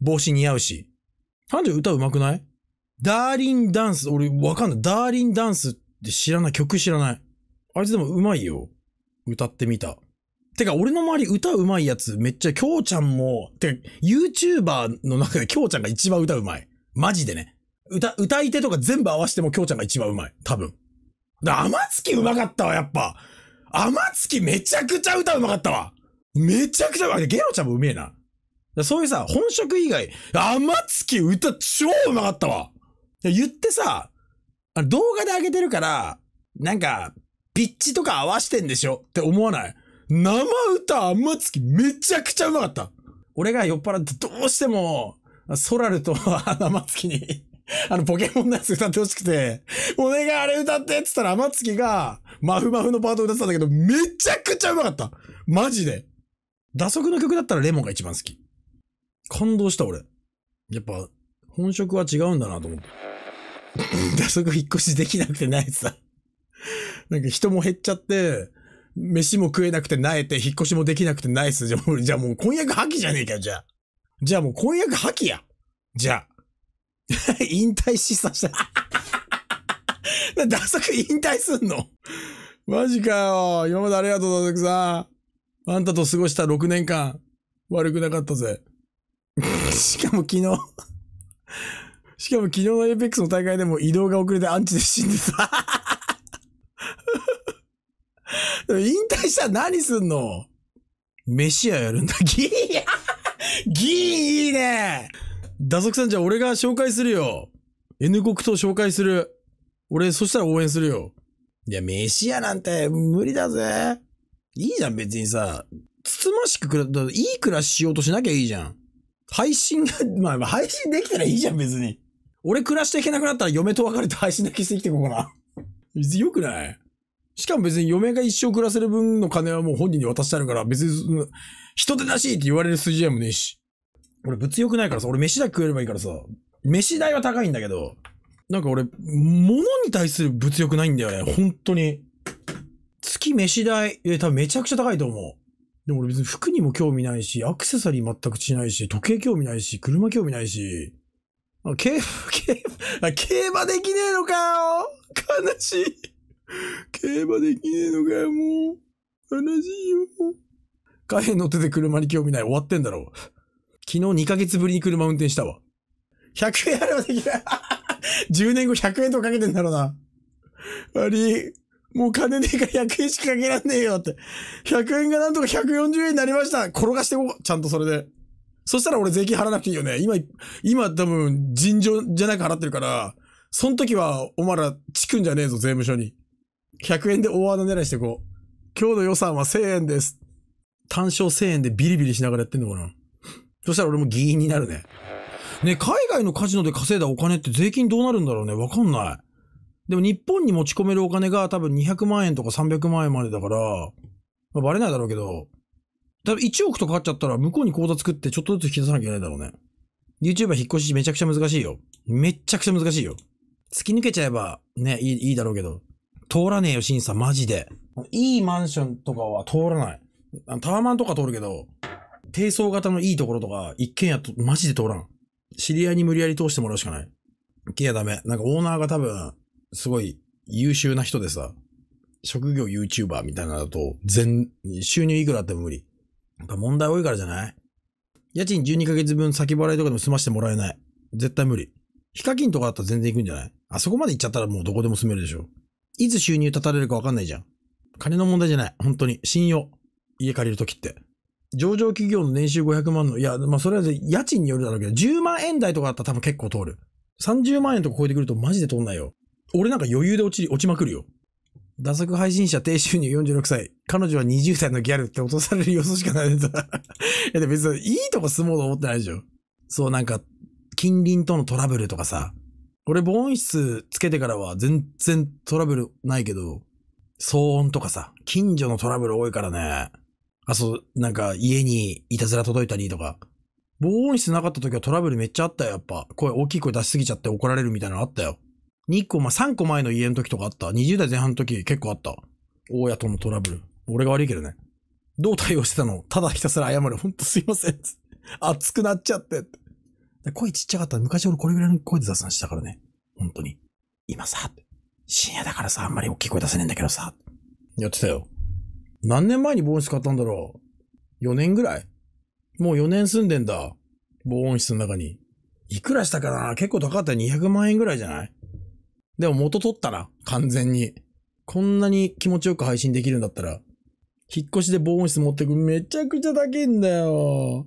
帽子似合うし。繁盛歌うまくないダーリンダンス、俺わかんない。ダーリンダンスって知らない。曲知らない。あいつでもうまいよ。歌ってみた。てか、俺の周り歌うまいやつめっちゃ、きょうちゃんも、てか、YouTuber の中できょうちゃんが一番歌うまい。マジでね。歌、歌い手とか全部合わせてもきょうちゃんが一番うまい。多分。だ、甘月うまかったわ、やっぱ。甘月めちゃくちゃ歌うまかったわ。めちゃくちゃうまい。ゲロちゃんもうめえな。そういうさ、本職以外、甘月歌超うまかったわ。言ってさ、動画で上げてるから、なんか、ピッチとか合わしてんでしょって思わない。生歌あんまつきめちゃくちゃうまかった。俺が酔っ払ってどうしても、ソラルと あまつきに あの、ポケモンのやつ歌ってほしくて、お願いあれ歌ってって言ったら、天月が、まふまふのパート歌ってたんだけど、めちゃくちゃうまかったマジで。打足の曲だったらレモンが一番好き。感動した俺。やっぱ、本職は違うんだなと思って。打足引っ越しできなくてないやつだ。なんか人も減っちゃって、飯も食えなくて苗えて、引っ越しもできなくてナイス。じゃあもう、じゃもう婚約破棄じゃねえかじゃあ。じゃあもう婚約破棄や。じゃあ。引退しさした。ダサく引退すんのマジかよ。今までありがとう、ダサくさあんたと過ごした6年間、悪くなかったぜ。しかも昨日しかも昨日のエイペックスの大会でも移動が遅れてアンチで死んでた引退したら何すんの飯屋やるんだ。ギーギーいいね打足さんじゃあ俺が紹介するよ。N 国と紹介する。俺、そしたら応援するよ。いや、飯屋なんて無理だぜ。いいじゃん、別にさ。つつましく暮ら、いい暮らししようとしなきゃいいじゃん。配信が、まあ、配信できたらいいじゃん、別に。俺暮らしていけなくなったら嫁と別れて配信だけしてきてこうかな。別に良くないしかも別に嫁が一生暮らせる分の金はもう本人に渡してあるから、別に、人手なしって言われる筋合いもねえし。俺物欲ないからさ、俺飯だけ食えればいいからさ、飯代は高いんだけど、なんか俺、物に対する物欲ないんだよね、本当に。月飯代、え、多分めちゃくちゃ高いと思う。でも俺別に服にも興味ないし、アクセサリー全くしないし、時計興味ないし、車興味ないし、あ、競馬、競馬、競馬できねえのかよ悲しい。競馬できねえのかよ、もう。悲しいよ。貨幣乗ってて車に興味ない。終わってんだろう。昨日2ヶ月ぶりに車運転したわ。100円あればできない。10 年後100円とかけてんだろうな。あり、もう金ねえから100円しかかけらんねえよって。100円がなんとか140円になりました。転がしてこう。ちゃんとそれで。そしたら俺税金払わなくていいよね。今、今多分尋常じゃなく払ってるから、その時はお前らチクんじゃねえぞ、税務署に。100円で大穴狙いしてこう、今日の予算は1000円です。単勝1000円でビリビリしながらやってんのかな。そしたら俺も議員になるね。ね、海外のカジノで稼いだお金って税金どうなるんだろうね。わかんない。でも日本に持ち込めるお金が多分200万円とか300万円までだから、まあ、バレないだろうけど、多分1億とかかっちゃったら向こうに口座作ってちょっとずつ引き出さなきゃいけないだろうね。YouTuber 引っ越しめちゃくちゃ難しいよ。めっちゃくちゃ難しいよ。突き抜けちゃえばね、いいいいだろうけど。通らねえよ、審査、マジで。いいマンションとかは通らない。タワマンとか通るけど、低層型のいいところとか、一軒家と、マジで通らん。知り合いに無理やり通してもらうしかない。一軒家ダメ。なんかオーナーが多分、すごい優秀な人でさ、職業 YouTuber みたいなのだと、全、収入いくらあっても無理。やっぱ問題多いからじゃない家賃12ヶ月分先払いとかでも済ましてもらえない。絶対無理。ヒカキンとかだったら全然行くんじゃないあそこまで行っちゃったらもうどこでも住めるでしょ。いつ収入立たれるかわかんないじゃん。金の問題じゃない。本当に。信用。家借りるときって。上場企業の年収500万の、いや、まあ、それは家賃によるだろうけど、10万円台とかだったら多分結構通る。30万円とか超えてくるとマジで通んないよ。俺なんか余裕で落ち、落ちまくるよ。打作配信者低収入46歳。彼女は20歳のギャルって落とされる要素しかない いや、別にいいとこ住もうと思ってないでしょ。そう、なんか、近隣とのトラブルとかさ、俺防音室つけてからは全然トラブルないけど、騒音とかさ、近所のトラブル多いからね。あ、そう、なんか家にいたずら届いたりとか。防音室なかった時はトラブルめっちゃあったよ、やっぱ。声、大きい声出しすぎちゃって怒られるみたいなのあったよ。2個、まあ、3個前の家の時とかあった。20代前半の時結構あった。大家とのトラブル。俺が悪いけどね。どう対応してたのただひたすら謝る。ほんとすいません。熱くなっちゃって。声ちっちゃかったら昔俺これぐらいの声で雑談したからね。本当に。今さ、深夜だからさ、あんまり大きい声出せねえんだけどさ。やってたよ。何年前に防音室買ったんだろう ?4 年ぐらいもう4年住んでんだ。防音室の中に。いくらしたかな結構高かったら200万円ぐらいじゃないでも元取ったな。完全に。こんなに気持ちよく配信できるんだったら。引っ越しで防音室持ってくめちゃくちゃ高いんだよ。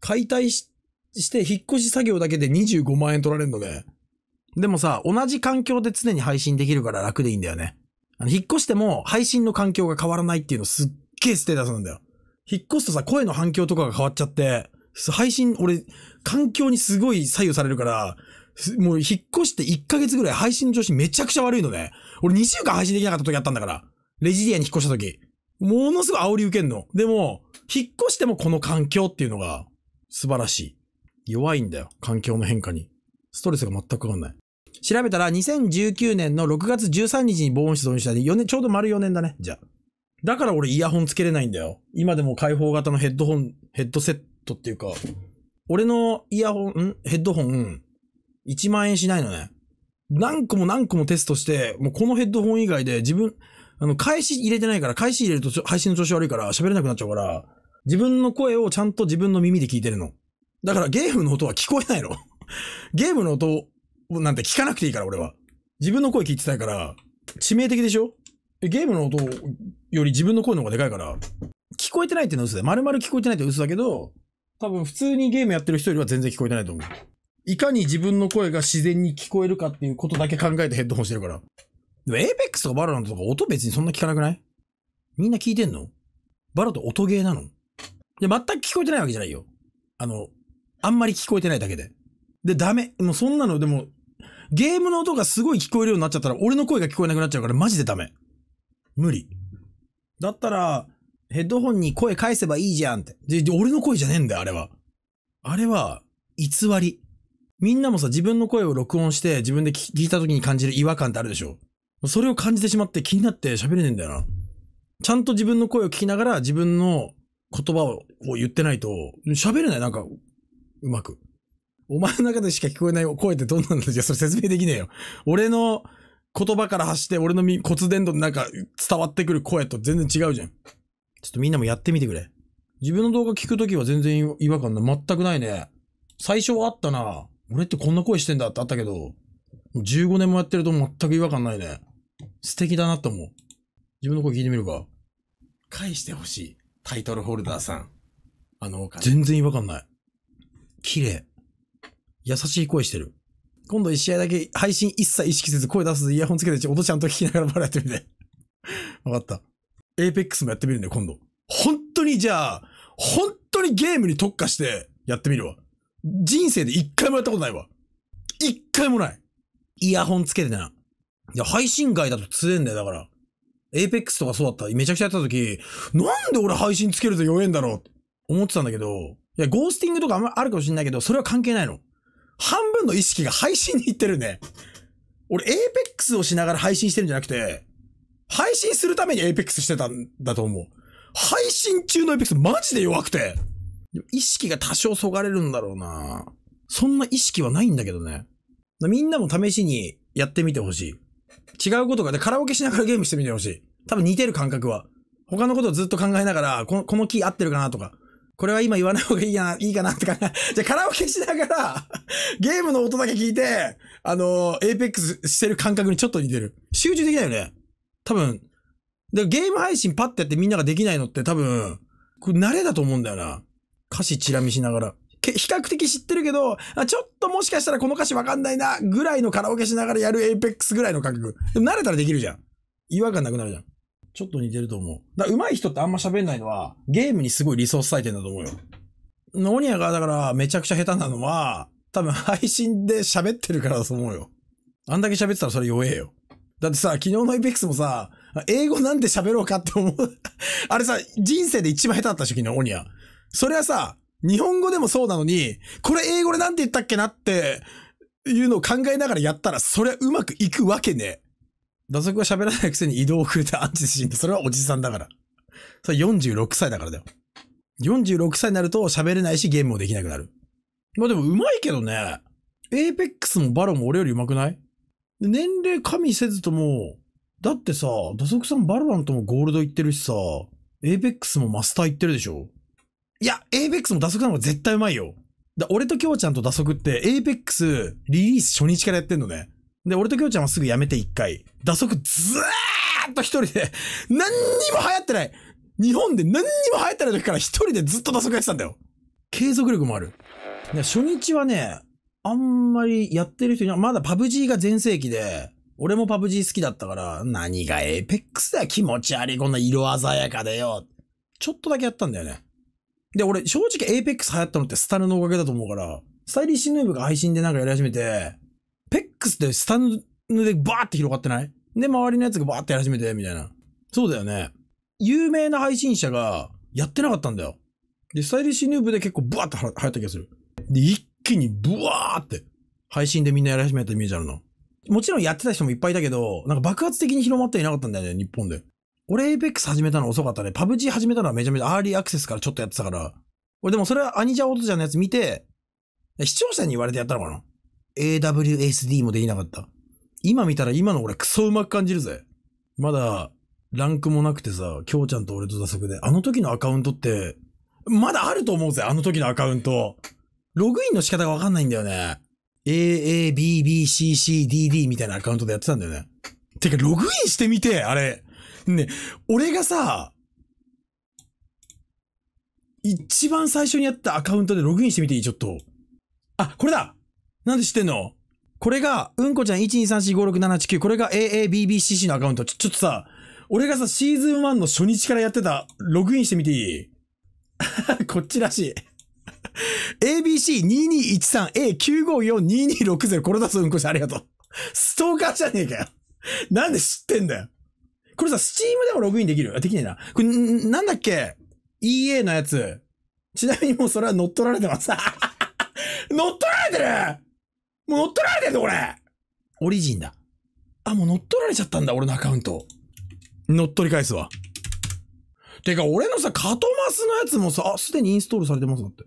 解体しして、引っ越し作業だけで25万円取られるのね。でもさ、同じ環境で常に配信できるから楽でいいんだよね。あの、引っ越しても配信の環境が変わらないっていうのすっげえステータスなんだよ。引っ越すとさ、声の反響とかが変わっちゃって、配信、俺、環境にすごい左右されるから、もう引っ越して1ヶ月ぐらい配信の調子めちゃくちゃ悪いのね。俺2週間配信できなかった時あったんだから。レジディアに引っ越した時。ものすごい煽り受けんの。でも、引っ越してもこの環境っていうのが素晴らしい。弱いんだよ。環境の変化に。ストレスが全くかかんない。調べたら2019年の6月13日に防音室導入したで、4年、ちょうど丸4年だね。じゃあ。だから俺イヤホンつけれないんだよ。今でも開放型のヘッドホン、ヘッドセットっていうか、俺のイヤホン、んヘッドホン、1万円しないのね。何個も何個もテストして、もうこのヘッドホン以外で自分、あの、返し入れてないから、返し入れると配信の調子悪いから喋れなくなっちゃうから、自分の声をちゃんと自分の耳で聞いてるの。だからゲームの音は聞こえないの。ゲームの音なんて聞かなくていいから俺は。自分の声聞いてたから、致命的でしょゲームの音より自分の声の方がでかいから、聞こえてないってのは嘘で、丸々聞こえてないって嘘だけど、多分普通にゲームやってる人よりは全然聞こえてないと思う。いかに自分の声が自然に聞こえるかっていうことだけ考えてヘッドホンしてるから。でも、エイペックスとかバロラントとか音別にそんな聞かなくないみんな聞いてんのバロと音ゲーなのいや、全く聞こえてないわけじゃないよ。あの、あんまり聞こえてないだけで。で、ダメ。もうそんなの、でも、ゲームの音がすごい聞こえるようになっちゃったら、俺の声が聞こえなくなっちゃうから、マジでダメ。無理。だったら、ヘッドホンに声返せばいいじゃんって。で、で俺の声じゃねえんだよ、あれは。あれは、偽り。みんなもさ、自分の声を録音して、自分で聞いた時に感じる違和感ってあるでしょ。それを感じてしまって気になって喋れねえんだよな。ちゃんと自分の声を聞きながら、自分の言葉を言ってないと、喋れない。なんか、うまく。お前の中でしか聞こえない声ってどんなんだじゃそれ説明できねえよ。俺の言葉から発して、俺の骨伝導なんか伝わってくる声と全然違うじゃん。ちょっとみんなもやってみてくれ。自分の動画聞くときは全然違和感ない。全くないね。最初はあったな。俺ってこんな声してんだってあったけど、15年もやってると全く違和感ないね。素敵だなと思う。自分の声聞いてみるか。返してほしい。タイトルホルダーさん。あの、全然違和感ない。綺麗。優しい声してる。今度一試合だけ配信一切意識せず声出すイヤホンつけて音ちゃんと聞きながらバラやってみて。わかった。エイペックスもやってみるんだよ、今度。本当にじゃあ、本当にゲームに特化してやってみるわ。人生で一回もやったことないわ。一回もない。イヤホンつけてな。いや、配信外だと強えんだよ、だから。エイペックスとかそうだった。めちゃくちゃやった時、なんで俺配信つけると弱えんだろうって思ってたんだけど、いや、ゴースティングとかあるかもしんないけど、それは関係ないの。半分の意識が配信に行ってるね。俺、エーペックスをしながら配信してるんじゃなくて、配信するためにエーペックスしてたんだと思う。配信中のエーペックスマジで弱くて。意識が多少そがれるんだろうなそんな意識はないんだけどね。みんなも試しにやってみてほしい。違うことが、で、カラオケしながらゲームしてみてほしい。多分似てる感覚は。他のことをずっと考えながら、このこのキー合ってるかなとか、これは今言わない方がいいや、いいかなって感じ。じゃカラオケしながら、ゲームの音だけ聞いて、あのエイペックスしてる感覚にちょっと似てる。集中できないよね。多分。で、ゲーム配信パッてやってみんなができないのって多分、これ慣れだと思うんだよな。歌詞チラ見しながら。比較的知ってるけど、ちょっともしかしたらこの歌詞わかんないな、ぐらいのカラオケしながらやるエイペックスぐらいの感覚。でも慣れたらできるじゃん。違和感なくなるじゃん。ちょっと似てると思う。だ上手い人ってあんま喋んないのは、ゲームにすごいリソース割いてんだと思うよ。ノニアがだからめちゃくちゃ下手なのは、多分配信で喋ってるからだと思うよ。あんだけ喋ってたらそれ弱えよ。だってさ、昨日のエペックスもさ、英語なんて喋ろうかって思う。あれさ、人生で一番下手だった時のオニア。それはさ、日本語でもそうなのに、これ英語でなんて言ったっけなっていうのを考えながらやったら、そりゃうまくいくわけね。打足が喋らないくせに移動遅れてアンチで身んて、それはおじさんだから。それ46歳だからだよ。46歳になると喋れないしゲームもできなくなる。まあでも上手いけどね。エーペックスもバロンも俺より上手くない年齢加味せずとも、だってさ、打足さんバロランともゴールド行ってるしさ、エーペックスもマスター行ってるでしょいや、エーペックスも打足さんが絶対上手いよ。だ俺と京ちゃんと打足って、エーペックスリリース初日からやってんのね。で、俺ときょうちゃんはすぐやめて一回。打足ずーっと一人で、何にも流行ってない日本で何にも流行ってない時から一人でずっと打足やってたんだよ。継続力もある。で初日はね、あんまりやってる人には、まだパブ G が全盛期で、俺もパブ G 好きだったから、何がエーペックスだよ、気持ち悪い、こんな色鮮やかでよ。ちょっとだけやったんだよね。で、俺、正直エーペックス流行ったのってスタルのおかげだと思うから、スタイリッシュヌーブが配信でなんかやり始めて、ペックスってスタンドでバーって広がってないで、周りのやつがバーってやり始めて、みたいな。そうだよね。有名な配信者がやってなかったんだよ。で、スタイリッシュヌーブで結構バーって流行った気がする。で、一気にブワーって、配信でみんなやり始めたイメージあるの。もちろんやってた人もいっぱいいたけど、なんか爆発的に広まっていなかったんだよね、日本で。俺、エイペックス始めたの遅かったね。パブ G 始めたのはめちゃめちゃアーリーアクセスからちょっとやってたから。俺でもそれはアニジャオトジャのやつ見て、視聴者に言われてやったのかな AWSD もできなかった。今見たら今の俺クソうまく感じるぜ。まだ、ランクもなくてさ、きょうちゃんと俺と打足で、あの時のアカウントって、まだあると思うぜ、あの時のアカウント。ログインの仕方がわかんないんだよね。AABBCCDD みたいなアカウントでやってたんだよね。てか、ログインしてみて、あれ。ね、俺がさ、一番最初にやったアカウントでログインしてみていいちょっと。あ、これだなんで知ってんのこれが、うんこちゃん123456789、これが AABBCC のアカウント。ちょ、ちょっとさ、俺がさ、シーズン1の初日からやってた、ログインしてみていい こっちらしい。ABC2213A9542260 これだぞ、うんこちゃんありがとう。ストーカーじゃねえかよ。なんで知ってんだよ。これさ、スチームでもログインできるあ、できねえな。これ、なんだっけ ?EA のやつ。ちなみにもうそれは乗っ取られてます。乗っ取られてるもう乗っ取られてんのこれオリジンだ。あ、もう乗っ取られちゃったんだ、俺のアカウント。乗っ取り返すわ。てか、俺のさ、カトマスのやつもさ、あ、すでにインストールされてますだって。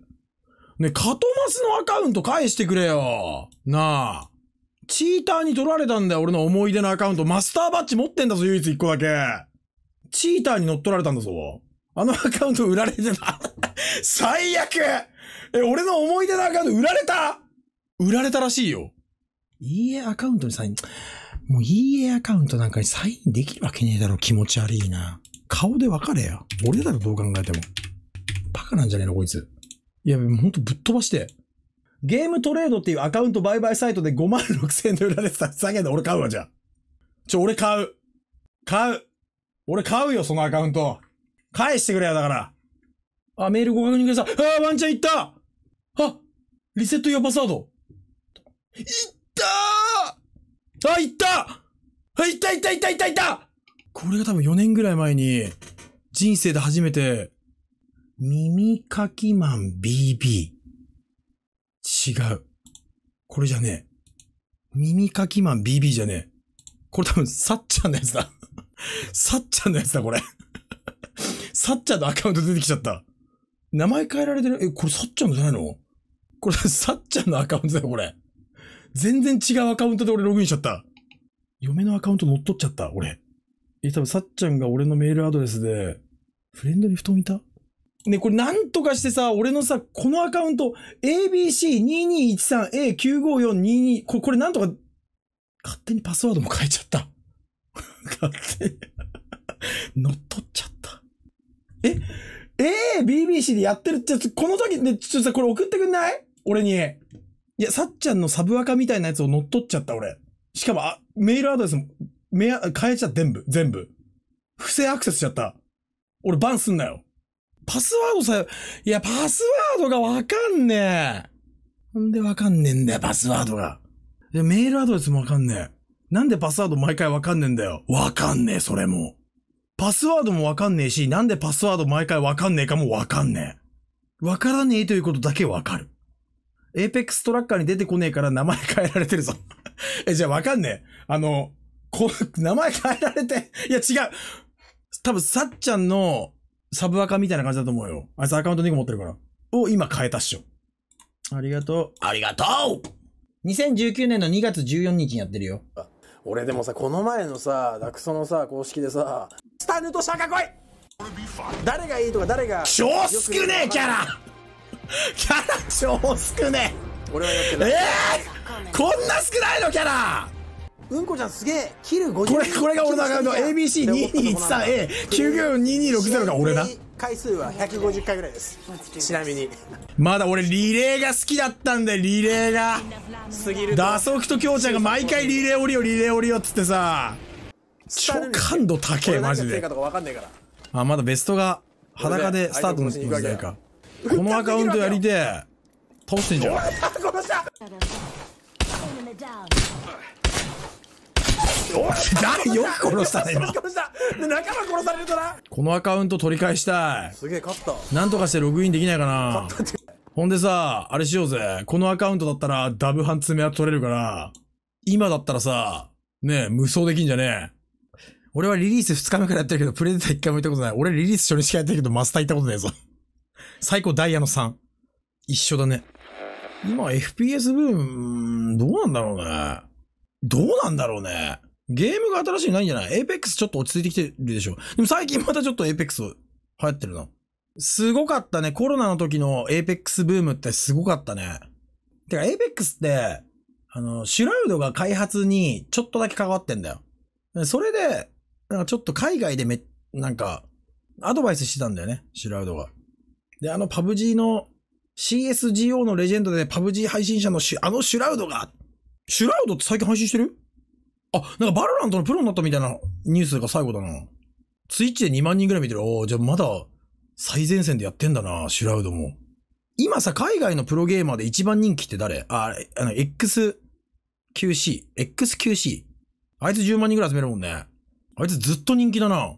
ね、カトマスのアカウント返してくれよ。なあ。チーターに取られたんだよ、俺の思い出のアカウント。マスターバッジ持ってんだぞ、唯一一個だけ。チーターに乗っ取られたんだぞ。あのアカウント売られてた。最悪え、俺の思い出のアカウント売られた売られたらしいよ。EA アカウントにサイン、もう EA アカウントなんかにサインできるわけねえだろ、気持ち悪いな。顔でわかれや。俺だろ、どう考えても。バカなんじゃねえの、こいつ。いや、もうほんとぶっ飛ばして。ゲームトレードっていうアカウント売買サイトで5万6千円で売られてた。下げんだ、俺買うわ、じゃあ。ちょ、俺買う。買う。俺買うよ、そのアカウント。返してくれよ、だから。あ、メールご確認ください。あ、ワンチャンいったあリセット用パスワードいったーあ、いったあ、いったいったいったいったいったこれが多分4年ぐらい前に、人生で初めて、耳かきマン BB。違う。これじゃねえ。耳かきマン BB じゃねえ。これ多分、さっちゃんのやつだ。さっちゃんのやつだ、これ。さっちゃんのアカウント出てきちゃった。名前変えられてるえ、これさっちゃんじゃないのこれさっちゃんのアカウントだよ、これ。全然違うアカウントで俺ログインしちゃった。嫁のアカウント乗っ取っちゃった、俺。え、多分さっちゃんが俺のメールアドレスで、フレンドリフト見たね、これなんとかしてさ、俺のさ、このアカウント、ABC2213A95422、これ、これなんとか、勝手にパスワードも変えちゃった。勝手に 乗っ取っちゃった。え、え BBC でやってるって、この時ね、ちょっとさ、これ送ってくんない俺に。いや、さっちゃんのサブアカみたいなやつを乗っ取っちゃった、俺。しかも、あ、メールアドレスも、め、変えちゃった、全部、全部。不正アクセスしちゃった。俺、バンすんなよ。パスワードさ、いや、パスワードがわかんねえ。なんでわかんねえんだよ、パスワードが。いや、メールアドレスもわかんねえ。なんでパスワード毎回わかんねえんだよ。わかんねえ、それも。パスワードもわかんねえし、なんでパスワード毎回わかんねえかもわかんねえ。わからねえということだけわかる。エーペックストラッカーに出てこねえから名前変えられてるぞ え、じゃあわかんねえ。あの、こう、名前変えられていや違う。多分、さっちゃんのサブアカみたいな感じだと思うよ。あいつアカウント2個持ってるから。を今変えたっしょ。ありがとう。ありがとう !2019 年の2月14日にやってるよ。俺でもさ、この前のさ、ダクソのさ、公式でさ、スタヌとシャカ来い誰がいいとか誰が。超少ねえキャラキャラ超少ね俺はやってないええー、こんな少ないのキャラうんこちゃんすげえキル50これこれが俺のアカウント ABC2213A9942260 が俺な回数は150回ぐらいですちなみにまだ俺リレーが好きだったんだよリレーが打足と京ちゃんが毎回リレー降りよリレー降りよっつってさ超感度高えマジであまだベストが裸でスタートの時代かこのアカウントやりて倒してんじゃん誰よく殺したね今仲間殺されるとなこのアカウント取り返したいすげえ勝ったなんとかしてログインできないかなほんでさあれしようぜこのアカウントだったらダブハン爪は取れるから今だったらさねえ無双できんじゃねえ俺はリリース2日目からやってるけど、プレデター1回も行ったことない。俺リリース初日からやってるけど、マスター行ったことないぞ最高ダイヤの3。一緒だね。今 FPS ブーム、どうなんだろうね。どうなんだろうね。ゲームが新しいないんじゃない ?Apex ちょっと落ち着いてきてるでしょ。でも最近またちょっと Apex 流行ってるな。すごかったね。コロナの時の Apex ブームってすごかったね。てか Apex って、あの、シュラウドが開発にちょっとだけ関わってんだよ。それで、なんかちょっと海外でめ、なんか、アドバイスしてたんだよね、シュラウドが。で、あのパブ g の CSGO のレジェンドでパブ g 配信者のあのシュラウドが、シュラウドって最近配信してるあ、なんかバロラントのプロになったみたいなニュースが最後だな。ツイッチで2万人ぐらい見てる。おじゃあまだ最前線でやってんだな、シュラウドも。今さ、海外のプロゲーマーで一番人気って誰あ、あの、XQC。XQC。あいつ10万人ぐらい集めるもんね。あいつずっと人気だな。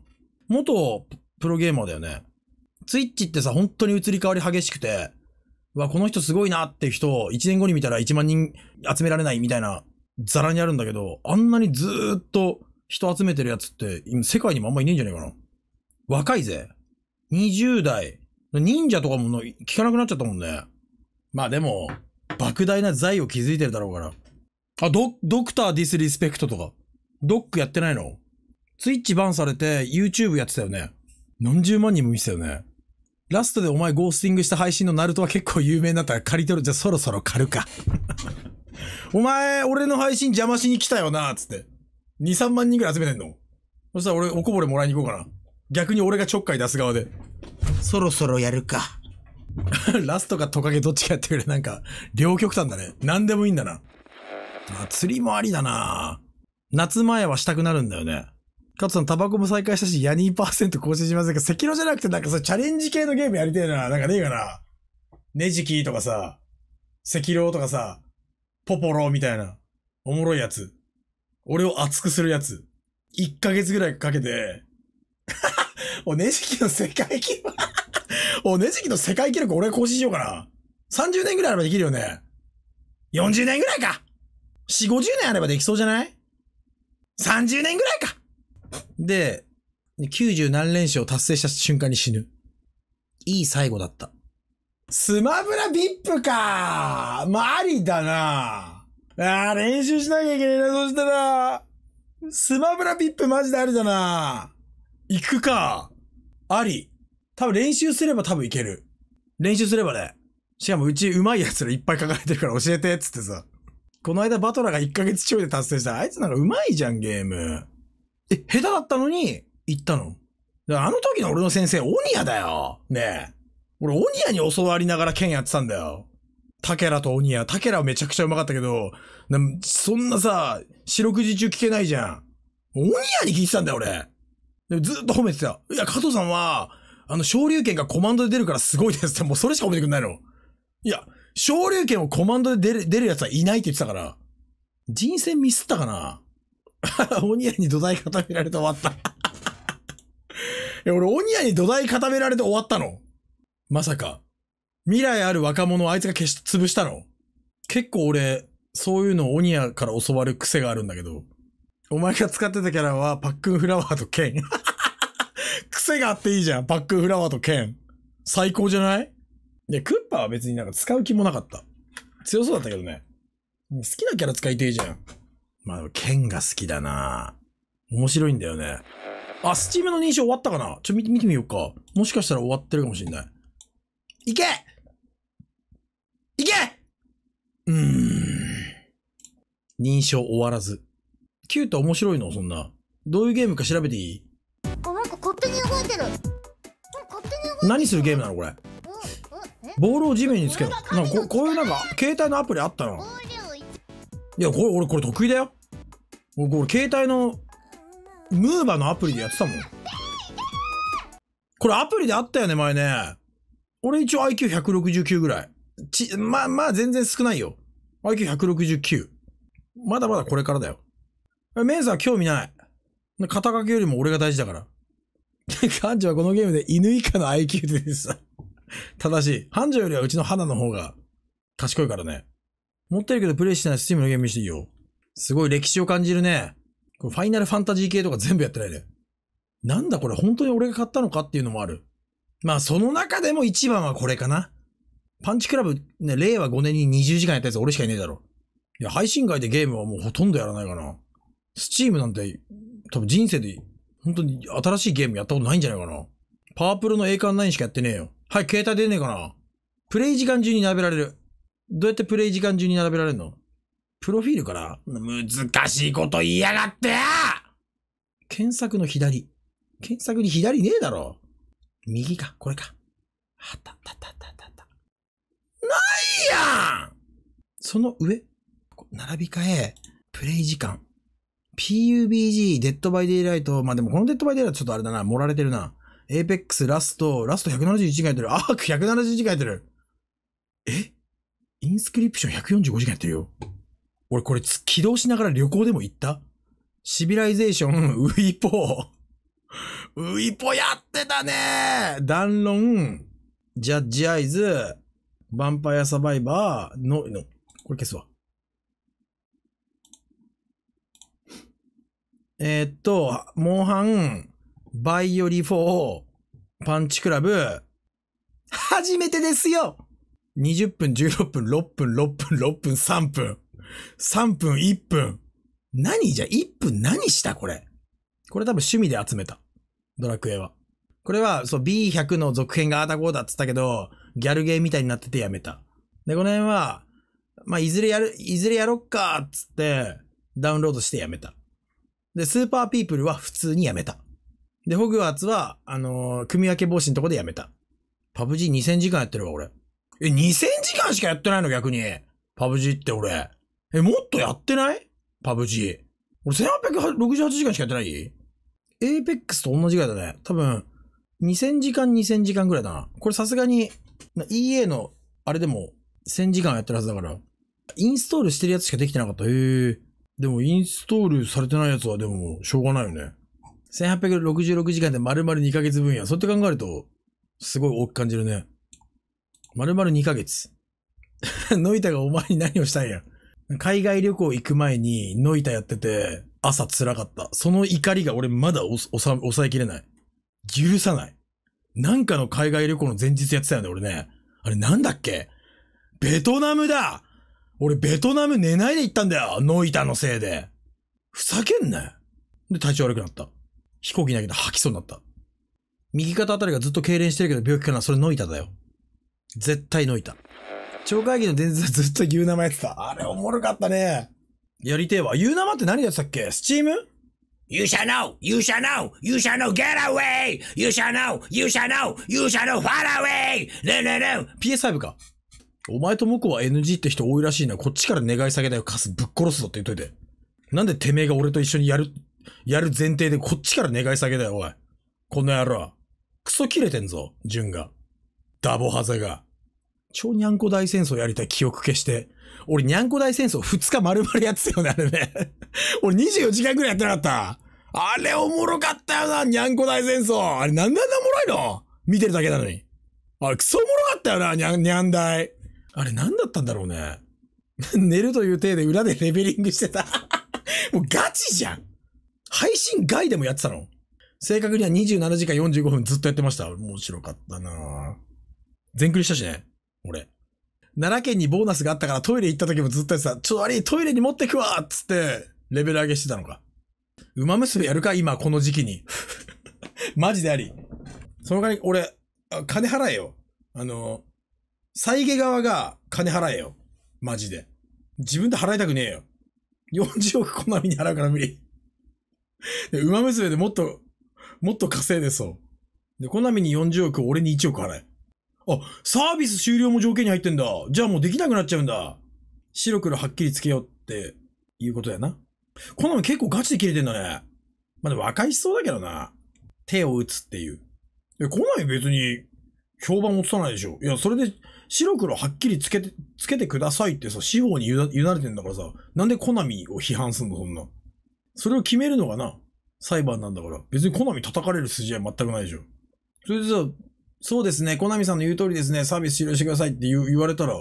元プロゲーマーだよね。ツイッチってさ、本当に移り変わり激しくて、うわ、この人すごいなっていう人を1年後に見たら1万人集められないみたいな、ザラにあるんだけど、あんなにずーっと人集めてるやつって、今世界にもあんまいねえんじゃねえかな。若いぜ。20代。忍者とかも聞かなくなっちゃったもんね。まあでも、莫大な財を築いてるだろうから。あ、ド、ドクターディスリスペクトとか。ドックやってないのツイッチバンされて YouTube やってたよね。何十万人も見てたよね。ラストでお前ゴースティングした配信のナルトは結構有名になったら借り取る。じゃあそろそろ借るか。お前、俺の配信邪魔しに来たよな、つって。2、3万人ぐらい集めてんの。そしたら俺、おこぼれもらいに行こうかな。逆に俺がちょっかい出す側で。そろそろやるか。ラストかトカゲどっちかやってくれ。なんか、両極端だね。何でもいいんだな。あ、釣りもありだな。夏前はしたくなるんだよね。加藤さん、タバコも再開したし、ヤニーパーセント更新しませんか赤色じゃなくて、なんかさ、チャレンジ系のゲームやりてえな。なんかねえかな。ネジキーとかさ、赤色とかさ、ポポロみたいな、おもろいやつ。俺を熱くするやつ。1ヶ月ぐらいかけて、お、ネジキの世界記録お、ネジキの世界記録俺更新しようかな。30年ぐらいあればできるよね。40年ぐらいか。4、50年あればできそうじゃない ?30 年ぐらいか。で、90何連勝達成した瞬間に死ぬ。いい最後だった。スマブラビップかまあ、ありだなああ、練習しなきゃいけないな、そしたら。スマブラビップマジでありだな行くか。あり。多分練習すれば多分いける。練習すればね。しかもうち上手いやつらいっぱい書かれてるから教えて、つってさ。この間バトラーが1ヶ月ちょいで達成した。あいつなんか上手いじゃん、ゲーム。え、下手だったのに、行ったの。あの時の俺の先生、鬼アだよ。ねえ。俺、鬼アに教わりながら剣やってたんだよ。タケラと鬼ア。タケラはめちゃくちゃうまかったけど、そんなさ、四六時中聞けないじゃん。鬼アに聞いてたんだよ、俺。ずっと褒めてた。いや、加藤さんは、あの、昇竜拳がコマンドで出るからすごいですって、もうそれしか褒めてくんないの。いや、昇竜拳をコマンドで出る、出る奴はいないって言ってたから。人選ミスったかな 鬼屋に土台固められて終わった え、俺、鬼屋に土台固められて終わったのまさか。未来ある若者をあいつが消し、潰したの結構俺、そういうの鬼屋から教わる癖があるんだけど。お前が使ってたキャラは、パックンフラワーとケン。癖があっていいじゃん。パックンフラワーとケン。最高じゃないいや、クッパは別になんか使う気もなかった。強そうだったけどね。好きなキャラ使いていいじゃん。まあ、剣が好きだな面白いんだよね。あ、スチームの認証終わったかなちょ、見て、見てみようか。もしかしたら終わってるかもしんない。いけいけうーん。認証終わらず。キュート面白いのそんな。どういうゲームか調べていいあ、なんか勝手に動いてる。勝手に動いてる。何するゲームなのこれ。ボールを地面につける。なんかこういうなんか、携帯のアプリあったな。いや、これ、俺これ得意だよ。俺、これ携帯の、ムーバのアプリでやってたもん。これアプリであったよね、前ね。俺一応 IQ169 ぐらい。ち、まあまあ全然少ないよ。IQ169。まだまだこれからだよ。メンズは興味ない。肩掛けよりも俺が大事だから。ハ ンジはこのゲームで犬以下の IQ でさ。正しい。ハンジよりはうちの花の方が賢いからね。持ってるけどプレイしてないスチームのゲームにしていいよ。すごい歴史を感じるね。これファイナルファンタジー系とか全部やってないで。なんだこれ本当に俺が買ったのかっていうのもある。まあその中でも一番はこれかな。パンチクラブね、令和5年に20時間やったやつ俺しかいねえだろ。いや、配信外でゲームはもうほとんどやらないかな。スチームなんて多分人生で本当に新しいゲームやったことないんじゃないかな。パワープロの栄冠9しかやってねえよ。はい、携帯出ねえかな。プレイ時間中に並べられる。どうやってプレイ時間中に並べられるのプロフィールから難しいこと言いやがってや検索の左。検索に左ねえだろ。右か、これか。はった、たたたたた。ないやんその上、並び替え、プレイ時間。PUBG、デッドバイデイライト。まあ、でもこのデッドバイデイライトちょっとあれだな、盛られてるな。エーペックス、ラスト、ラスト171書いてる。アーク171書いてる。えインスクリプション145時間やってるよ。俺これ起動しながら旅行でも行ったシビライゼーション、ウィポー。ウィポやってたねロ論、ジャッジアイズ、ヴァンパイアサバイバー、の、の、これ消すわ。えー、っと、モンハン、バイオリフォー、パンチクラブ、初めてですよ20分、16分、6分、6分、6分、3分。3分、1分。何じゃ、1分何したこれ。これ多分趣味で集めた。ドラクエは。これは、そう、B100 の続編がアーだこうだっつったけど、ギャルゲーみたいになっててやめた。で、この辺は、まあ、いずれやる、いずれやろっかっつって、ダウンロードしてやめた。で、スーパーピープルは普通にやめた。で、ホグワーツは、あのー組み分け防止のとこでやめた。パブ G2000 時間やってるわ、俺。え、2000時間しかやってないの逆に。パブ G って俺。え、もっとやってないパブ G。俺1868時間しかやってないエーペックスと同じぐらいだね。多分、2000時間2000時間ぐらいだな。これさすがに、EA の、あれでも、1000時間やってるはずだから。インストールしてるやつしかできてなかった。へえ。でも、インストールされてないやつはでも、しょうがないよね。1866時間で丸々2ヶ月分や。そうやって考えると、すごい大きく感じるね。まるまる2ヶ月。ノイタがお前に何をしたんや。海外旅行行く前にノイタやってて、朝辛かった。その怒りが俺まだ抑えきれない。許さない。なんかの海外旅行の前日やってたよね、俺ね。あれなんだっけベトナムだ俺ベトナム寝ないで行ったんだよノイタのせいで。ふざけんなよ。で、体調悪くなった。飛行機投げて吐きそうになった。右肩あたりがずっと痙攣してるけど病気かなそれノイタだよ。絶対ノイタ。超会議の伝説はずっと言う名前やってた。あれおもろかったね。やりてえわ。言う名前って何やってたっけスチーム You shall know, you shall know, you shall know, get away! You shall know, you shall know, you shall know, far away! No, no, no! PS5 か。お前と向こうは NG って人多いらしいな。こっちから願い下げだよ。カスぶっ殺すぞって言っといて。なんでてめえが俺と一緒にやる、やる前提でこっちから願い下げだよ、おい。この野郎。クソ切れてんぞ、純が。ダボハゼが。超にゃんこ大戦争やりたい記憶消して。俺にゃんこ大戦争2日丸々やってたよね、あれね。俺24時間くらいやってなかった。あれおもろかったよな、にゃんこ大戦争。あれなんであんなおもろいの見てるだけなのに。あれクソおもろかったよな、にゃん、にゃん大。あれなんだったんだろうね。寝るという体で裏でレベリングしてた。もうガチじゃん配信外でもやってたの正確には27時間45分ずっとやってました。面白かったなぁ。全クリしたしね。俺。奈良県にボーナスがあったからトイレ行った時もずっとやってた。ちょ、あれ、トイレに持ってくわっつって、レベル上げしてたのか。馬娘やるか今、この時期に。マジであり。その代わり、俺、金払えよ。あの、再下側が金払えよ。マジで。自分で払いたくねえよ。40億コナミに払うから無理。で、馬娘でもっと、もっと稼いでそう。で、コナミに40億、俺に1億払え。あ、サービス終了も条件に入ってんだ。じゃあもうできなくなっちゃうんだ。白黒はっきりつけようっていうことやな。こんの結構ガチで切れてんだね。まあでも若いしそうだけどな。手を打つっていう。え、来ない別に評判落とさないでしょ。いや、それで白黒はっきりつけて、つけてくださいってさ、司法に委ねてんだからさ、なんでコナミを批判すんの、そんな。それを決めるのがな、裁判なんだから。別にコナミ叩かれる筋合い全くないでしょ。それでさ、そうですね、コナミさんの言う通りですね、サービス終了してくださいって言われたら、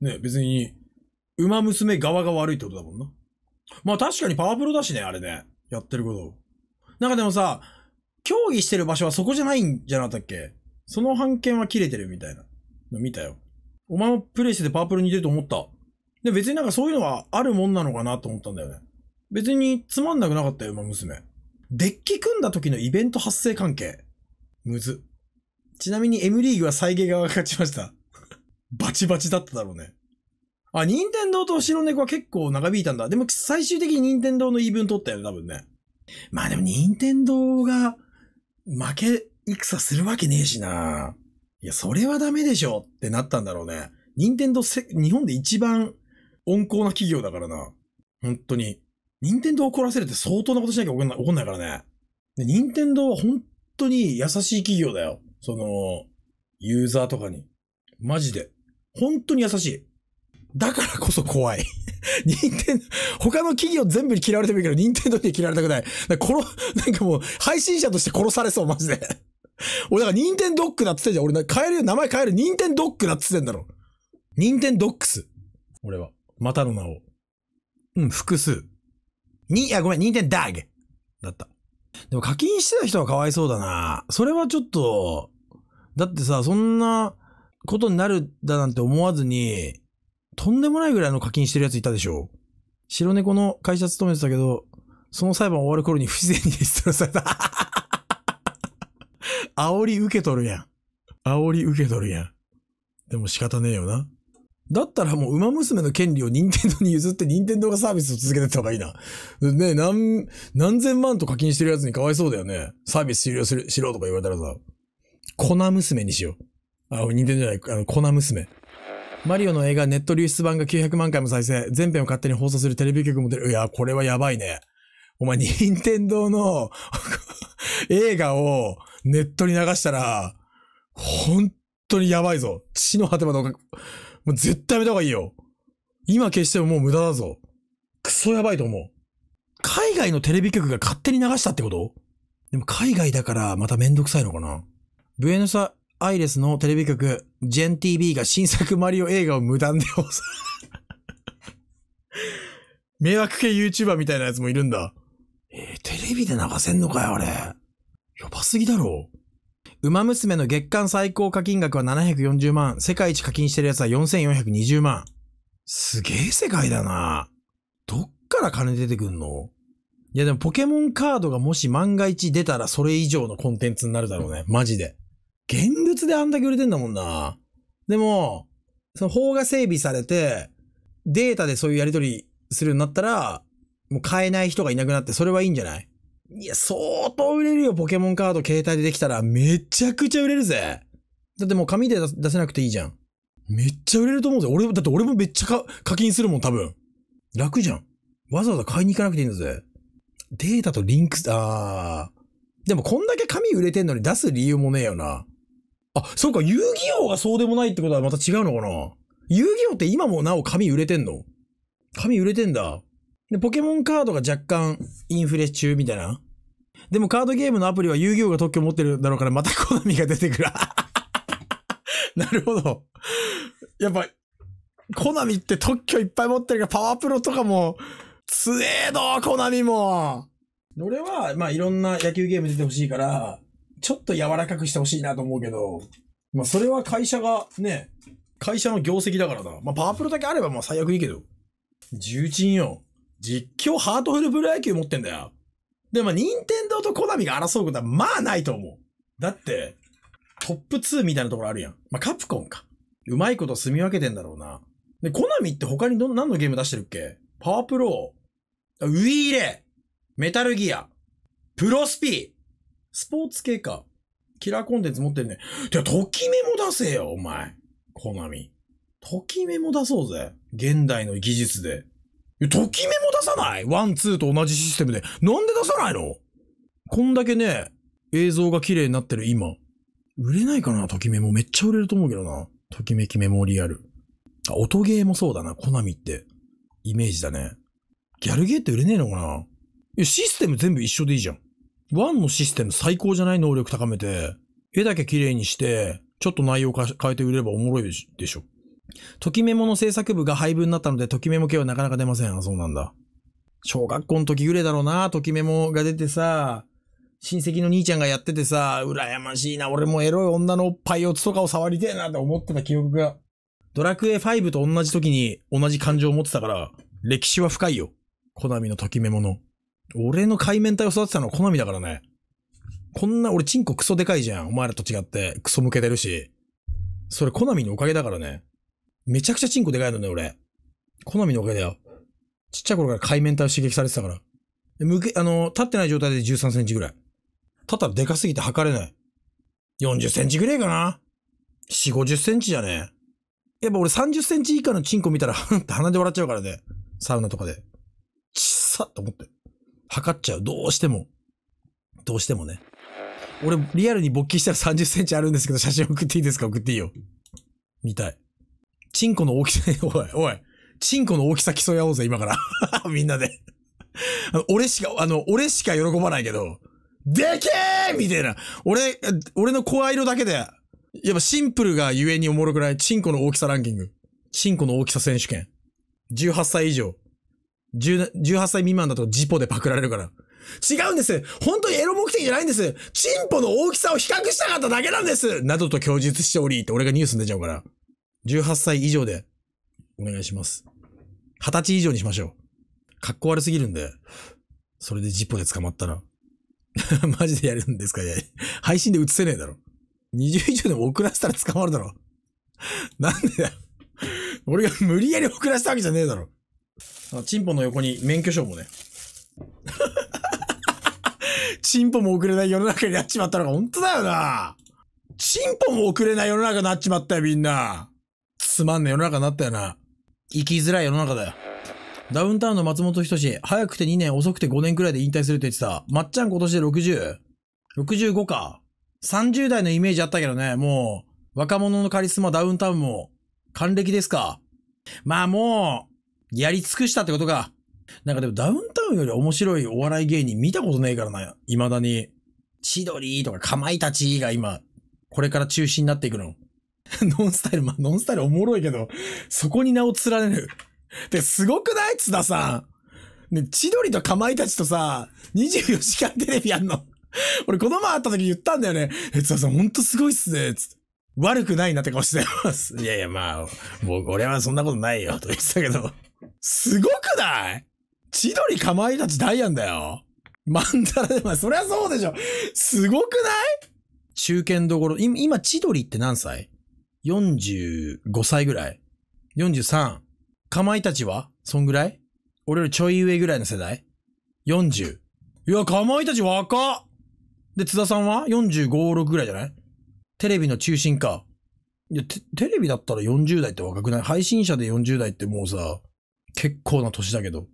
ね、別に、馬娘側が悪いってことだもんな。まあ確かにパワプロだしね、あれね。やってること。なんかでもさ、競技してる場所はそこじゃないんじゃなかったっけその判権は切れてるみたいなの見たよ。お前もプレイしててパワプロ似てると思った。で、別になんかそういうのはあるもんなのかなと思ったんだよね。別につまんなくなかったよ、馬娘。デッキ組んだ時のイベント発生関係。むず。ちなみに M リーグは再現側が勝ちました。バチバチだっただろうね。あ、任天堂と星の猫は結構長引いたんだ。でも最終的に任天堂の言い分取ったよね、多分ね。まあでも任天堂が負け戦するわけねえしな。いや、それはダメでしょってなったんだろうね。任天堂ー日本で一番温厚な企業だからな。本当に。任天堂怒らせるって相当なことしなきゃ怒んないからね。で、任天堂は本当に優しい企業だよ。その、ユーザーとかに。マジで。本当に優しい。だからこそ怖い。任天他の企業全部に嫌われてもいいけど、任天堂に嫌われたくない。この、なんかもう、配信者として殺されそう、マジで。俺、だから、任天ドックだって言ってんじゃん。俺、変える、名前変える、任天ドックだって言ってんだろ。任天ドックス。俺は。またの名を。うん、複数。に、あ、ごめん、任天ダーグ。だった。でも課金してた人はかわいそうだな。それはちょっと、だってさ、そんなことになるだなんて思わずに、とんでもないぐらいの課金してるやついたでしょ。白猫の会社勤めてたけど、その裁判終わる頃に不自然にリストラされた。煽り受け取るやん。煽り受け取るやん。でも仕方ねえよな。だったらもう、馬娘の権利を任天堂に譲って、任天堂がサービスを続けてった方がいいな。ね何、何千万と課金してるやつにかわいそうだよね。サービス終了する、しろとか言われたらさ。粉娘にしよう。あ、ニンテンドじゃない、あの、粉娘。マリオの映画ネット流出版が900万回も再生。全編を勝手に放送するテレビ局も出る。いや、これはやばいね。お前、ニンテンドの 映画をネットに流したら、本当にやばいぞ。血の果てまでもう絶対やめた方がいいよ。今消してももう無駄だぞ。クソやばいと思う。海外のテレビ局が勝手に流したってことでも海外だからまためんどくさいのかなブエノサアイレスのテレビ局、ジェン TV が新作マリオ映画を無断で放送。迷惑系 YouTuber みたいなやつもいるんだ。えー、テレビで流せんのかよ、あれ。やばすぎだろ。マ娘の月間最高課金額は740万。世界一課金してるやつは4420万。すげえ世界だな。どっから金出てくんのいやでもポケモンカードがもし万が一出たらそれ以上のコンテンツになるだろうね。マジで。現物であんだけ売れてんだもんな。でも、その法が整備されて、データでそういうやり取りするようになったら、もう買えない人がいなくなって、それはいいんじゃないいや、相当売れるよ、ポケモンカード携帯でできたら。めちゃくちゃ売れるぜ。だってもう紙で出せなくていいじゃん。めっちゃ売れると思うぜ。俺、だって俺もめっちゃ課金するもん、多分。楽じゃん。わざわざ買いに行かなくていいんだぜ。データとリンク、あー。でもこんだけ紙売れてんのに出す理由もねえよな。あ、そうか、遊戯王がそうでもないってことはまた違うのかな遊戯王って今もなお紙売れてんの紙売れてんだ。で、ポケモンカードが若干インフレ中みたいな。でもカードゲームのアプリは遊戯王が特許持ってるだろうからまたコナミが出てくる。なるほど。やっぱ、コナミって特許いっぱい持ってるからパワープロとかも、つえーど、コナミも。俺は、まあいろんな野球ゲーム出てほしいから、ちょっと柔らかくしてほしいなと思うけど、まあ、それは会社がね、会社の業績だからだ。まあ、パワープロだけあればまあ最悪いいけど。重鎮よ。実況ハートフルプロ野球持ってんだよ。でも、任天堂とコナミが争うことはまあないと思う。だって、トップ2みたいなところあるやん。まあ、カプコンか。うまいこと住み分けてんだろうな。で、コナミって他にど、何のゲーム出してるっけパワープロ、ウィーレ、メタルギア、プロスピー、スポーツ系か。キラーコンテンツ持ってるね。じゃ、ときめも出せよ、お前。コナミ。ときめも出そうぜ。現代の技術で。ときめも出さないワン、ツーと同じシステムで。なんで出さないのこんだけね、映像が綺麗になってる今。売れないかなときめも。めっちゃ売れると思うけどな。ときめきメモリアル。あ、音ゲーもそうだな。コナミって。イメージだね。ギャルゲーって売れねえのかないや、システム全部一緒でいいじゃん。ワンのシステム最高じゃない能力高めて、絵だけ綺麗にして、ちょっと内容変えて売ればおもろいでしょ。ときメモの制作部が廃部になったので、ときメモ系はなかなか出ません。あ、そうなんだ。小学校の時ぐらいだろうな、ときメモが出てさ、親戚の兄ちゃんがやっててさ、羨ましいな、俺もエロい女のおっぱい四つとかを触りてえなって思ってた記憶が。ドラクエ5と同じ時に同じ感情を持ってたから、歴史は深いよ。コナミのときメモの。俺の海綿体を育てたのは好みだからね。こんな、俺チンコクソでかいじゃん。お前らと違って、クソ向けてるし。それ好みのおかげだからね。めちゃくちゃチンコでかいのね、俺。好みのおかげだよ。ちっちゃい頃から海綿体を刺激されてたから。向け、あの、立ってない状態で13センチぐらい。立ったらでかすぎて測れない。40センチぐらいかな。4、50センチじゃねやっぱ俺30センチ以下のチンコ見たら、ふんって鼻で笑っちゃうからね。サウナとかで。ちっさと思って。測っちゃう。どうしても。どうしてもね。俺、リアルに勃起したら30センチあるんですけど、写真送っていいですか送っていいよ。見たい。チンコの大きさ、おい、おい。チンコの大きさ競い合おうぜ、今から。みんなで俺しか、あの、俺しか喜ばないけど、でけえみたいな。俺、俺の声色だけで、やっぱシンプルがゆえにおもろくない。チンコの大きさランキング。チンコの大きさ選手権。18歳以上。18歳未満だとジポでパクられるから。違うんです本当にエロ目的じゃないんですチンポの大きさを比較したかっただけなんですなどと供述しており、って俺がニュースに出ちゃうから。18歳以上で、お願いします。20歳以上にしましょう。かっこ悪すぎるんで、それでジッポで捕まったら。マジでやるんですかいや、配信で映せねえだろ。20以上でも遅らせたら捕まるだろ。なんでだよ。俺が無理やり遅らせたわけじゃねえだろ。チンポの横に免許証もね。チンポも送れない世の中になっちまったのが本当だよな。チンポも送れない世の中になっちまったよ、みんな。つまんねえ世の中になったよな。生きづらい世の中だよ。ダウンタウンの松本人志、早くて2年、遅くて5年くらいで引退するって言ってた。まっちゃん今年で 60?65 か。30代のイメージあったけどね、もう、若者のカリスマダウンタウンも、還暦ですか。まあもう、やり尽くしたってことか。なんかでもダウンタウンより面白いお笑い芸人見たことねえからな、未だに。千鳥とかかまいたちが今、これから中心になっていくの。ノンスタイル、まあ、ノンスタイルおもろいけど、そこに名を連ねる。で、すごくない津田さん。ね、千鳥とかまいたちとさ、24時間テレビやんの。俺、この前会った時言ったんだよね。え、津田さん、ほんとすごいっすね。つって。悪くないなって顔してます。いやいや、まあ、僕、俺はそんなことないよ、と言ってたけど。すごくない千鳥かまいたちダイアンだよ。マンダラでも、そりゃそうでしょ。すごくない中堅どころ、今、千鳥って何歳 ?45 歳ぐらい ?43。かまいたちはそんぐらい俺よりちょい上ぐらいの世代 ?40。いや、かまいたち若っで、津田さんは ?45、6ぐらいじゃないテレビの中心か。いや、テレビだったら40代って若くない配信者で40代ってもうさ、結構な年だけど。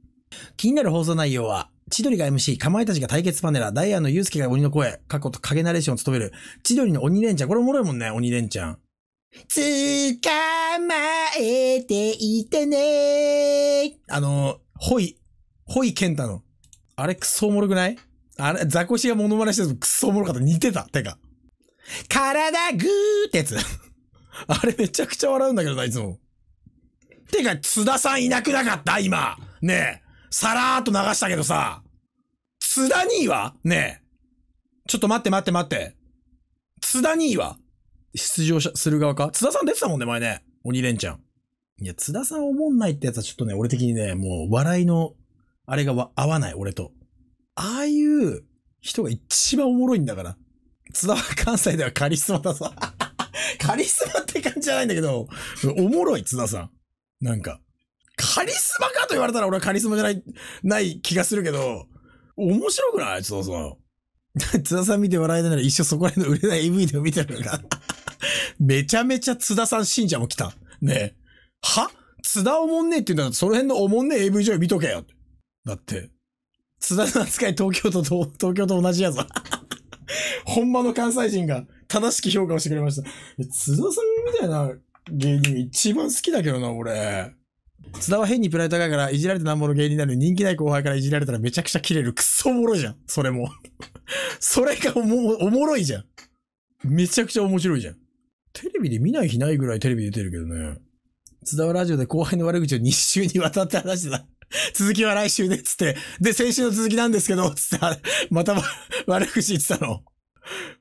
気になる放送内容は、千鳥が MC、かまいたちが対決パネラダイアンのユうスケが鬼の声、過去と影ナレーションを務める、千鳥の鬼レンチャン。これおもろいもんね、鬼レンチャン。捕まえていてねあの、ほい、ほい健太の。あれくそおもろくないあれ、ザコシがモノマネしてるとくそおもろかった。似てた。てか。体グーってやつ。あれめちゃくちゃ笑うんだけどな、いつも。てか、津田さんいなくなかった今。ねえ。さらーっと流したけどさ。津田兄はねえ。ちょっと待って待って待って。津田兄は出場する側か津田さん出てたもんね、前ね。鬼レンちゃん。いや、津田さん思んないってやつはちょっとね、俺的にね、もう笑いの、あれが合わない、俺と。ああいう人が一番おもろいんだから。津田は関西ではカリスマださ。カリスマって感じじゃないんだけど、おもろい津田さん。なんか、カリスマかと言われたら俺はカリスマじゃない、ない気がするけど、面白くないそうそう。津田さん見て笑いながら一緒そこら辺の売れない AV でも見てるのか。めちゃめちゃ津田さん信者も来た。ねえ。は津田おもんねえって言うんだらその辺のおもんねえ AV 上見とけよ。だって、津田の扱い東京と東京と同じやぞ。ほんまの関西人が正しき評価をしてくれました。津田さんみたいな芸人一番好きだけどな、俺。津田は変にプライド高いから、いじられてなんぼの芸人なのに人気ない後輩からいじられたらめちゃくちゃ切れる。くソそおもろいじゃん。それも それがおも、おもろいじゃん。めちゃくちゃ面白いじゃん。テレビで見ない日ないぐらいテレビ出てるけどね。津田はラジオで後輩の悪口を2週にわたって話してた。続きは来週で、つって。で、先週の続きなんですけど、つって、また 悪口言ってたの。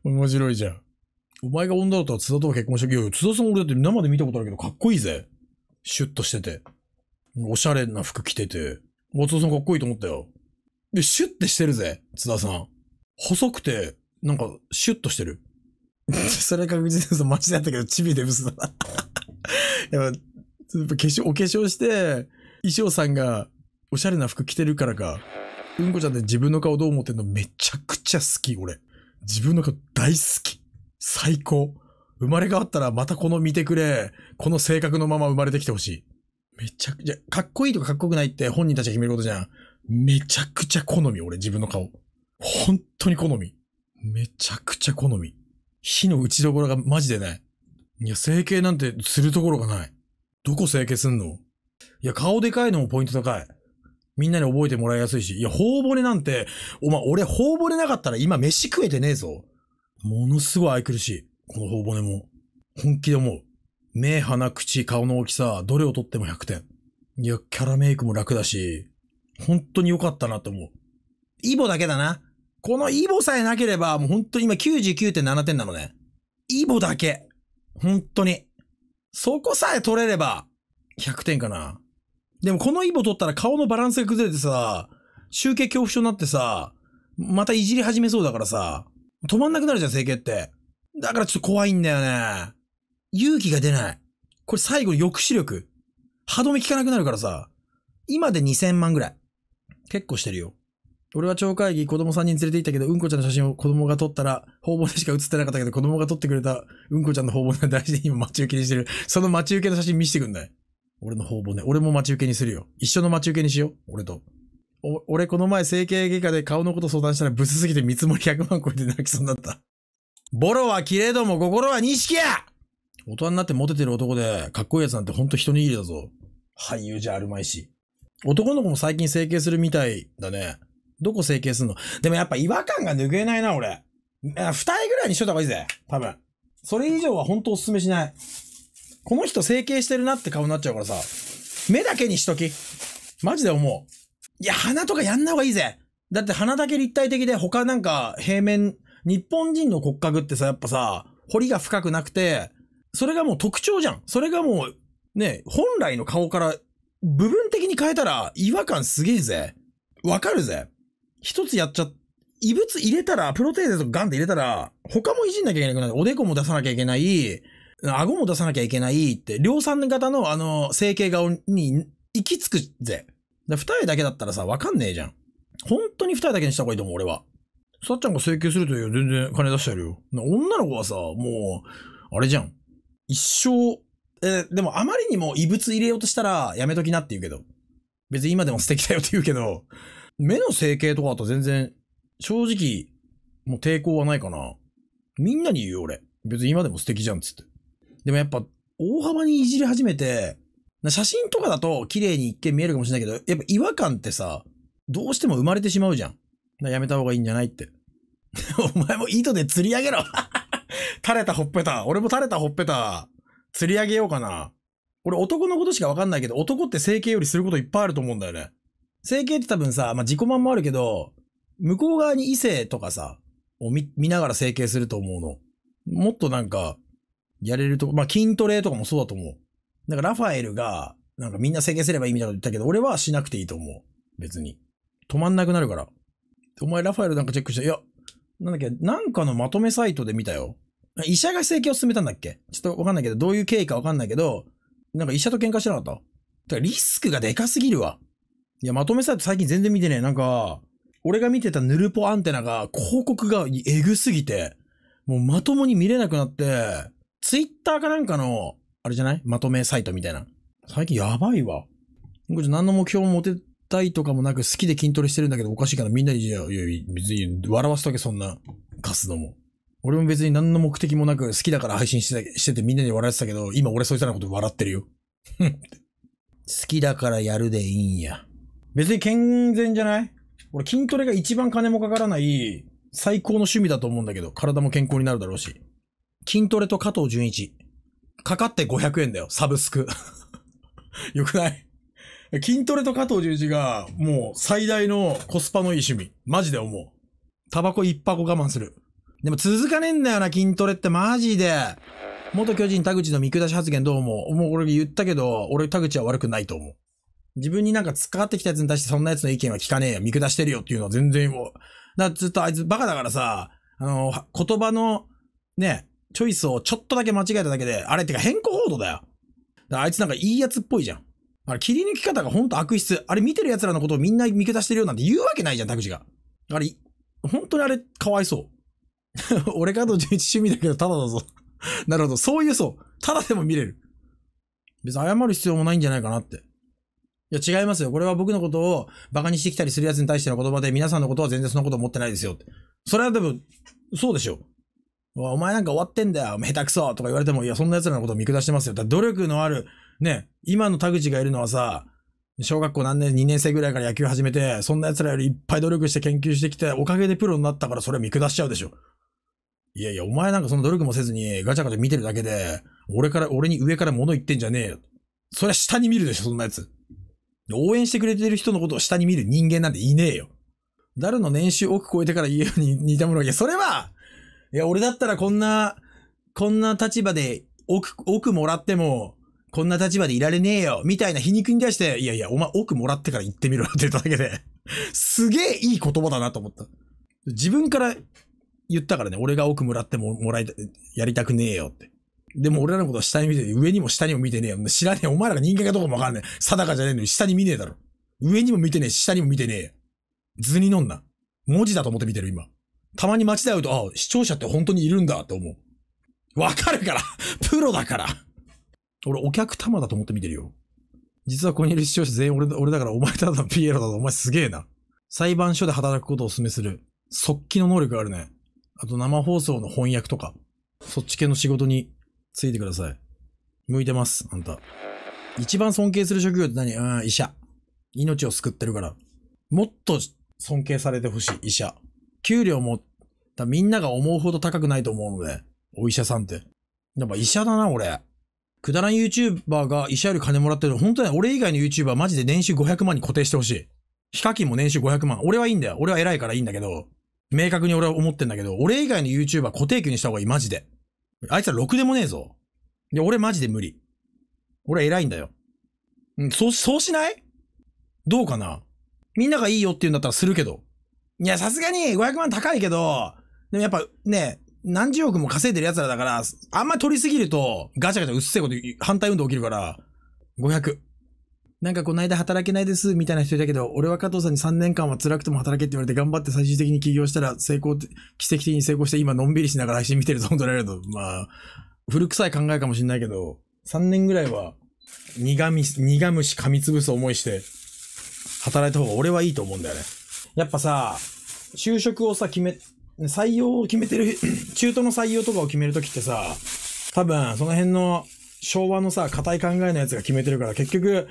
面白いじゃん。お前が女だったら津田とは結婚したけど、津田さん俺だって生で見たことあるけどかっこいいぜ。シュッとしてて。おしゃれな服着てて。松尾さんかっこいいと思ったよ。で、シュッてしてるぜ、津田さん。細くて、なんか、シュッとしてる。それ確実に間違ったけど、チビでブスだなやっ やっぱ化粧、お化粧して、衣装さんが、おしゃれな服着てるからか、うんこちゃんって自分の顔どう思ってんのめちゃくちゃ好き、俺。自分の顔大好き。最高。生まれ変わったらまたこの見てくれ。この性格のまま生まれてきてほしい。めちゃくちゃ、かっこいいとかかっこよくないって本人たちが決めることじゃん。めちゃくちゃ好み、俺、自分の顔。本当に好み。めちゃくちゃ好み。火の打ちどころがマジでない。いや、整形なんてするところがない。どこ整形すんのいや、顔でかいのもポイント高い。みんなに覚えてもらいやすいし。いや、頬骨なんて、お前、俺、頬骨なかったら今飯食えてねえぞ。ものすごい愛くるしい。この頬骨も。本気で思う。目、鼻、口、顔の大きさ、どれをとっても100点。いや、キャラメイクも楽だし、本当に良かったなと思う。イボだけだな。このイボさえなければ、もう本当に今99.7点なのね。イボだけ。本当に。そこさえ取れれば、100点かな。でもこのイボ取ったら顔のバランスが崩れてさ、集計恐怖症になってさ、またいじり始めそうだからさ、止まんなくなるじゃん、整形って。だからちょっと怖いんだよね。勇気が出ない。これ最後の抑止力。歯止め効かなくなるからさ。今で2000万ぐらい。結構してるよ。俺は町会議子供3人連れて行ったけど、うんこちゃんの写真を子供が撮ったら、方々でしか写ってなかったけど、子供が撮ってくれたうんこちゃんの方々が大事で 今待ち受けにしてる。その待ち受けの写真見せてくんない俺の方々ね。俺も待ち受けにするよ。一緒の待ち受けにしよう。俺と。お俺この前整形外科で顔のこと相談したらブスすぎて見積もり100万超えて泣きそうになった。ボロは綺麗ども心は錦や大人になってモテてる男で、かっこいいやつなんてほんと一握りだぞ。俳優じゃあるまいし。男の子も最近整形するみたいだね。どこ整形すんのでもやっぱ違和感が拭えないな、俺。二重ぐらいにしといた方がいいぜ。多分。それ以上はほんとおすすめしない。この人整形してるなって顔になっちゃうからさ。目だけにしとき。マジで思う。いや、鼻とかやんな方がいいぜ。だって鼻だけ立体的で他なんか平面、日本人の骨格ってさ、やっぱさ、彫りが深くなくて、それがもう特徴じゃん。それがもう、ね、本来の顔から部分的に変えたら違和感すげえぜ。わかるぜ。一つやっちゃ、異物入れたら、プロテーゼとガンって入れたら、他もいじんなきゃいけなくなる。おでこも出さなきゃいけない、顎も出さなきゃいけないって、量産型のあの、整形顔に行き着くぜ。で、二重だけだったらさ、わかんねえじゃん。本当に二重だけにした方がいいと思う、俺は。さっちゃんが整形するという全然金出してやるよ。女の子はさ、もう、あれじゃん。一生、えでもあまりにも異物入れようとしたらやめときなって言うけど。別に今でも素敵だよって言うけど、目の整形とかだと全然、正直、もう抵抗はないかな。みんなに言うよ、俺。別に今でも素敵じゃん、つって。でもやっぱ、大幅にいじり始めて、写真とかだと綺麗に一見見えるかもしれないけど、やっぱ違和感ってさ、どうしても生まれてしまうじゃん。やめた方がいいんじゃないって。お前も糸で釣り上げろ 垂れたほっぺた。俺も垂れたほっぺた。釣り上げようかな。俺男のことしかわかんないけど、男って整形よりすることいっぱいあると思うんだよね。整形って多分さ、まあ、自己満もあるけど、向こう側に異性とかさ、を見、見ながら整形すると思うの。もっとなんか、やれるとこ、まあ、筋トレとかもそうだと思う。だからラファエルが、なんかみんな整形すればいいみたいなこと言ったけど、俺はしなくていいと思う。別に。止まんなくなるから。お前ラファエルなんかチェックして、いや、なんだっけ、なんかのまとめサイトで見たよ。医者が整形を進めたんだっけちょっとわかんないけど、どういう経緯かわかんないけど、なんか医者と喧嘩してなかっただからリスクがでかすぎるわ。いや、まとめサイト最近全然見てねえ。なんか、俺が見てたヌルポアンテナが、広告がえぐすぎて、もうまともに見れなくなって、ツイッターかなんかのあれじゃないまとめサイトみたいな。最近やばいわ。何の目標も持てたいとかもなく好きで筋トレしてるんだけどおかしいからみんなに、いや、いや、別に笑わすとけそんな活動も。俺も別に何の目的もなく好きだから配信してしててみんなに笑ってたけど、今俺そいつらのこと笑ってるよ。好きだからやるでいいんや。別に健全じゃない俺筋トレが一番金もかからない最高の趣味だと思うんだけど、体も健康になるだろうし。筋トレと加藤純一。かかって500円だよ、サブスク。よくない筋トレと加藤十字が、もう最大のコスパのいい趣味。マジで思う。タバコ一箱我慢する。でも続かねえんだよな、筋トレってマジで。元巨人田口の見下し発言どう思うもう俺言ったけど、俺田口は悪くないと思う。自分になんか使ってきたやつに対してそんなやつの意見は聞かねえよ。見下してるよっていうのは全然もう。だずっとあいつバカだからさ、あの、言葉の、ね、チョイスをちょっとだけ間違えただけで、あれってか変更報道だよ。だあいつなんかいいやつっぽいじゃん。あれ切り抜き方がほんと悪質。あれ見てる奴らのことをみんな見下してるよなんて言うわけないじゃん、タクジが。あれ、本当にあれ、かわいそう。俺かと11趣味だけど、ただだぞ なるほど。そういうそう。ただでも見れる。別に謝る必要もないんじゃないかなって。いや、違いますよ。これは僕のことを馬鹿にしてきたりする奴に対しての言葉で、皆さんのことは全然そんなこと思ってないですよって。それは多分、そうでしょう。お前なんか終わってんだよ、下手くそとか言われても、いや、そんな奴らのことを見下してますよ。だ努力のある、ね、今の田口がいるのはさ、小学校何年、2年生ぐらいから野球始めて、そんな奴らよりいっぱい努力して研究してきて、おかげでプロになったからそれ見下しちゃうでしょ。いやいや、お前なんかその努力もせずにガチャガチャ見てるだけで、俺から、俺に上から物言ってんじゃねえよ。そりゃ下に見るでしょ、そんなやつ。応援してくれてる人のことを下に見る人間なんていねえよ。誰の年収億超えてから言うように似たものいや、それは、いや、俺だったらこんな、こんな立場で、奥、奥もらっても、こんな立場でいられねえよ、みたいな皮肉に対して、いやいや、お前奥もらってから行ってみろって言っただけですげえいい言葉だなと思った。自分から言ったからね、俺が奥もらってももらいた、やりたくねえよって。でも俺らのことは下に見て、上にも下にも見てねえよ。知らねえ。お前らが人間かどうかもわかんねえ。定かじゃねえのに下に見ねえだろ。上にも見てねえし、下にも見てねえ。図に乗んな。文字だと思って見てる、今。たまに街で会うと、あ、視聴者って本当にいるんだって思う。わかるから プロだから俺、お客様だと思って見てるよ。実はここにいる視聴者全員俺俺だから、お前ただのピエロだぞ。お前すげえな。裁判所で働くことをお勧めする。速記の能力あるね。あと生放送の翻訳とか。そっち系の仕事についてください。向いてます、あんた。一番尊敬する職業って何うん、医者。命を救ってるから。もっと尊敬されてほしい、医者。給料も、みんなが思うほど高くないと思うので、お医者さんって。やっぱ医者だな、俺。くだらん YouTuber が医者より金もらってる。本当よ。俺以外の YouTuber マジで年収500万に固定してほしい。ヒカキンも年収500万。俺はいいんだよ。俺は偉いからいいんだけど、明確に俺は思ってんだけど、俺以外の YouTuber 固定給にした方がいい、マジで。あいつらろくでもねえぞ。いや、俺マジで無理。俺は偉いんだよ。うん、そう、そうしないどうかなみんながいいよって言うんだったらするけど。いや、さすがに500万高いけど、でもやっぱね、何十億も稼いでる奴らだから、あんま取りすぎると、ガチャガチャうっせえこと反対運動起きるから、500。なんかこの間働けないです、みたいな人いたけど、俺は加藤さんに3年間は辛くても働けって言われて頑張って最終的に起業したら成功、奇跡的に成功して今のんびりしながら配信見てると思られると、まあ、古臭い考えかもしんないけど、3年ぐらいは、苦み、苦虫噛みつぶす思いして、働いた方が俺はいいと思うんだよね。やっぱさ、就職をさ、決め、採用を決めてる、中途の採用とかを決めるときってさ、多分、その辺の昭和のさ、固い考えのやつが決めてるから、結局、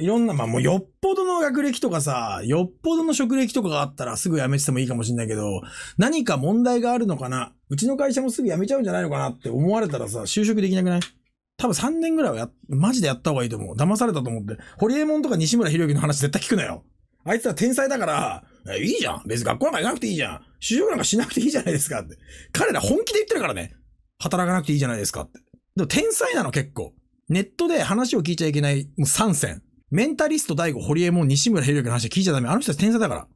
いろんな、まあ、もうよっぽどの学歴とかさ、よっぽどの職歴とかがあったらすぐ辞めててもいいかもしんないけど、何か問題があるのかなうちの会社もすぐ辞めちゃうんじゃないのかなって思われたらさ、就職できなくない多分3年ぐらいはや、マジでやった方がいいと思う。騙されたと思って。ホリエモンとか西村博之の話絶対聞くなよ。あいつは天才だから、いいじゃん。別に学校なんか行かなくていいじゃん。就職なんかしなくていいじゃないですかって。彼ら本気で言ってるからね。働かなくていいじゃないですかって。でも天才なの結構。ネットで話を聞いちゃいけないもう3選。メンタリスト大悟、堀江門、西村平之の話聞いちゃダメ。あの人は天才だから。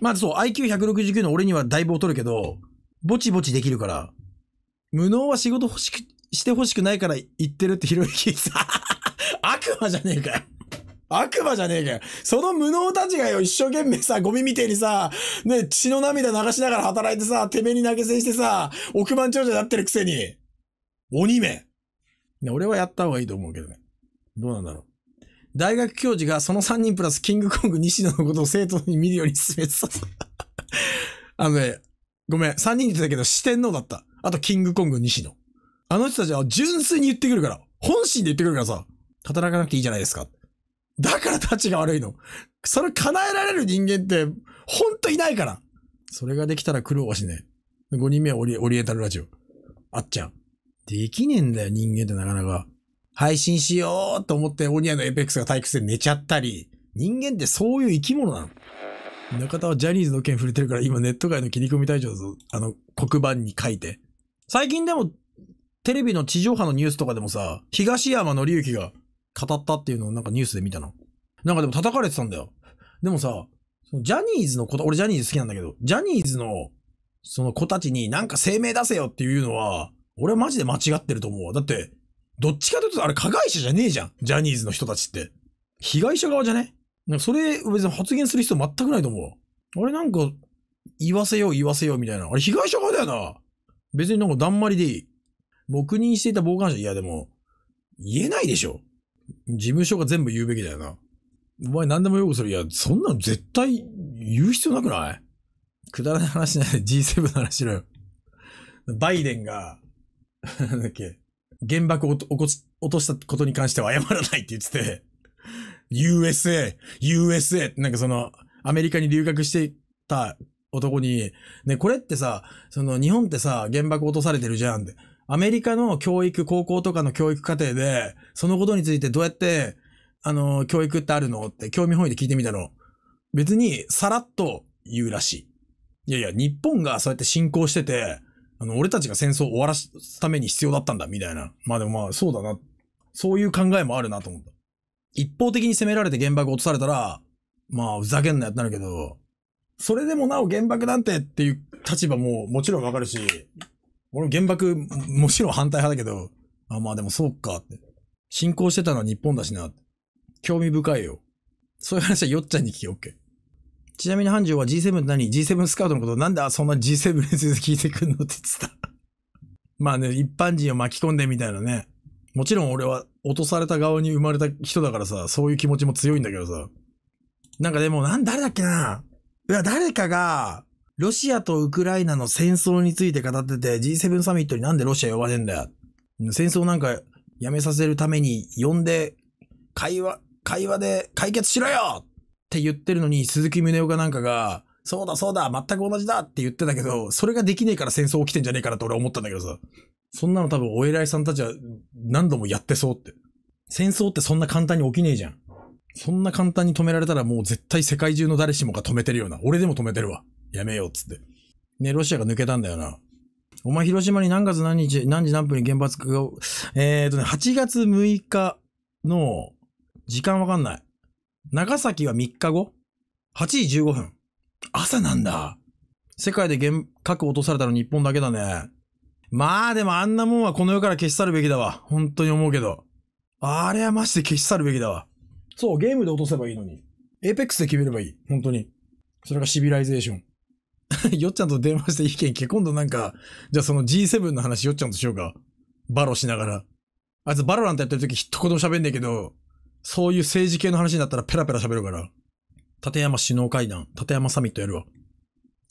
まあそう、IQ169 の俺にはだいぶ劣るけど、ぼちぼちできるから、無能は仕事欲しく、して欲しくないから言ってるってひろゆきさ、悪魔じゃねえかよ悪魔じゃねえかよ。その無能たちがよ、一生懸命さ、ゴミみてえにさ、ね、血の涙流しながら働いてさ、てめえに投げ銭してさ、億万長者になってるくせに。鬼め。ね、俺はやった方がいいと思うけどね。どうなんだろう。大学教授がその3人プラスキングコング西野のことを生徒に見るように勧めてた。あのね、ごめん、3人言ってたけど四天王だった。あとキングコング西野。あの人たちは純粋に言ってくるから、本心で言ってくるからさ、働かなくていいじゃないですか。だからたちが悪いの。それ叶えられる人間って、ほんといないから。それができたら苦労はしね5人目はオリエンタルラジオ。あっちゃん。できねえんだよ、人間ってなかなか。配信しようと思ってオニアのエペックスが退屈で寝ちゃったり。人間ってそういう生き物なの。中田はジャニーズの件触れてるから今ネット界の切り込み隊長ぞ。あの黒板に書いて。最近でもテレビの地上波のニュースとかでもさ、東山の之が語ったっていうのをなんかニュースで見たの。なんかでも叩かれてたんだよ。でもさ、ジャニーズの子、俺ジャニーズ好きなんだけど、ジャニーズの、その子たちになんか声明出せよっていうのは、俺はマジで間違ってると思うわ。だって、どっちかというと、あれ加害者じゃねえじゃん。ジャニーズの人たちって。被害者側じゃねなんかそれ、別に発言する必要全くないと思うわ。あれなんか、言わせよう言わせようみたいな。あれ被害者側だよな。別になんかだんまりでいい。黙認していた傍観者、いやでも、言えないでしょ。事務所が全部言うべきだよな。お前何でもよくする。いや、そんなの絶対言う必要なくないくだらない話しないで G7 の話しろよ。バイデンが、なんだっけ、原爆を落としたことに関しては謝らないって言ってて、USA! USA! なんかその、アメリカに留学してた男に、ね、これってさ、その日本ってさ、原爆落とされてるじゃんって。アメリカの教育、高校とかの教育課程で、そのことについてどうやって、あの、教育ってあるのって興味本位で聞いてみたの。別に、さらっと言うらしい。いやいや、日本がそうやって侵攻してて、あの、俺たちが戦争を終わらすために必要だったんだ、みたいな。まあでもまあ、そうだな。そういう考えもあるなと思った。一方的に攻められて原爆落とされたら、まあ、ふざけんなやってなるけど、それでもなお原爆なんてっていう立場ももちろんわかるし、俺原爆、もちろん反対派だけど、あ、まあでもそうかって。進行してたのは日本だしな。興味深いよ。そういう話はよっちゃんに聞け、オッケー。ちなみに繁盛は G7 って何 ?G7 スカウトのことなんであそんな G7 について聞いてくんのって言ってた。まあね、一般人を巻き込んでみたいなね。もちろん俺は落とされた側に生まれた人だからさ、そういう気持ちも強いんだけどさ。なんかでも、なん、誰だっけないや、誰かが、ロシアとウクライナの戦争について語ってて、G7 サミットになんでロシア呼ばねえんだよ。戦争なんかやめさせるために呼んで、会話、会話で解決しろよって言ってるのに、鈴木宗男がなんかが、そうだそうだ、全く同じだって言ってたけど、それができねえから戦争起きてんじゃねえかなって俺思ったんだけどさ。そんなの多分お偉いさんたちは何度もやってそうって。戦争ってそんな簡単に起きねえじゃん。そんな簡単に止められたらもう絶対世界中の誰しもが止めてるような。俺でも止めてるわ。やめようっつって。ね、ロシアが抜けたんだよな。お前広島に何月何日、何時何分に原発が、えーとね、8月6日の時間わかんない。長崎は3日後 ?8 時15分。朝なんだ。世界で原核落とされたの日本だけだね。まあでもあんなもんはこの世から消し去るべきだわ。本当に思うけど。あれはマジで消し去るべきだわ。そう、ゲームで落とせばいいのに。エーペックスで決めればいい。本当に。それがシビライゼーション。よっちゃんと電話して意見聞け。今度なんか、じゃあその G7 の話よっちゃんとしようか。バロしながら。あいつバロなんてやってる時一言も喋んねえけど、そういう政治系の話になったらペラペラ喋るから。立山首脳会談、立山サミットやるわ。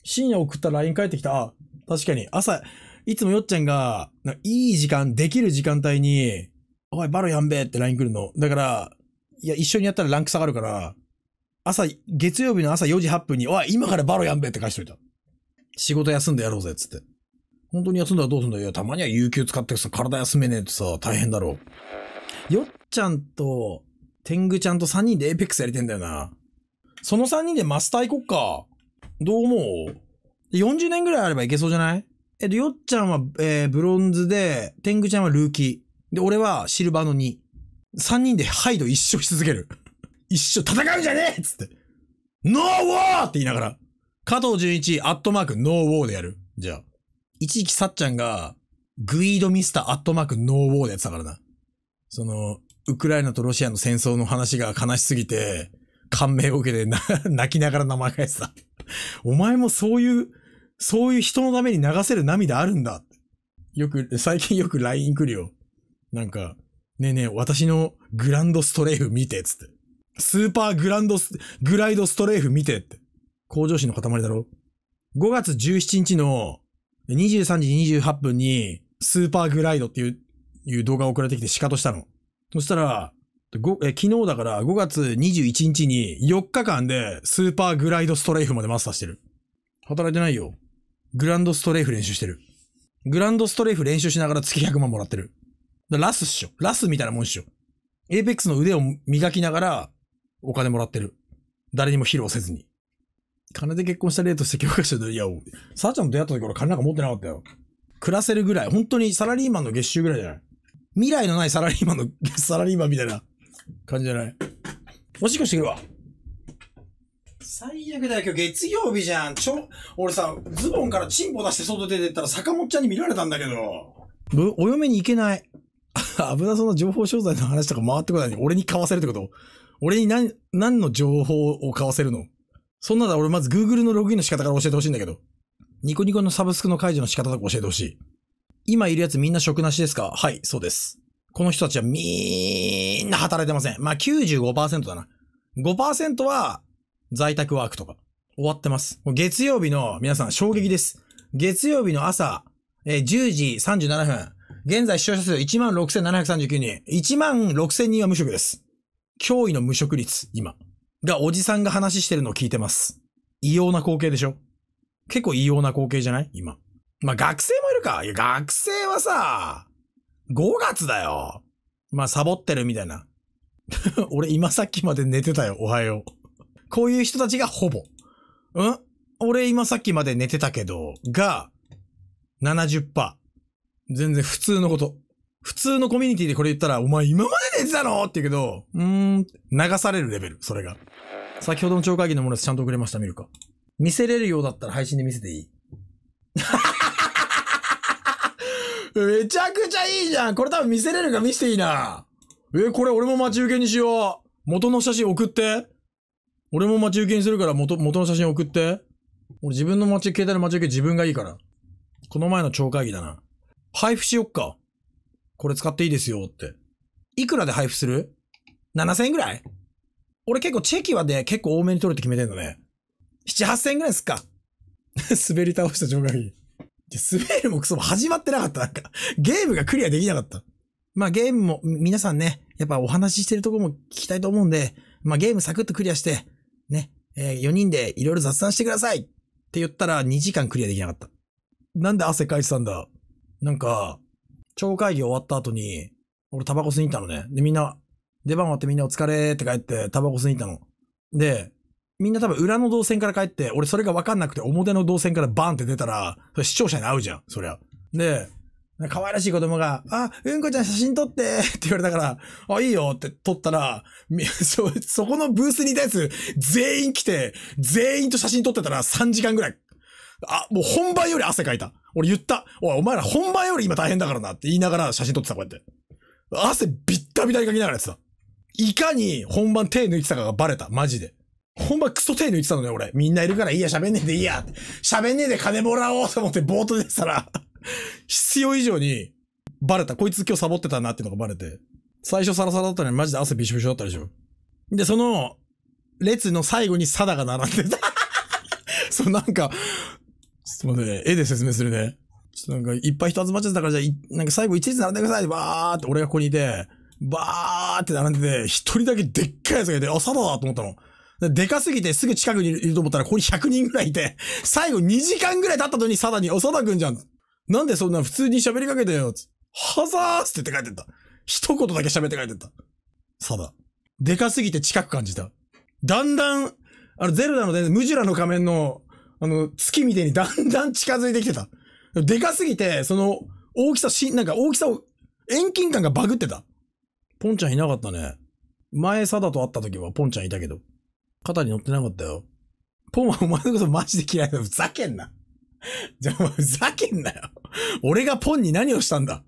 深夜送った LINE 帰ってきた。あ、確かに。朝、いつもよっちゃんが、いい時間、できる時間帯に、おい、バロやんべえって LINE 来るの。だから、いや、一緒にやったらランク下がるから、朝、月曜日の朝4時8分に、おい、今からバロやんべえって返しといた。仕事休んでやろうぜ、つって。本当に休んだらどうすんだよ。いや、たまには有給使ってさ、体休めねえとさ、大変だろう。よっちゃんと、天狗ちゃんと3人でエーペックスやりてんだよな。その3人でマスター行こっか。どう思う ?40 年ぐらいあればいけそうじゃないえっと、よっちゃんは、えー、ブロンズで、天狗ちゃんはルーキー。で、俺はシルバーの2。3人でハイド一生し続ける。一生戦うんじゃねえっつって。ノーワーって言いながら。加藤純一、アットマーク、ノーウォーでやる。じゃあ。一時期さっちゃんが、グイードミスター、アットマーク、ノーウォーでやってたからな。その、ウクライナとロシアの戦争の話が悲しすぎて、感銘を受けて 泣きながら名前返した。お前もそういう、そういう人のために流せる涙あるんだ。よく、最近よく LINE 来るよ。なんか、ねえねえ、私のグランドストレーフ見て、つって。スーパーグランドス、グライドストレーフ見てって。向上心の塊だろ ?5 月17日の23時28分に、スーパーグライドっていう、いう動画を送られてきてシカトしたの。そしたら、昨日だから5月21日に4日間でスーパーグライドストレイフまでマスターしてる。働いてないよ。グランドストレイフ練習してる。グランドストレイフ練習しながら月100万もらってる。ラスっしょ。ラスみたいなもんっしょ。エイペックスの腕を磨きながらお金もらってる。誰にも披露せずに。金で結婚した例として教科書で、いや、さあちゃんと出会った時俺金なんか持ってなかったよ。暮らせるぐらい。本当にサラリーマンの月収ぐらいじゃない未来のないサラリーマンの、サラリーマンみたいな感じじゃないおしっこしてくるわ。最悪だよ、今日月曜日じゃん。ちょ、俺さ、ズボンからチンポ出して外出てったら坂本ちゃんに見られたんだけど。ぶ、お嫁に行けない。危なそうな情報商材の話とか回ってこないのに、俺に買わせるってこと俺に何、何の情報を買わせるのそんなの俺まず Google のログインの仕方から教えてほしいんだけど。ニコニコのサブスクの解除の仕方とか教えてほしい。今いるやつみんな職なしですかはい、そうです。この人たちはみんな働いてません。まあ、95%だな。5%は在宅ワークとか。終わってます。月曜日の皆さん衝撃です。月曜日の朝、えー、10時37分。現在視聴者数16,739人。16,000人は無職です。驚異の無職率、今。がおじさんが話してるのを聞いてます。異様な光景でしょ結構異様な光景じゃない今。まあ、学生もいるか。いや、学生はさ、5月だよ。まあ、サボってるみたいな。俺今さっきまで寝てたよ、おはよう。こういう人たちがほぼ。ん俺今さっきまで寝てたけど、が、70%。全然普通のこと。普通のコミュニティでこれ言ったら、お前今までのやつだろって言うけど、うーん、流されるレベル、それが。先ほどの超会議のものです。ちゃんと送れました、見るか。見せれるようだったら配信で見せていい めちゃくちゃいいじゃんこれ多分見せれるか見せていいな。え、これ俺も待ち受けにしよう。元の写真送って。俺も待ち受けにするから元、元の写真送って。俺自分の待ち、携帯の待ち受け自分がいいから。この前の超会議だな。配布しよっか。これ使っていいですよって。いくらで配布する ?7000 円ぐらい俺結構チェキはね、結構多めに取るって決めてんのね。7、8000円ぐらいすっか。滑り倒した上下に。滑るもクソも始まってなかった。なんか、ゲームがクリアできなかった。まあゲームも、皆さんね、やっぱお話ししてるとこも聞きたいと思うんで、まあゲームサクッとクリアして、ね、えー、4人でいろいろ雑談してくださいって言ったら2時間クリアできなかった。なんで汗かいてたんだなんか、超会議終わった後に、俺タバコ吸いに行ったのね。で、みんな、出番終わってみんなお疲れって帰ってタバコ吸いに行ったの。で、みんな多分裏の動線から帰って、俺それがわかんなくて表の動線からバーンって出たら、それ視聴者に会うじゃん、そりゃ。で、可愛らしい子供が、あ、うんこちゃん写真撮ってって言われたから、あ、いいよって撮ったら、そ、そこのブースにいたやつ、全員来て、全員と写真撮ってたら3時間ぐらい。あ、もう本番より汗かいた。俺言った。おい、お前ら本番より今大変だからなって言いながら写真撮ってた、こうやって。汗ビッタビタにかきながらやってた。いかに本番手抜いてたかがバレた、マジで。本番クソ手抜いてたのね、俺。みんないるからいいや、喋んねえでいいや。喋んねえで金もらおうと思って冒頭ト出てたら必要以上にバレた。こいつ今日サボってたなっていうのがバレて。最初サラサラだったのにマジで汗びしょびしょだったでしょ。で、その、列の最後にサダが並んでた そう、なんか、ちょっと待って、ね、絵で説明するね。ちょっとなんか、いっぱい人集まっちゃったから、じゃあ、なんか最後いちいち並んでくださいバーって俺がここにいて、バーって並んでて、一人だけでっかいやつがいて、あ、佐藤だと思ったの。でかすぎてすぐ近くにいると思ったら、ここに100人ぐらいいて、最後2時間ぐらい経ったのに佐田に、お佐田くんじゃん。なんでそんな普通に喋りかけてよ。はざーすって書いてった。一言だけ喋って書いてった。佐田。でかすぎて近く感じた。だんだん、あの、ゼルダの伝説、ムジュラの仮面のあの、月みたいにだん だん近づいてきてた。でかすぎて、その、大きさし、なんか大きさを、遠近感がバグってた。ポンちゃんいなかったね。前、サダと会った時はポンちゃんいたけど。肩に乗ってなかったよ。ポンはお前のことマジで嫌いだ。ふざけんな。じゃあふざけんなよ。俺がポンに何をしたんだ。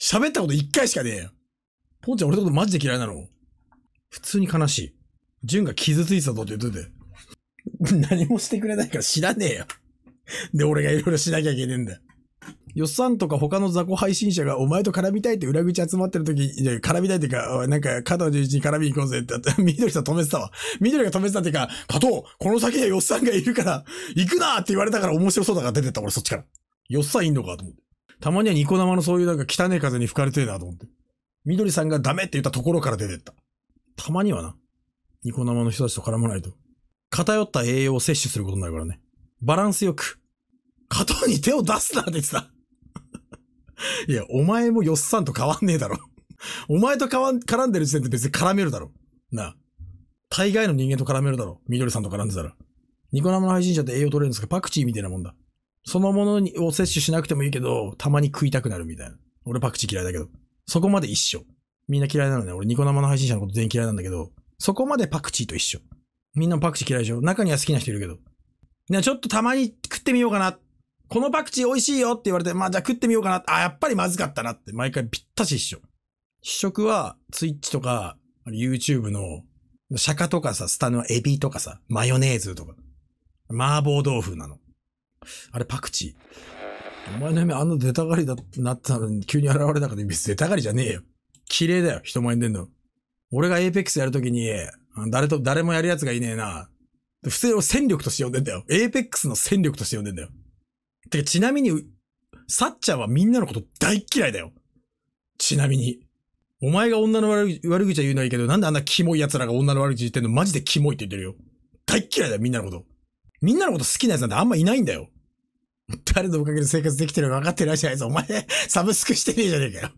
喋ったこと一回しかねえよ。ポンちゃん俺のことマジで嫌いなの普通に悲しい。ジュンが傷ついてたとって言ってて。何もしてくれないから知らねえよ。で、俺がいろいろしなきゃいけねえんだよ。よっさんとか他の雑魚配信者がお前と絡みたいって裏口集まってる時、じ絡みたいっていうか、なんか加藤十一に絡みに行こうぜってって、緑さん止めてたわ。緑が止めてたっていうか、加藤、この先ではよっさんがいるから、行くなって言われたから面白そうだから出てった俺そっちから。よっさんいんのかと思って。たまにはニコ生のそういうなんか汚い風に吹かれてえなと思って。緑さんがダメって言ったところから出てった。たまにはな。ニコ生の人たちと絡まないと。偏った栄養を摂取することになるからね。バランスよく。藤に手を出すなって言ってた。いや、お前もよっさんと変わんねえだろ。お前と絡んでる時点で別に絡めるだろ。なあ。大概の人間と絡めるだろ。緑さんと絡んでたら。ニコ生の配信者って栄養取れるんですかパクチーみたいなもんだ。そのものを摂取しなくてもいいけど、たまに食いたくなるみたいな。俺パクチー嫌いだけど。そこまで一緒。みんな嫌いなのね。俺ニコ生の配信者のこと全員嫌いなんだけど、そこまでパクチーと一緒。みんなパクチー嫌いでしょ中には好きな人いるけど。ね、ちょっとたまに食ってみようかな。このパクチー美味しいよって言われて、まあじゃあ食ってみようかな。あ、やっぱりまずかったなって、毎回ぴったし一緒。試食は、ツイッチとか、YouTube の、釈迦とかさ、スタのエビとかさ、マヨネーズとか、麻婆豆腐なの。あれパクチー。お前の夢あんな出たがりだってなったのに急に現れなから別に出たがりじゃねえよ。綺麗だよ、人前に出んの。俺がエイペックスやるときに、誰と、誰もやる奴がいねえな。不正を戦力として呼んでんだよ。エーペックスの戦力として呼んでんだよ。てか、ちなみに、サッチャーはみんなのこと大嫌いだよ。ちなみに。お前が女の悪口は言うのはいいけど、なんであんなキモい奴らが女の悪口言ってんのマジでキモいって言ってるよ。大嫌いだよ、みんなのこと。みんなのこと好きな奴なんてあんまいないんだよ。誰のおかげで生活できてるか分かってないじゃないぞ。お前、サブスクしてねえじゃねえかよ。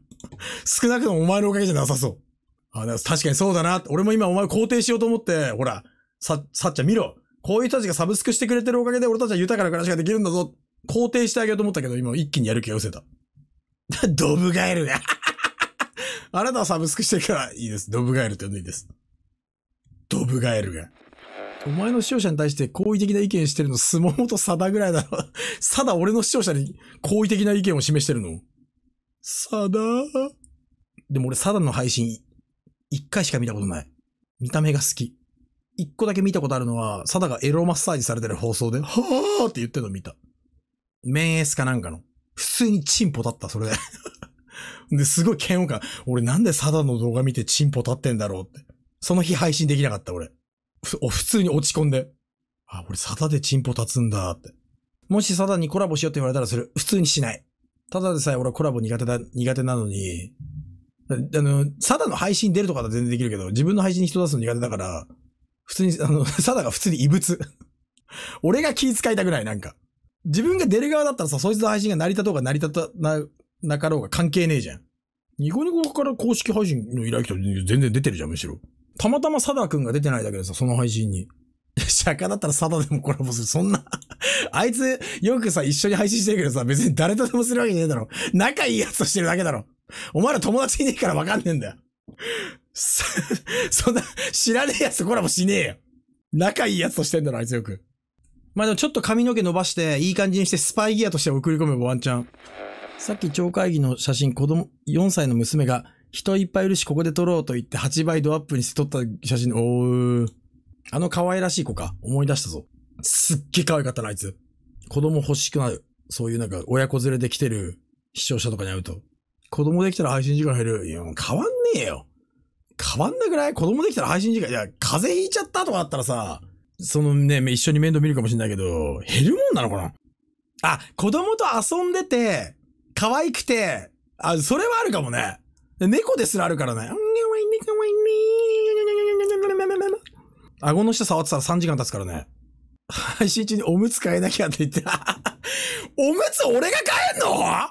少なくともお前のおかげじゃなさそう。あ、か確かにそうだな。俺も今お前肯定しようと思って、ほら、さ、さっちゃん見ろ。こういう人たちがサブスクしてくれてるおかげで俺たちは豊かな暮らしができるんだぞ。肯定してあげようと思ったけど、今一気にやる気が失せた。ドブガエルが。あなたはサブスクしてからいいです。ドブガエルって呼んでいいです。ドブガエルが。お前の視聴者に対して好意的な意見してるの、相撲とサダぐらいだろ。サダ俺の視聴者に好意的な意見を示してるの。サダでも俺サダの配信一回しか見たことない。見た目が好き。一個だけ見たことあるのは、サダがエロマッサージされてる放送で、はーって言ってるの見た。メンエスかなんかの。普通にチンポ立った、それで。で、すごい嫌悪感。俺なんでサダの動画見てチンポ立ってんだろうって。その日配信できなかった、俺。普通に落ち込んで。あ、俺サダでチンポ立つんだって。もしサダにコラボしようって言われたらする。普通にしない。ただでさえ俺はコラボ苦手だ、苦手なのに、あの、サダの配信出るとかだ全然できるけど、自分の配信に人出すの苦手だから、普通に、あの、サダが普通に異物。俺が気遣いたぐらい、なんか。自分が出る側だったらさ、そいつの配信が成り立とうが成り立たな、なかろうが関係ねえじゃん。ニコニコから公式配信の依頼来たら全然出てるじゃん、むしろ。たまたまサダ君が出てないだけでさ、その配信に。釈迦だったらサダでもコラボする。そんなあいつよくさ、一緒に配信してるけどさ、別に誰とでもするわけねえだろ。仲いいやつとしてるだけだろ。お前ら友達いねえからわかんねえんだよ。そ んな、知らねえやつコラボしねえよ。仲いいやつとしてんだろ、あいつよく。まあでもちょっと髪の毛伸ばして、いい感じにしてスパイギアとして送り込めばワンチャン。さっき超会議の写真、子供、4歳の娘が、人いっぱいいるし、ここで撮ろうと言って、8倍ドアップにして撮った写真、おー。あの可愛らしい子か。思い出したぞ。すっげえ可愛かったな、あいつ。子供欲しくなる。そういうなんか、親子連れで来てる視聴者とかに会うと。子供できたら配信時間減る。いや、もう変わんねえよ。変わんなくない子供できたら配信時間、いや、風邪ひいちゃったとかあったらさ、そのね、一緒に面倒見るかもしんないけど、減るもんなのかなあ、子供と遊んでて、可愛くて、あ、それはあるかもね。猫ですらあるからね。顎の下触ってたら3時間経つからね。配信中におむつ変えなきゃって言って、おむつ俺が変えんの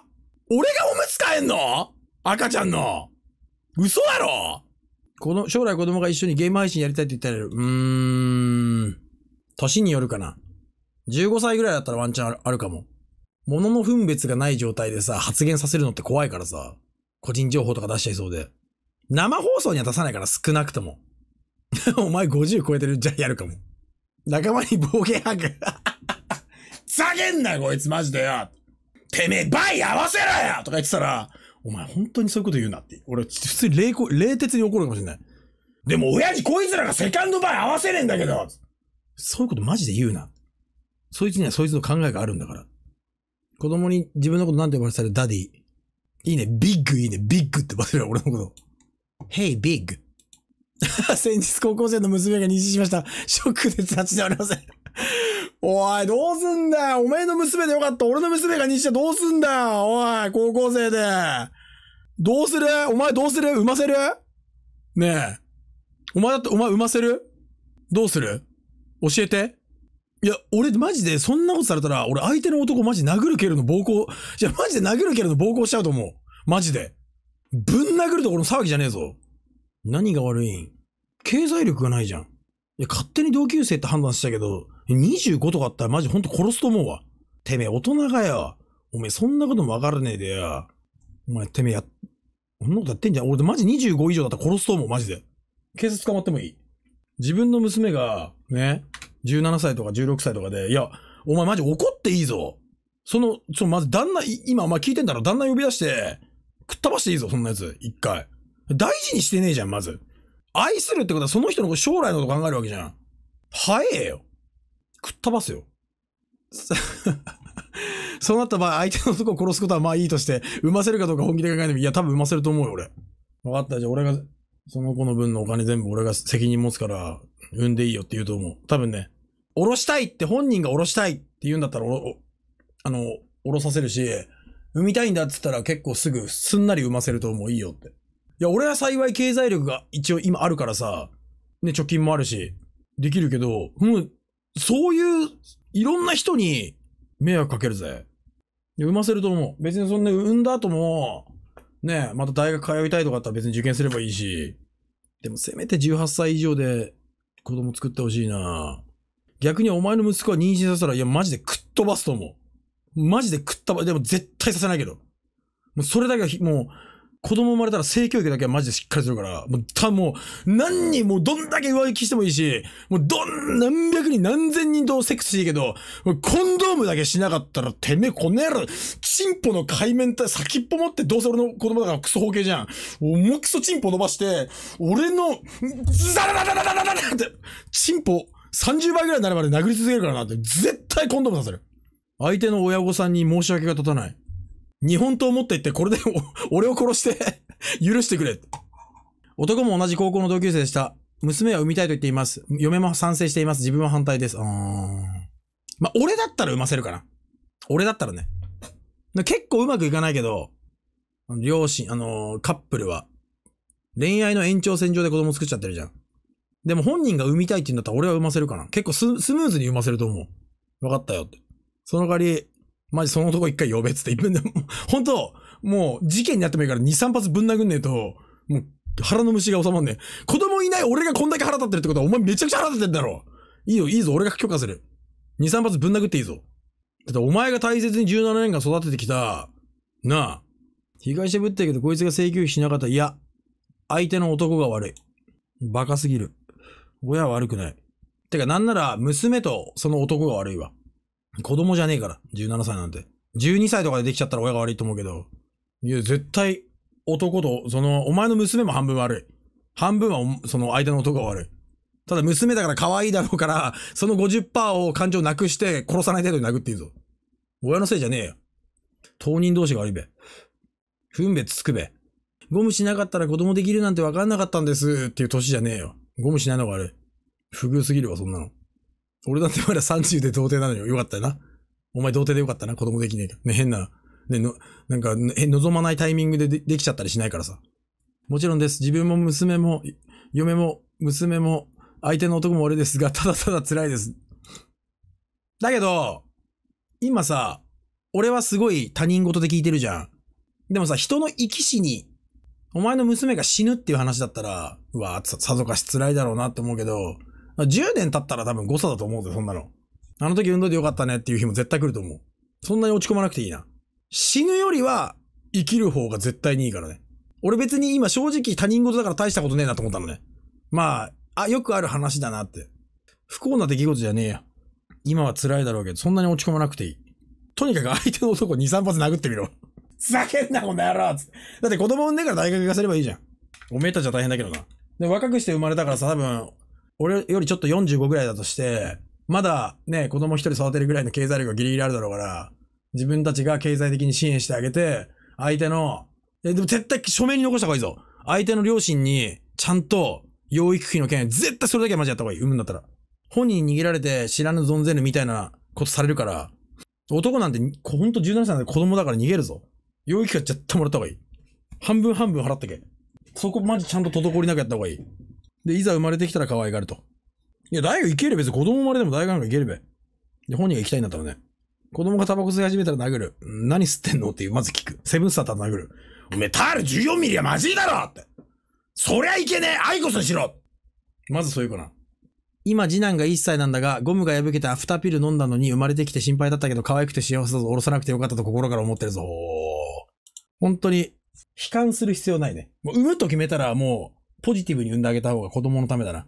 俺がおむつ替えんの赤ちゃんの。嘘だろこの、将来子供が一緒にゲーム配信やりたいって言ったら、うーん。年によるかな。15歳ぐらいだったらワンチャンあるかも。物の分別がない状態でさ、発言させるのって怖いからさ、個人情報とか出しちゃいそうで。生放送には出さないから少なくとも。お前50超えてるじゃあやるかも。仲間に暴言吐く。ざけんなこいつマジでよてめえ、バイ合わせろよとか言ってたら、お前本当にそういうこと言うなって。俺、普通に冷冷徹に怒るかもしれない。でも親父こいつらがセカンドバイ合わせねえんだけどそういうことマジで言うな。そいつにはそいつの考えがあるんだから。子供に自分のことなんて呼ばれてたらダディ。いいね、ビッグいいね、ビッグって呼ばれる俺のこと。ヘイ、ビッグ。先日高校生の娘が妊娠しました。ショックで立ち直れませんおい、どうすんだよ。おめえの娘でよかった。俺の娘がにしてどうすんだよ。おい、高校生で。どうするお前どうする産ませるねえ。お前だって、お前産ませるどうする教えて。いや、俺マジでそんなことされたら、俺相手の男マジ殴る蹴るの暴行、じゃマジで殴る蹴るの暴行しちゃうと思う。マジで。ぶん殴るところの騒ぎじゃねえぞ。何が悪いん経済力がないじゃん。いや、勝手に同級生って判断したけど、25とかあったらマジほんと殺すと思うわ。てめえ大人がよ。おめえそんなこともわからねえでよ。お前てめえや、こんなことやってんじゃん。俺マジ25以上だったら殺すと思う、マジで。警察捕まってもいい。自分の娘が、ね、17歳とか16歳とかで、いや、お前マジ怒っていいぞ。その、そのまず旦那、今お前聞いてんだろ旦那呼び出して、くったばしていいぞ、そんなやつ。一回。大事にしてねえじゃん、まず。愛するってことはその人の将来のこと考えるわけじゃん。早えよ。くっ飛ばすよ。そうなった場合、相手のとこを殺すことはまあいいとして、産ませるかどうか本気で考えても、いや、多分産ませると思うよ、俺。分かった。じゃあ俺が、その子の分のお金全部俺が責任持つから、産んでいいよって言うと思う。多分ね、おろしたいって本人がおろしたいって言うんだったら、あの、おろさせるし、産みたいんだっつったら結構すぐすんなり産ませると思ういいよって。いや、俺は幸い経済力が一応今あるからさ、ね、貯金もあるし、できるけど、うそういう、いろんな人に迷惑かけるぜ。産ませると思う。別にそんな産んだ後も、ね、また大学通いたいとかあったら別に受験すればいいし。でもせめて18歳以上で子供作ってほしいな逆にお前の息子は妊娠させたら、いや、マジでくっ飛ばすと思う。マジでくったば、でも絶対させないけど。もうそれだけはもう、子供生まれたら性教育だけはマジでしっかりするから、もう、た、もう、何人、もうどんだけ浮着してもいいし、もうどん、何百人、何千人とセックスしていいけど、コンドームだけしなかったら、てめえ、この野郎、チンポの海面体先っぽ持って、どうせ俺の子供だからクソ包茎じゃん。もうクソチンポ伸ばして、俺の、ザラララララララって、チンポ30倍ぐらいになるまで殴り続けるからなって、絶対コンドームさせる。相手の親御さんに申し訳が立たない。日本刀持って行って、これで 俺を殺して 許してくれ。男も同じ高校の同級生でした。娘は産みたいと言っています。嫁も賛成しています。自分は反対です。うーまあ、俺だったら産ませるかな。俺だったらね。結構うまくいかないけど、両親、あのー、カップルは、恋愛の延長線上で子供作っちゃってるじゃん。でも本人が産みたいって言うんだったら俺は産ませるかな。結構スムーズに産ませると思う。分かったよって。その代わり、マジその男一回呼べっつって、でも、本当もう事件になってもいいから2、3発ぶん殴んねえと、もう腹の虫が収まんねえ。子供いない俺がこんだけ腹立ってるってことはお前めちゃくちゃ腹立ってんだろいいよ、いいぞ、俺が許可する。2、3発ぶん殴っていいぞ。だってお前が大切に17年間育ててきた、なあ、被害者ぶったけどこいつが請求しなかった。いや、相手の男が悪い。バカすぎる。親は悪くない。てかなんなら娘とその男が悪いわ。子供じゃねえから、17歳なんて。12歳とかでできちゃったら親が悪いと思うけど、いや、絶対、男と、その、お前の娘も半分悪い。半分は、その、間の男が悪い。ただ、娘だから可愛いだろうから、その50%を感情なくして、殺さない程度に殴っていいぞ。親のせいじゃねえよ。当人同士が悪いべ。分別つくべ。ゴムしなかったら子供できるなんて分かんなかったんですっていう年じゃねえよ。ゴムしないのが悪い。不遇すぎるわ、そんなの。俺だってまだ30で童貞なのよ。よかったよな。お前童貞でよかったな。子供できねえから。ね、変な、ね、の、なんか、ね、望まないタイミングででできちゃったりしないからさ。もちろんです。自分も娘も、嫁も、娘も、相手の男も俺ですが、ただただ辛いです。だけど、今さ、俺はすごい他人事で聞いてるじゃん。でもさ、人の生き死に、お前の娘が死ぬっていう話だったら、うわ、さぞかし辛いだろうなって思うけど、10年経ったら多分誤差だと思うぜ、そんなの。あの時運動でよかったねっていう日も絶対来ると思う。そんなに落ち込まなくていいな。死ぬよりは生きる方が絶対にいいからね。俺別に今正直他人事だから大したことねえなと思ったのね。まあ、あ、よくある話だなって。不幸な出来事じゃねえや。今は辛いだろうけど、そんなに落ち込まなくていい。とにかく相手の男2、3発殴ってみろ。ふざけんな、この野郎つって。だって子供産んでから大学行かせればいいじゃん。おめえたちは大変だけどな。で、若くして生まれたからさ、多分、俺よりちょっと45ぐらいだとして、まだね、子供一人育てるぐらいの経済力がギリギリあるだろうから、自分たちが経済的に支援してあげて、相手の、え、でも絶対書面に残した方がいいぞ。相手の両親に、ちゃんと、養育費の件、絶対それだけはマジやった方がいい。産むんだったら。本人に逃げられて知らぬ存ぜぬみたいなことされるから、男なんて、ほんと17歳なんで子供だから逃げるぞ。養育費は絶対もらった方がいい。半分半分払ってけ。そこマジちゃんと滞りなくやった方がいい。で、いざ生まれてきたら可愛がると。いや、大学行ける別に子供生まれても大学なんか行けるべ。で、本人が行きたいんだったらね。子供がタバコ吸い始めたら殴る。何吸ってんのっていう、まず聞く。セブンスターだったら殴る。おめえ、タール14ミリはまジいだろって。そりゃいけねえアイコスしろまずそういう子な。今、次男が1歳なんだが、ゴムが破けてアフターピル飲んだのに生まれてきて心配だったけど、可愛くて幸せだぞ。おろさなくてよかったと心から思ってるぞ。本当に、悲観する必要ないね。もう産むと決めたらもう、ポジティブに産んであげた方が子供のためだな。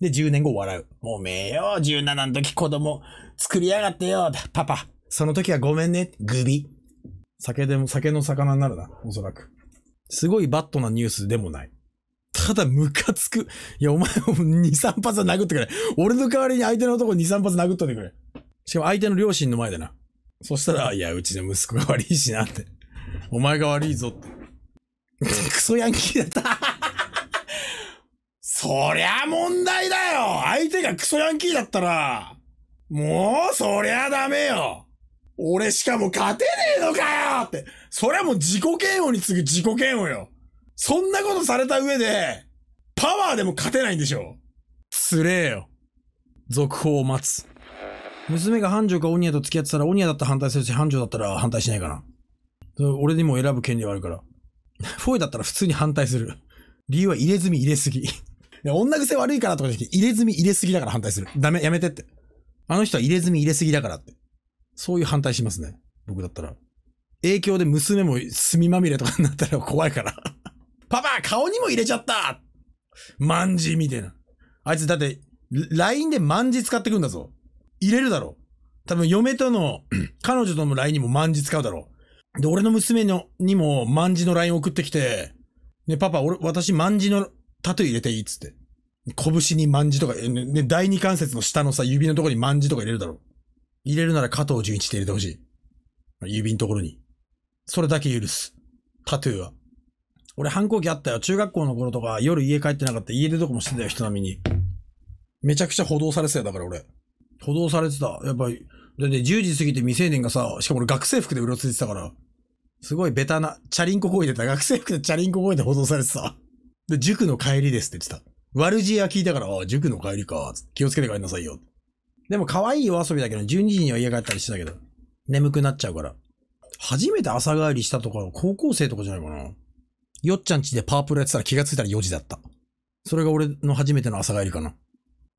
で、10年後笑う。おめえよ、17の時子供作りやがってよ、パパ。その時はごめんね、グビ。酒でも、酒の魚になるな、おそらく。すごいバットなニュースでもない。ただ、ムカつく。いや、お前も2、3発は殴ってくれ。俺の代わりに相手の男2、3発殴っといてくれ。しかも相手の両親の前でな。そしたら、いや、うちの息子が悪いしなって。お前が悪いぞって。クソヤンキーだったそりゃ問題だよ相手がクソヤンキーだったら、もうそりゃダメよ俺しかも勝てねえのかよって、そりゃもう自己嫌悪に次ぐ自己嫌悪よそんなことされた上で、パワーでも勝てないんでしょつれえよ。続報を待つ。娘が繁盛かオニアと付き合ってたら、オニアだったら反対するし、繁盛だったら反対しないかな。俺にも選ぶ権利はあるから。フォイだったら普通に反対する。理由は入れ墨入れすぎ。や、女癖悪いかなとかじて、入れ墨入れすぎだから反対する。ダメ、やめてって。あの人は入れ墨入れすぎだからって。そういう反対しますね。僕だったら。影響で娘も墨まみれとかになったら怖いから。パパ、顔にも入れちゃったマンジみたいな。あいつだって、LINE でマンジ使ってくんだぞ。入れるだろ。多分嫁との、彼女との LINE にもマンジ使うだろう。で、俺の娘のにもマンジの LINE 送ってきて、ね、パパ、俺、私マンジのタトゥー入れていいっつって。拳に万字とか、ね、第二関節の下のさ、指のところに万字とか入れるだろう。入れるなら加藤純一って入れてほしい。指のところに。それだけ許す。タトゥーは。俺反抗期あったよ。中学校の頃とか夜家帰ってなかった。家出とかもしてたよ、人並みに。めちゃくちゃ補導されてたよ、だから俺。補導されてた。やっぱり、だって10時過ぎて未成年がさ、しかも俺学生服でうろついてたから、すごいベタな、チャリンコ声でた。学生服でチャリンコ声で補導されてた。で、塾の帰りですって言ってた。悪知恵は聞いたから、ああ、塾の帰りか。気をつけて帰りなさいよ。でも可愛いお遊びだけど、12時には家帰ったりしてたけど、眠くなっちゃうから。初めて朝帰りしたとか、高校生とかじゃないかな。よっちゃんちでパワープロやってたら気がついたら4時だった。それが俺の初めての朝帰りかな。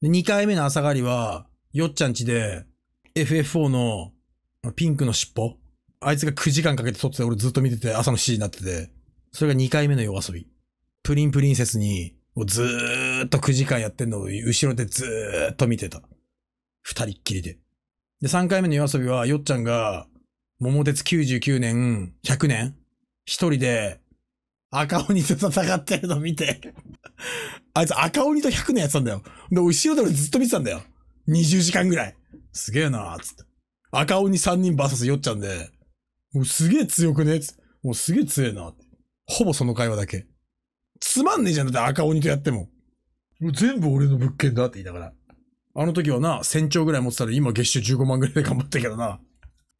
で、2回目の朝帰りは、よっちゃんちで、FF4 のピンクの尻尾。あいつが9時間かけて撮ってて、俺ずっと見てて朝の7時になってて、それが2回目の夜遊び。プリンプリンセスに、ずーっと9時間やってんのを後ろでずーっと見てた。二人っきりで。で、3回目の夜遊びは、よっちゃんが、桃鉄99年、100年、一人で、赤鬼と戦ってるの見て あいつ赤鬼と100年やってたんだよ。で、後ろで俺ずっと見てたんだよ。20時間ぐらい。すげえなーつって。赤鬼3人バサスよっちゃんで、もうすげえ強くねつもうすげえ強えなほぼその会話だけ。つまんねえじゃん。だって赤鬼とやっても。もう全部俺の物件だって言いながら。あの時はな、1000兆ぐらい持ってたら今月収15万ぐらいで頑張ったけどな。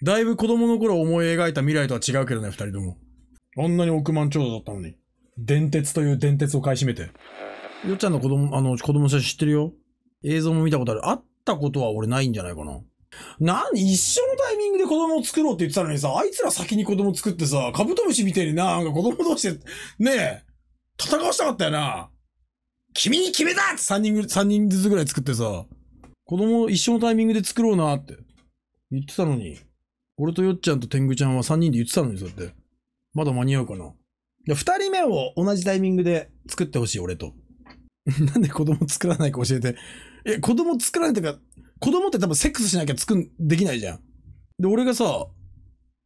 だいぶ子供の頃思い描いた未来とは違うけどね、二人とも。あんなに億万長者だったのに。電鉄という電鉄を買い占めて。よっちゃんの子供、あの、子供写真知ってるよ。映像も見たことある。会ったことは俺ないんじゃないかな。なに一緒のタイミングで子供を作ろうって言ってたのにさ、あいつら先に子供作ってさ、カブトムシみたいにな、なんか子供同士で、ねえ、戦わしたかったよな。君に決めたって3人ぐ、三人ずつぐらい作ってさ、子供一緒のタイミングで作ろうなって言ってたのに、俺とよっちゃんと天狗ちゃんは3人で言ってたのに、そうやって。まだ間に合うかな。い2人目を同じタイミングで作ってほしい、俺と。なんで子供作らないか教えて。え、子供作らないてか、子供って多分セックスしなきゃ作ん、できないじゃん。で、俺がさ、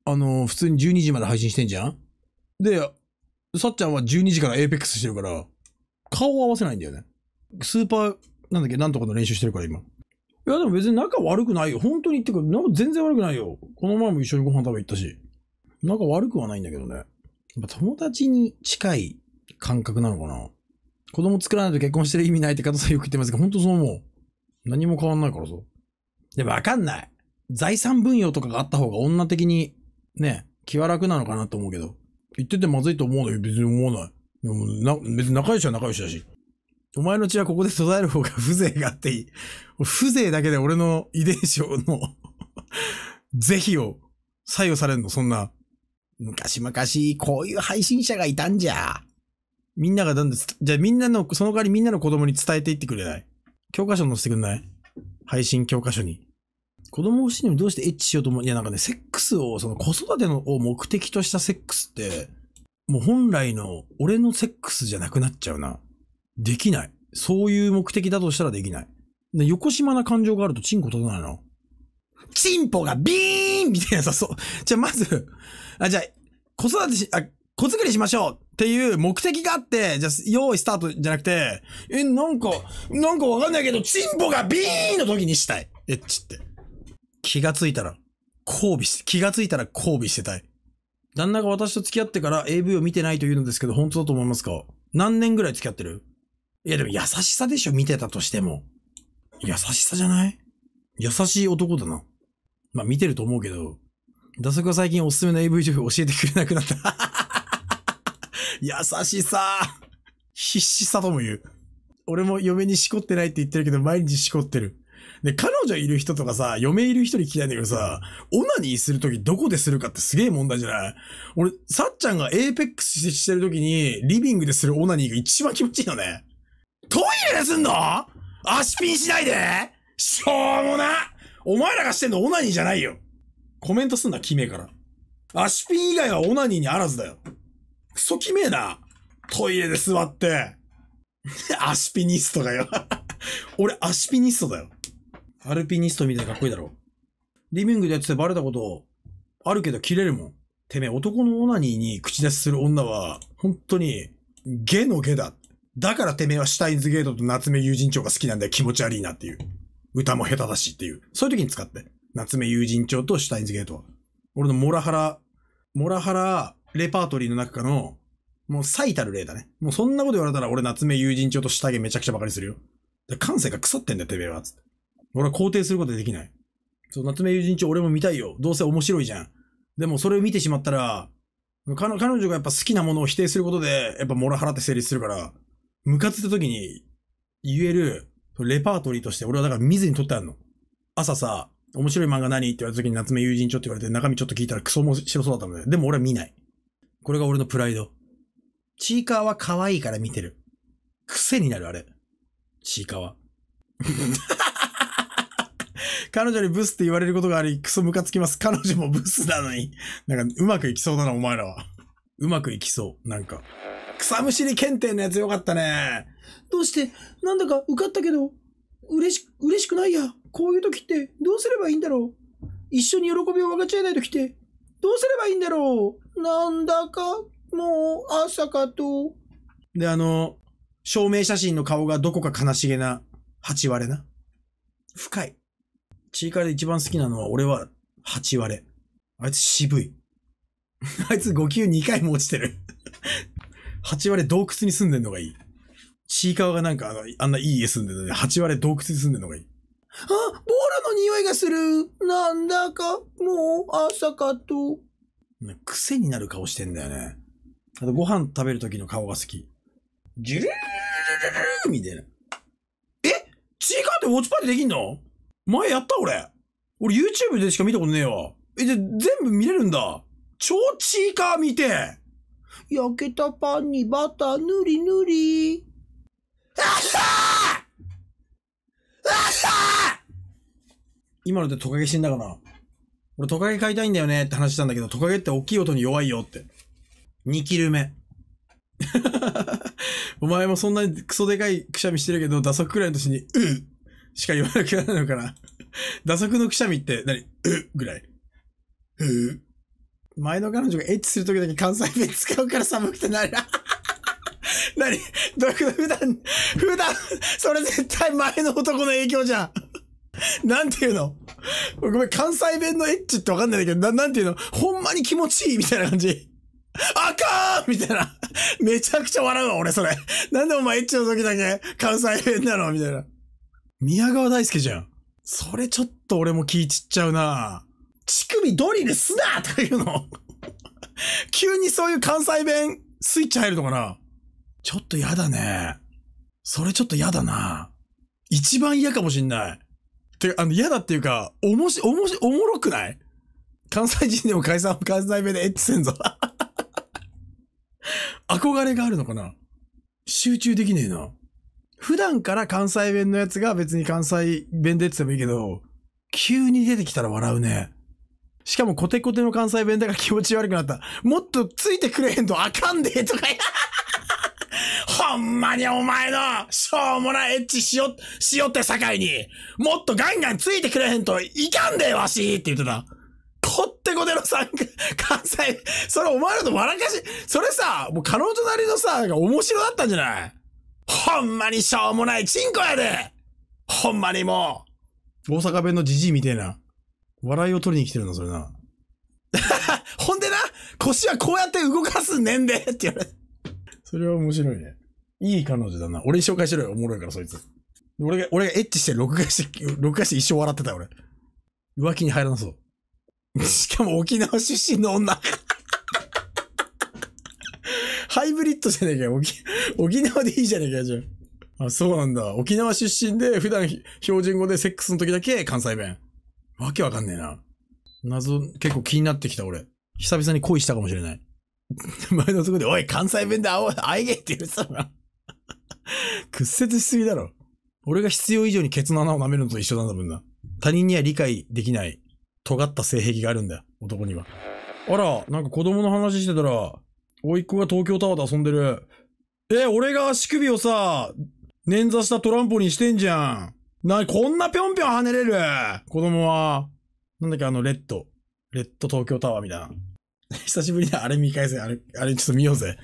あのー、普通に12時まで配信してんじゃんで、さっちゃんは12時からエーペックスしてるから、顔を合わせないんだよね。スーパー、なんだっけ、なんとかの練習してるから今。いや、でも別に仲悪くないよ。本当にってくなんか全然悪くないよ。この前も一緒にご飯食べ行ったし。仲悪くはないんだけどね。やっぱ友達に近い感覚なのかな。子供作らないと結婚してる意味ないって方さんよく言ってますけど、本当そう思う。何も変わんないからさ。でもわかんない。財産分与とかがあった方が女的に、ね、気は楽なのかなと思うけど。言っててまずいと思うのよ。別に思わない。でも、な、別に仲良しは仲良しだし。お前の血はここで途絶える方が風情があっていい。風情だけで俺の遺伝子の是非を左右されるの、そんな。昔々、こういう配信者がいたんじゃ。みんながなんで、じゃあみんなの、その代わりみんなの子供に伝えていってくれない教科書載せてくんない配信教科書に。子供欲しいのにどうしてエッチしようと思ういや、なんかね、セックスを、その子育てのを目的としたセックスって、もう本来の俺のセックスじゃなくなっちゃうな。できない。そういう目的だとしたらできない。で、横島な感情があるとチンコ立たないの。チンポがビーンみたいなさ、そう。じゃあまず、あ、じゃあ、子育てし、あ、子作りしましょうっていう目的があって、じゃあ、用意スタートじゃなくて、え、なんか、なんかわかんないけど、チンポがビーンの時にしたい。エッチって。気がついたら、交尾し、気がついたら交尾してたい。旦那が私と付き合ってから AV を見てないと言うのですけど、本当だと思いますか何年ぐらい付き合ってるいやでも優しさでしょ、見てたとしても。優しさじゃない優しい男だな。まあ見てると思うけど、打足は最近おすすめの AV 女優教えてくれなくなった。優しさ必死さとも言う。俺も嫁にしこってないって言ってるけど、毎日しこってる。で、彼女いる人とかさ、嫁いる人に聞きたいんだけどさ、オナニーするときどこでするかってすげえ問題じゃない俺、さっちゃんがエーペックスしてるときに、リビングでするオナニーが一番気持ちいいよね。トイレですんの足ピンしないでしょうもなお前らがしてんのオナニーじゃないよ。コメントすんな、キメから。足ピン以外はオナニーにあらずだよ。クソキメえな。トイレで座って。アシピニストがよ俺、アシピニストだよ。アルピニストみたいにかっこいいだろ。リビングでやっててバレたこと、あるけど切れるもん。てめえ、男のオナニーに口出しする女は、本当に、ゲのゲだ。だからてめえはシュタインズゲートと夏目友人帳が好きなんだよ。気持ち悪いなっていう。歌も下手だしっていう。そういう時に使って。夏目友人帳とシュタインズゲートは。俺のモラハラ、モラハラレパートリーの中の、もう最たる例だね。もうそんなこと言われたら俺夏目友人帳と下着めちゃくちゃバカにするよ。感性が腐ってんだよ、てめえは。つって。俺は肯定することできない。そう、夏目友人帳俺も見たいよ。どうせ面白いじゃん。でもそれを見てしまったら、彼女がやっぱ好きなものを否定することで、やっぱモラハラって成立するから、ムカついた時に言えるレパートリーとして俺はだから見ずに撮ってあるの。朝さ、面白い漫画何って言われた時に夏目友人帳って言われて中身ちょっと聞いたらクソ面白そうだったので、でも俺は見ない。これが俺のプライド。チーカーは可愛いから見てる。癖になるあれ。チーカーは。彼女にブスって言われることがあり、クソムカつきます。彼女もブスなのに。なんか、うまくいきそうだな、お前らは。うまくいきそう。なんか。草むしり検定のやつよかったね。どうして、なんだか受かったけど、嬉し、嬉しくないや。こういう時って、どうすればいいんだろう。一緒に喜びを分かち合えない時って、どうすればいいんだろう。なんだか、もう、朝かと。で、あの、証明写真の顔がどこか悲しげな、8割な。深い。チーカーで一番好きなのは、俺は8割あいつ渋い。あいつ5級2回も落ちてる8 割洞窟に住んでんのがいい。チーカーがなんかあのあんないい家住んでるのに、8割洞窟に住んでんのがいい。あ、ボーラの匂いがする。なんだか、もう朝かと。癖になる顔してんだよね。あとご飯食べる時の顔が好き。ジュルルみたいな。えチーカーってウォッチパーティーできんの前やった俺。俺 YouTube でしか見たことねえわ。え、じゃ、全部見れるんだ。超チーカー見て。焼けたパンにバターぬりぬり。あっゃーあっー今のでトカゲ死んだかな俺トカゲ飼いたいんだよねって話したんだけど、トカゲって大きい音に弱いよって。2キル目。お前もそんなにクソでかいくしゃみしてるけど、打足くらいの年に、うっしか言わなくなるのかな。打足のくしゃみって何、うぐらい。う前の彼女がエッチするときだけ関西弁使うから寒くてなる。何ど普段、普段、それ絶対前の男の影響じゃん。なんていうのごめん、関西弁のエッチってわかんないんだけど、な、なんていうのほんまに気持ちいいみたいな感じ。あかーみたいな。めちゃくちゃ笑うわ、俺、それ。なんでお前エッチの時だけ関西弁なのみたいな。宮川大輔じゃん。それちょっと俺も気散っちゃうな乳首ドリルすなとか言うの 急にそういう関西弁スイッチ入るのかなちょっと嫌だね。それちょっと嫌だな。一番嫌かもしんない。てか、あの、嫌だっていうか、おもし、おもし、おもろくない関西人でも解散、関西弁でエッチせんぞ。憧れがあるのかな集中できねえな。普段から関西弁のやつが別に関西弁でって言ってもいいけど、急に出てきたら笑うね。しかもコテコテの関西弁だから気持ち悪くなった。もっとついてくれへんとあかんでとか ほんまにお前の、しょうもないエッチしよ、しよって境に、もっとガンガンついてくれへんといかんでわしって言ってた。こってこてのさ関西、それお前らと笑かし、それさ、もう彼女なりのさ、面白だったんじゃないほんまにしょうもないチンコやでほんまにもう。大阪弁のじじいみてえな。笑いを取りに来てるの、それな。ほんでな、腰はこうやって動かすねんでって言われそれは面白いね。いい彼女だな。俺に紹介しろよ。おもろいから、そいつ。俺が、俺がエッチして、録画して、録画して一生笑ってたよ、俺。浮気に入らなそう。しかも沖縄出身の女。ハイブリッドじゃねえかよ。沖縄でいいじゃねえかよ、じゃあ。あ、そうなんだ。沖縄出身で、普段標準語でセックスの時だけ関西弁。わけわかんねえな。謎、結構気になってきた、俺。久々に恋したかもしれない。前のとこで、おい、関西弁で会お、う、会えげって言ってたな。屈折しすぎだろ。俺が必要以上にケツの穴を舐めるのと一緒なんだもんな。他人には理解できない、尖った性癖があるんだよ、男には。あら、なんか子供の話してたら、甥っ子が東京タワーで遊んでる。え、俺が足首をさ、捻挫したトランポリンしてんじゃん。な、こんなぴょんぴょん跳ねれる子供は。なんだっけ、あの、レッド。レッド東京タワーみたいな。久しぶりにあれ見返せ。あれ、あれちょっと見ようぜ。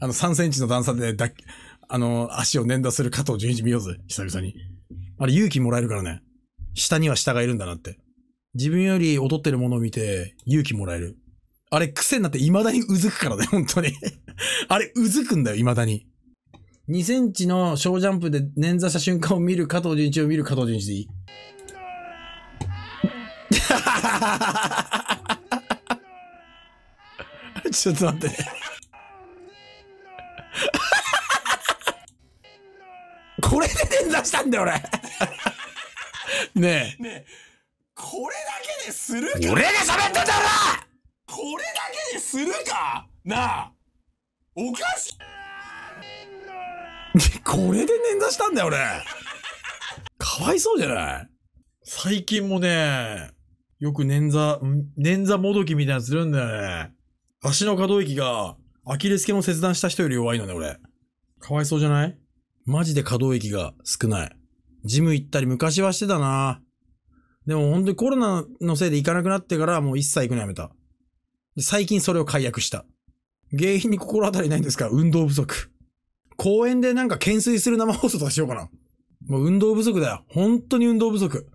あの、3センチの段差で、だ、あの、足を捻挫する加藤純一見ようぜ。久々に。あれ、勇気もらえるからね。下には下がいるんだなって。自分より劣ってるものを見て、勇気もらえる。あれ癖になって未だにうずくからね、本当にあれうずくんだよ、未だに。2センチの小ジャンプで捻挫した瞬間を見る加藤純一を見る加藤純一でいい ちょっと待って これで捻挫したんだよ、俺。ねえ。ねえ。これだけでする俺が喋ったんだろこれだけでするかなあおかしい これで捻挫したんだよ、俺。かわいそうじゃない最近もね、よく捻挫、捻挫もどきみたいなのするんだよね。足の可動域が、アキレス腱を切断した人より弱いのね、俺。かわいそうじゃないマジで可動域が少ない。ジム行ったり昔はしてたなでも本当にコロナのせいで行かなくなってからもう一切行くのやめた。最近それを解約した。原因に心当たりないんですか運動不足。公園でなんか懸垂する生放送とかしようかな。もう運動不足だよ。本当に運動不足。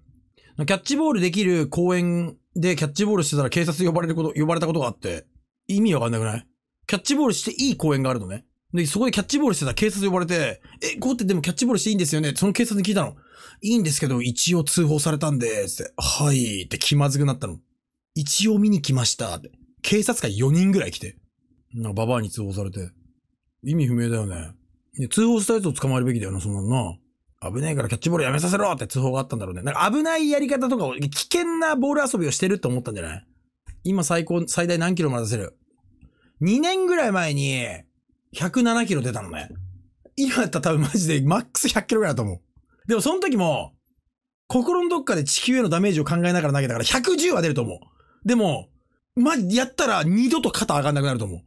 キャッチボールできる公園でキャッチボールしてたら警察呼ばれること、呼ばれたことがあって、意味わかんなくないキャッチボールしていい公園があるのね。で、そこでキャッチボールしてたら警察呼ばれて、え、こうってでもキャッチボールしていいんですよねその警察に聞いたの。いいんですけど、一応通報されたんで、つって、はい、って気まずくなったの。一応見に来ました、って。警察官4人ぐらい来て、なんかババアに通報されて、意味不明だよね。通報したやつを捕まえるべきだよな、そんなのな。危ないからキャッチボールやめさせろって通報があったんだろうね。なんか危ないやり方とか、危険なボール遊びをしてるって思ったんじゃない今最高、最大何キロまで出せる ?2 年ぐらい前に、107キロ出たのね。今やったら多分マジでマックス100キロぐらいだと思う。でもその時も、心のどっかで地球へのダメージを考えながら投げたから110は出ると思う。でも、ま、やったら二度と肩上がんなくなると思う。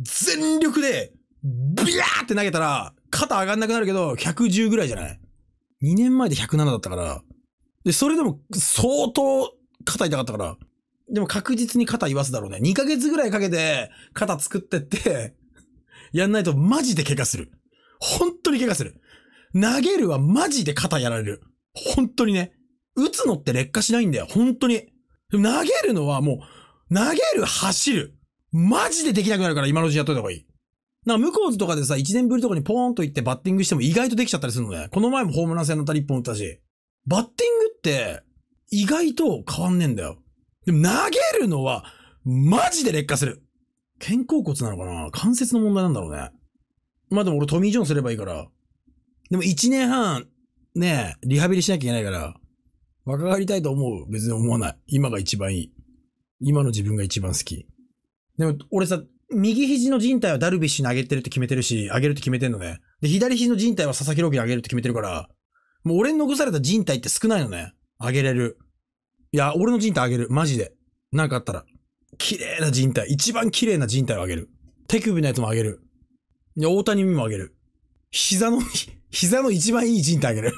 全力で、ビヤーって投げたら、肩上がんなくなるけど、110ぐらいじゃない ?2 年前で107だったから。で、それでも相当肩痛かったから。でも確実に肩言わすだろうね。2ヶ月ぐらいかけて肩作ってってやんないとマジで怪我する。本当に怪我する。投げるはマジで肩やられる。本当にね。打つのって劣化しないんだよ。本当に。投げるのはもう、投げる、走る。マジでできなくなるから今のうちやっといた方がいい。なんか、向こうとかでさ、1年ぶりとかにポーンと行ってバッティングしても意外とできちゃったりするのね。この前もホームラン戦のたり1本打ったし。バッティングって、意外と変わんねえんだよ。でも投げるのは、マジで劣化する。肩甲骨なのかな関節の問題なんだろうね。まあでも俺トミー・ジョンすればいいから。でも1年半、ねリハビリしなきゃいけないから、若返りたいと思う。別に思わない。今が一番いい。今の自分が一番好き。でも、俺さ、右肘の靭帯はダルビッシュに上げてるって決めてるし、上げるって決めてんのね。で、左肘の靭帯は佐々木朗希に上げるって決めてるから、もう俺に残された人体って少ないのね。上げれる。いや、俺の人体上げる。マジで。なんかあったら。綺麗な人体。一番綺麗な人体を上げる。手首のやつも上げる。いや、大谷にも上げる。膝の、膝の一番いい人体上げる。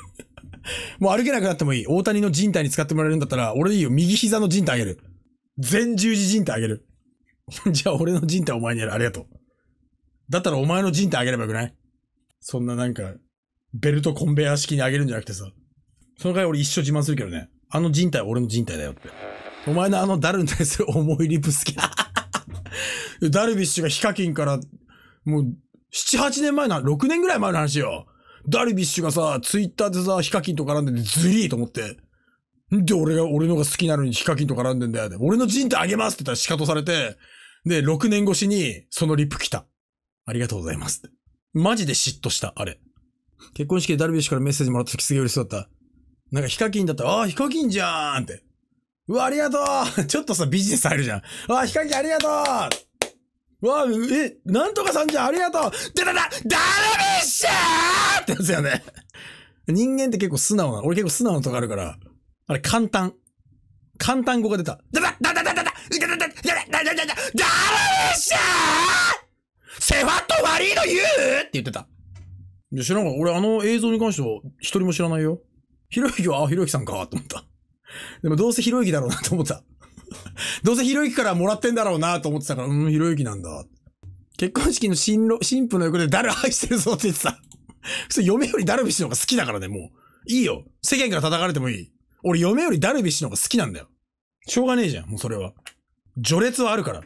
もう歩けなくなってもいい。大谷の人体に使ってもらえるんだったら、俺でいいよ。右膝の人体上げる。全十字人体あげる。じゃあ俺の人体お前にやる。ありがとう。だったらお前の人体あげればよくないそんななんか、ベルトコンベヤー式にあげるんじゃなくてさ。その回俺一生自慢するけどね。あの人体俺の人体だよって。お前のあのダルに対する思いリプ好き。ダルビッシュがヒカキンから、もう、七八年前の、六年ぐらい前の話よ。ダルビッシュがさ、ツイッターでさ、ヒカキンと絡んでてずりーと思って。んで俺が、俺のが好きなのにヒカキンとか絡んでんだよ。俺の人体あげますって言ったら仕方されて、で、6年越しにそのリップ来た。ありがとうございますって。マジで嫉妬した、あれ。結婚式でダルビッシュからメッセージもらった時すげえ嬉しそうだった。なんかヒカキンだったら、ああ、ヒカキンじゃーんって。うわ、ありがとう ちょっとさ、ビジネス入るじゃん。ああ、ヒカキンありがとうわあ、え、なんとかさんじゃん、ありがとうでだだダルビッシューってやつよね。人間って結構素直な、俺結構素直なとこあるから。あれ、簡単。簡単語が出た。だだだだだだだだだだだだだだだだしゃーセファとワリーの言うって言ってた。いや、知らんか俺あの映像に関しては一人も知らないよ。ひろゆきは、あ、ひろゆきさんか、と思った。でもどうせひろゆきだろうなと思った。どうせひろゆきからもらってんだろうなと思ってたから、うん、ひろゆきなんだ。結婚式の新郎、新婦の横で誰愛してるぞって言ってた。普れ嫁よりダルビッシュの方が好きだからね、もう。いいよ。世間から叩かれてもいい。俺嫁よりダルビッシュの方が好きなんだよ。しょうがねえじゃん、もうそれは。序列はあるから。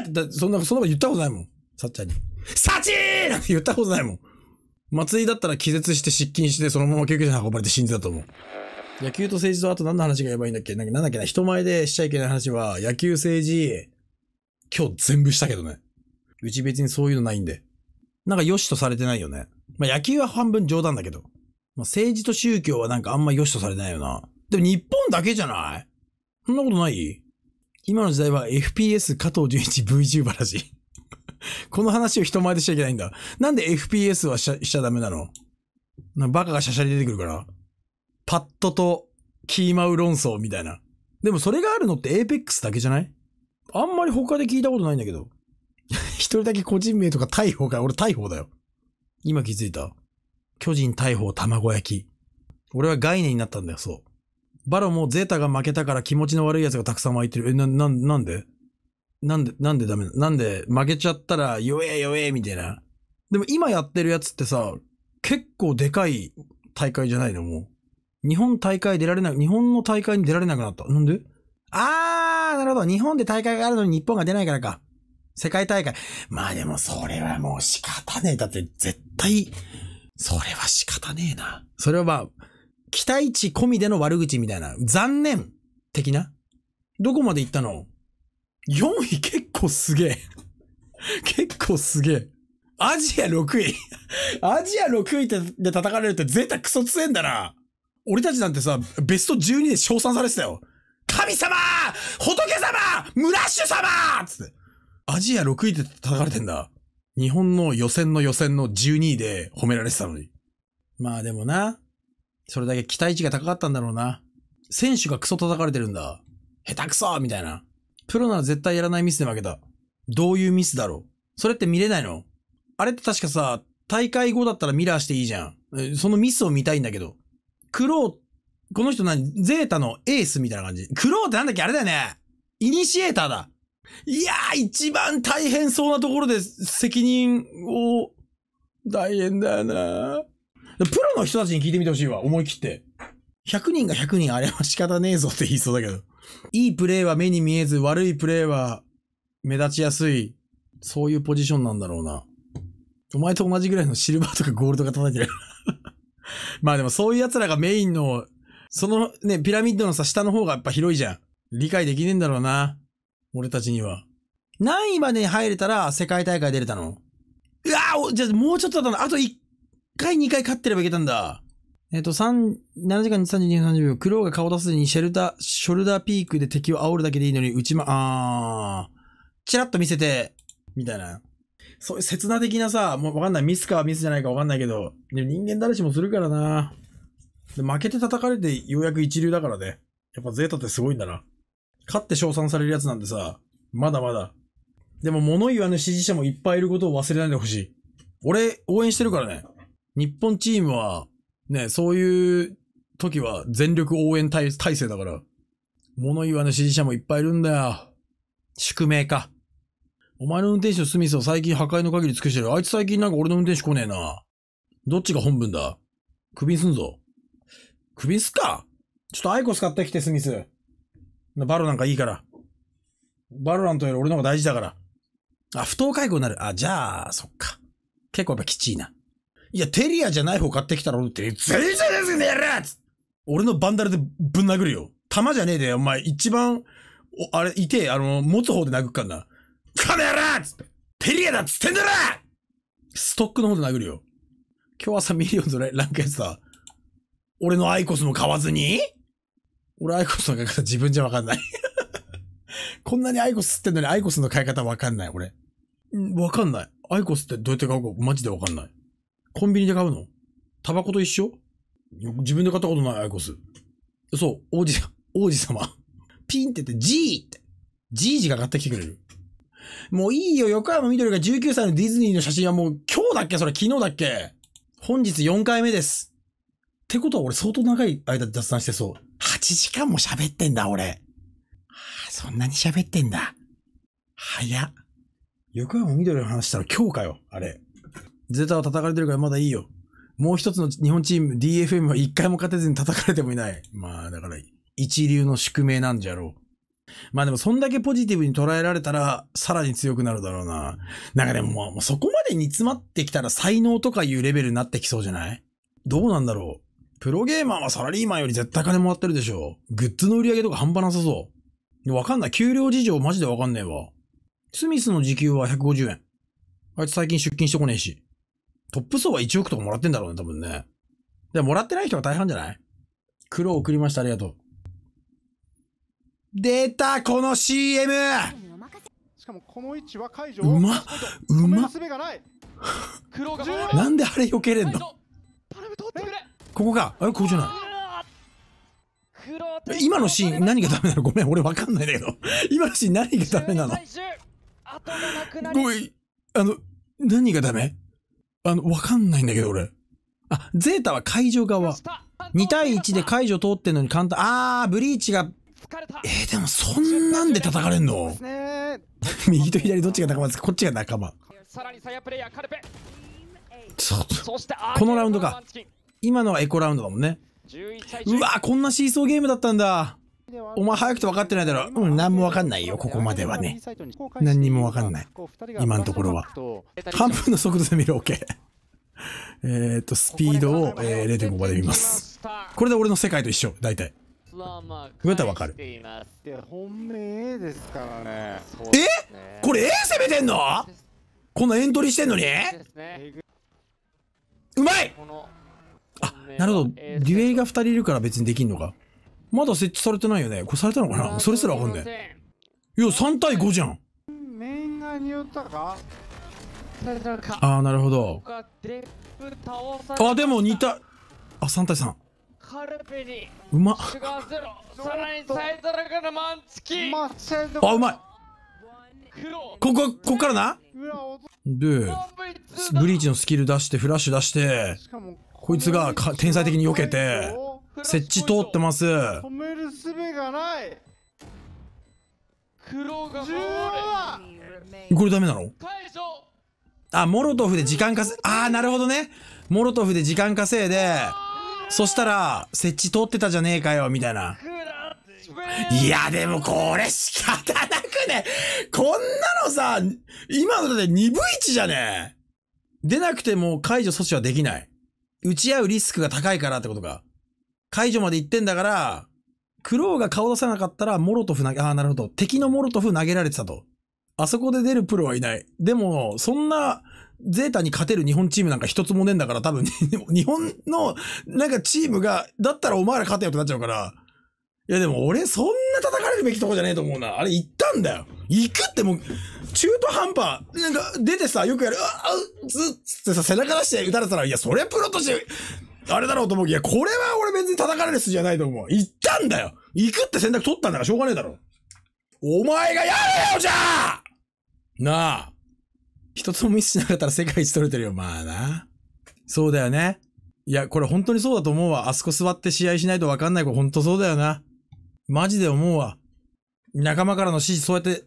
誰って、そんな、そんなこと言ったことないもん。さっちゃんに。サチーなんて言ったことないもん。松井だったら気絶して失禁してそのまま救急車に運ばれて死んでたと思う。野球と政治とあと何の話がやばいんだっけなんかなんだっけな人前でしちゃいけない話は野球政治、今日全部したけどね。うち別にそういうのないんで。なんか良しとされてないよね。まあ野球は半分冗談だけど。まあ、政治と宗教はなんかあんま良しとされないよな。でも日本だけじゃないそんなことない今の時代は FPS 加藤純一 VTuber らしいこの話を人前でしちゃいけないんだ。なんで FPS はしちゃダメなのなバカがシャシャリ出てくるから。パッドとキーマウ論争みたいな。でもそれがあるのって APEX だけじゃないあんまり他で聞いたことないんだけど。一人だけ個人名とか逮捕か。俺逮捕だよ。今気づいた。巨人大砲卵焼き。俺は概念になったんだよ、そう。バロもゼータが負けたから気持ちの悪い奴がたくさん湧いてる。え、な、な、なんでなんで、なんでダメなんで負けちゃったら、弱え弱えみたいな。でも今やってるやつってさ、結構でかい大会じゃないのもう。日本大会出られない、日本の大会に出られなくなった。なんであー、なるほど。日本で大会があるのに日本が出ないからか。世界大会。まあでもそれはもう仕方ねえ。だって絶対、それは仕方ねえな。それはまあ、期待値込みでの悪口みたいな、残念的などこまで行ったの ?4 位結構すげえ。結構すげえ。アジア6位。アジア6位で叩かれるって絶対クソ強えんだな。俺たちなんてさ、ベスト12で称賛されてたよ。神様仏様ムラッシュ様つって。アジア6位で叩かれてんだ。日本の予選の予選の12位で褒められてたのに。まあでもな、それだけ期待値が高かったんだろうな。選手がクソ叩かれてるんだ。下手くそみたいな。プロなら絶対やらないミスで負けた。どういうミスだろうそれって見れないのあれって確かさ、大会後だったらミラーしていいじゃん。そのミスを見たいんだけど。クロー、この人何ゼータのエースみたいな感じ。クローってなんだっけあれだよねイニシエーターだいやー、一番大変そうなところで責任を、大変だよなプロの人たちに聞いてみてほしいわ、思い切って。100人が100人あれは仕方ねえぞって言いそうだけど。いいプレーは目に見えず、悪いプレーは目立ちやすい。そういうポジションなんだろうな。お前と同じぐらいのシルバーとかゴールドが叩いてる まあでもそういう奴らがメインの、そのね、ピラミッドのさ、下の方がやっぱ広いじゃん。理解できねえんだろうな。俺たちには。何位までに入れたら世界大会出れたのうわぁ、じゃあもうちょっとだったの。あと1回2回勝ってればいけたんだ。えっ、と、3、7時間に32分30秒。クローが顔出すにシェルタ、ー、ショルダーピークで敵を煽るだけでいいのに、うちま、あー、チラッと見せて、みたいな。そういう刹那的なさ、もうわかんない。ミスかミスじゃないかわかんないけど、でも人間誰しもするからな。で負けて叩かれてようやく一流だからね。やっぱゼータってすごいんだな。勝って称賛されるやつなんでさ、まだまだ。でも物言わぬ支持者もいっぱいいることを忘れないでほしい。俺、応援してるからね。日本チームは、ね、そういう時は全力応援体制だから、物言わぬ支持者もいっぱいいるんだよ。宿命か。お前の運転手スミスを最近破壊の限り尽くしてる。あいつ最近なんか俺の運転手来ねえな。どっちが本文だ首にすんぞ。首にすっかちょっとアイコス買ってきて、スミス。バロなんかいいから。バロラントより俺の方が大事だから。あ、不当解雇になる。あ、じゃあ、そっか。結構やっぱきちいな。いや、テリアじゃない方買ってきたら俺って、全然ですねやるやつ俺のバンダルでぶん殴るよ。弾じゃねえで、お前一番、お、あれ、いてあの、持つ方で殴っかんな。カメラつテリアだっつってんだろストックの方で殴るよ。今日朝ミリオンズランクやっだ。俺のアイコスも買わずに俺アイコスの買い方自分じゃわかんない こんなにアイコス吸ってんのにアイコスの買い方わかんない、俺。わかんない。アイコスってどうやって買うかマジでわかんない。コンビニで買うのタバコと一緒自分で買ったことないアイコス。そう、王子、王子様。ピンって言って、ジーって。ジージが買ってきてくれる。もういいよ、横山緑が19歳のディズニーの写真はもう今日だっけそれ昨日だっけ本日4回目です。ってことは俺相当長い間雑談してそう。8時間も喋ってんだ、俺。そんなに喋ってんだ。早っ。横山緑の話したら今日かよ、あれ。ゼータは叩かれてるからまだいいよ。もう一つの日本チーム DFM は一回も勝てずに叩かれてもいない。まあ、だから一流の宿命なんじゃろう。まあでもそんだけポジティブに捉えられたら、さらに強くなるだろうな。なんかでももうそこまで煮詰まってきたら才能とかいうレベルになってきそうじゃないどうなんだろうプロゲーマーはサラリーマンより絶対金もらってるでしょ。グッズの売り上げとか半端なさそう。わかんない。給料事情マジでわかんねえわ。スミスの時給は150円。あいつ最近出勤してこねえし。トップ層は1億とかもらってんだろうね、多分ね。で、ももらってない人が大半じゃない苦労送りました、ありがとう。出たこの CM! しかもこの位置は解除うまっうまっなんであれ避けれんの頼む取ってくれここか。あれここじゃない。今のシーン何がダメなのごめん、俺わかんないんだけど。今のシーン何がダメなのごめん、あの、何がダメあの、わかんないんだけど、俺。あ、ゼータは解除側。2対1で解除通ってんのに簡単。あー、ブリーチが。えー、でもそんなんで叩かれんの右と左どっちが仲間ですかこっちが仲間。さらにサヤプレイヤーカルペ。このラウンドか。今のはエコラウンドだもんね。うわこんなシーソーゲームだったんだ。お前早くて分かってないだろ。うん、何も分かんないよ、ここまではね。何にも分かんない。今のところは。半分の速度で見る、OK。えっと、スピードを、えー、0.5まで見ます。これで俺の世界と一緒、大体。どうやったら分かるえこれ A 攻めてんのこんなエントリーしてんのにうまいあ、なるほど。デュエイが2人いるから別にできんのか。まだ設置されてないよね。これされたのかなそれすらわかんない。いや、3対5じゃん。ああ、なるほど。あ、でも似た。あ、3対3。うまっ。あ、うまい。ここ、ここからなで、ブリーチのスキル出して、フラッシュ出して。こいつが天才的に避けて、設置通ってます。止める術がない。黒がこれダメなのあ、モロトフで時間稼い、あー、なるほどね。モロトフで時間稼いで、そしたら、設置通ってたじゃねえかよ、みたいな。いや、でもこれ仕方なくね。こんなのさ、今のだって2分1じゃねえ。出なくても解除措置はできない。打ち合うリスクが高いからってことか。解除まで行ってんだから、クローが顔出さなかったら、モロトフ投げ、ああ、なるほど。敵のモロトフ投げられてたと。あそこで出るプロはいない。でも、そんな、ゼータに勝てる日本チームなんか一つもねえんだから、多分、日本の、なんかチームが、だったらお前ら勝てよってなっちゃうから。いやでも俺、そんな叩かれるべきとこじゃねえと思うな。あれ、行ったんだよ。行くってもう、中途半端、なんか出てさ、よくやる、あ、あ、ずっつってさ、背中出して打たれたら、いや、それプロとして、あれだろうと思ういや、これは俺別に叩かれる筋じゃないと思う。行ったんだよ行くって選択取ったんだからしょうがねえだろ。お前がやれよ、じゃあなあ。一つもミスしなかったら世界一取れてるよ。まあな。そうだよね。いや、これ本当にそうだと思うわ。あそこ座って試合しないとわかんない子、本当そうだよな。マジで思うわ。仲間からの指示、そうやって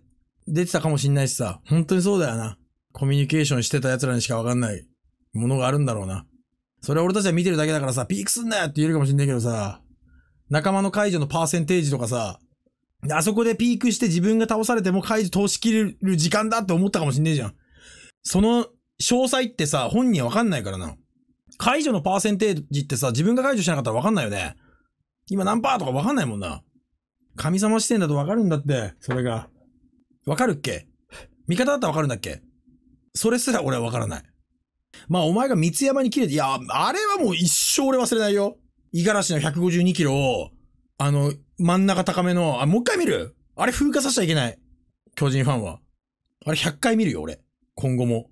出てたかもしんないしさ、本当にそうだよな。コミュニケーションしてた奴らにしかわかんないものがあるんだろうな。それは俺たちは見てるだけだからさ、ピークすんなよって言えるかもしんないけどさ、仲間の解除のパーセンテージとかさ、あそこでピークして自分が倒されても解除通しきれる時間だって思ったかもしんねえじゃん。その詳細ってさ、本人わかんないからな。解除のパーセンテージってさ、自分が解除しなかったらわかんないよね。今何パーとかわかんないもんな。神様視点だとわかるんだって、それが。わかるっけ味方だったらわかるんだっけそれすら俺はわからない。まあお前が三山に切れて、いや、あれはもう一生俺忘れないよ。五十嵐の152キロを、あの、真ん中高めの、あ、もう一回見るあれ風化させちゃいけない。巨人ファンは。あれ100回見るよ、俺。今後も。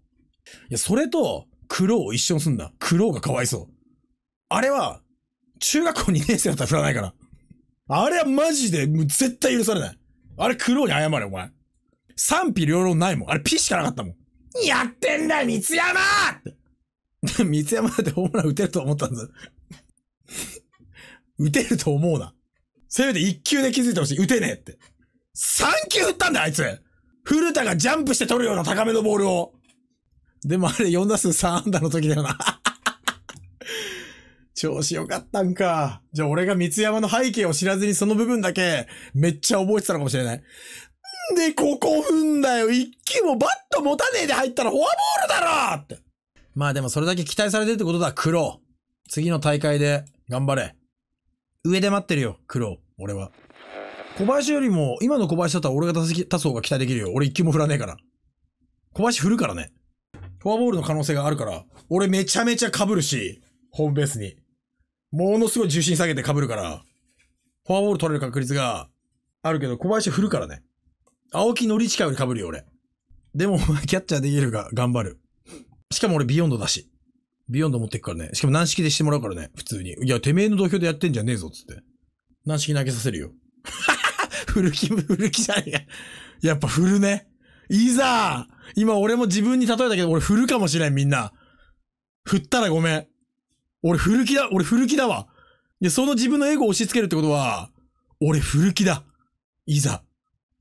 いや、それと、苦労を一緒にすんな。苦労がかわいそう。あれは、中学校2年生だったら振らないから。あれはマジで、もう絶対許されない。あれ苦労に謝れ、お前。賛否両論ないもん。あれ、ピしかなかったもん。やってんだよ、三山って。三山だってホームラン打てると思ったんだ。打てると思うな。せめて一球で気づいてほしい。打てねえって。三球打ったんだあいつ古田がジャンプして取るような高めのボールを。でもあれ4打数3安打の時だよな 調子良かったんか。じゃあ俺が三山の背景を知らずにその部分だけめっちゃ覚えてたのかもしれない。なんでここ踏んだよ一気もバット持たねえで入ったらフォアボールだろって。まあでもそれだけ期待されてるってことだ、黒次の大会で頑張れ。上で待ってるよ、黒俺は。小林よりも、今の小林だったら俺が出す、出す方が期待できるよ。俺一球も振らねえから。小林振るからね。フォアボールの可能性があるから、俺めちゃめちゃ被るし、ホームベースに。ものすごい重心下げて被るから、フォアボール取れる確率があるけど、小林振るからね。青木のりちかより被るよ、俺。でも、キャッチャーできるか、頑張る。しかも俺、ビヨンドだし。ビヨンド持ってくからね。しかも軟式でしてもらうからね、普通に。いや、てめえの土俵でやってんじゃねえぞ、つって。軟式投げさせるよ。古木、古木じゃねえや。っぱ古ね。いざ今俺も自分に例えたけど、俺振るかもしれん、みんな。振ったらごめん。俺古気だ、俺古気だわ。いや、その自分のエゴを押し付けるってことは、俺古気だ。いざ。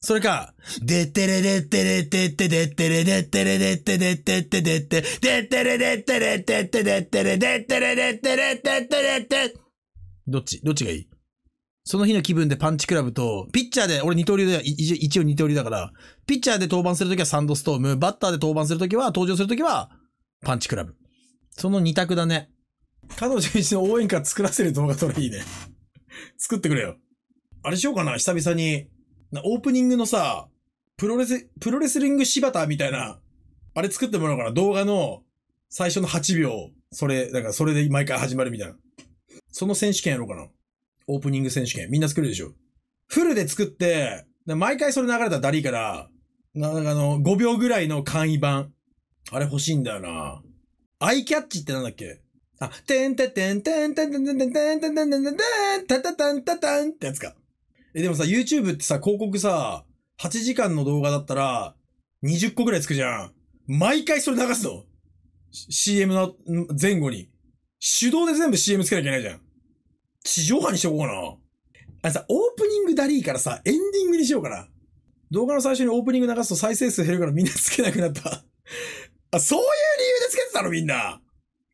それか、でってれでってれってってでってれでってれでってでってってでって、でってれでってれってってでってれでってれでってれってってでって。どっちどっちがいいその日の気分でパンチクラブと、ピッチャーで、俺二刀流で、一応二刀流だから、ピッチャーで登板するときはサンドストーム、バッターで登板するときは、登場するときは、パンチクラブ。その二択だね。加藤純一の応援歌作らせる動画撮れいいね。作ってくれよ。あれしようかな久々にオープニングのさ、プロレス、プロレスリング柴田みたいな、あれ作ってもらおうかな。動画の最初の8秒、それ、だからそれで毎回始まるみたいな。その選手権やろうかな。オープニング選手権。みんな作るでしょ。フルで作って、毎回それ流れたらダリーから、なんかあの、5秒ぐらいの簡易版。あれ欲しいんだよな。アイキャッチってなんだっけあ、てんてんてんてんてんてんてんてんてんてんてんてんてんてんてんてんてんってやつか。え、でもさ、YouTube ってさ、広告さ、8時間の動画だったら、20個ぐらいつくじゃん。毎回それ流すの ?CM の前後に。手動で全部 CM つけなきゃいけないじゃん。地上波にしとこうかな。あれさ、オープニングダリーからさ、エンディングにしようかな。動画の最初にオープニング流すと再生数減るからみんなつけなくなった あ、そういう理由でつけてたのみんな。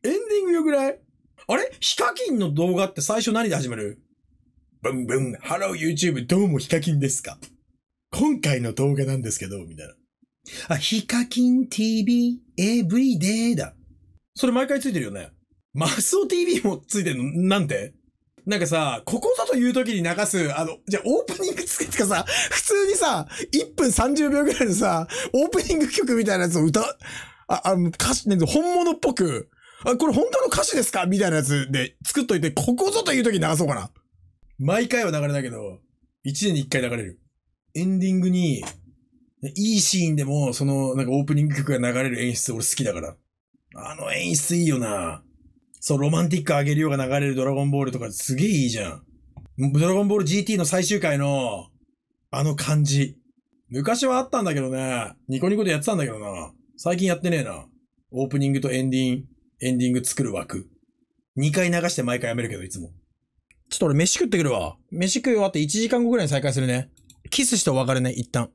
エンディングよくないあれヒカキンの動画って最初何で始まるブンブン、ハロー YouTube、どうもヒカキンですか今回の動画なんですけど、みたいな。あ、ヒカキン TV エ v リデーだ。それ毎回ついてるよね。マスオ TV もついてるのなんてなんかさ、ここぞという時に流す、あの、じゃあオープニングつけてかさ、普通にさ、1分30秒ぐらいのさ、オープニング曲みたいなやつを歌、あ、あの、歌詞、ね、本物っぽく、あ、これ本当の歌詞ですかみたいなやつで作っといて、ここぞという時に流そうかな。毎回は流れないけど、1年に1回流れる。エンディングに、いいシーンでも、その、なんかオープニング曲が流れる演出俺好きだから。あの演出いいよな。そう、ロマンティックあげるようが流れるドラゴンボールとかすげえいいじゃん。ドラゴンボール GT の最終回の、あの感じ。昔はあったんだけどね。ニコニコでやってたんだけどな。最近やってねえな。オープニングとエンディング、エンディング作る枠。2回流して毎回やめるけど、いつも。ちょっと俺飯食ってくるわ。飯食い終わって1時間後ぐらいに再開するね。キスしてお別れね、一旦。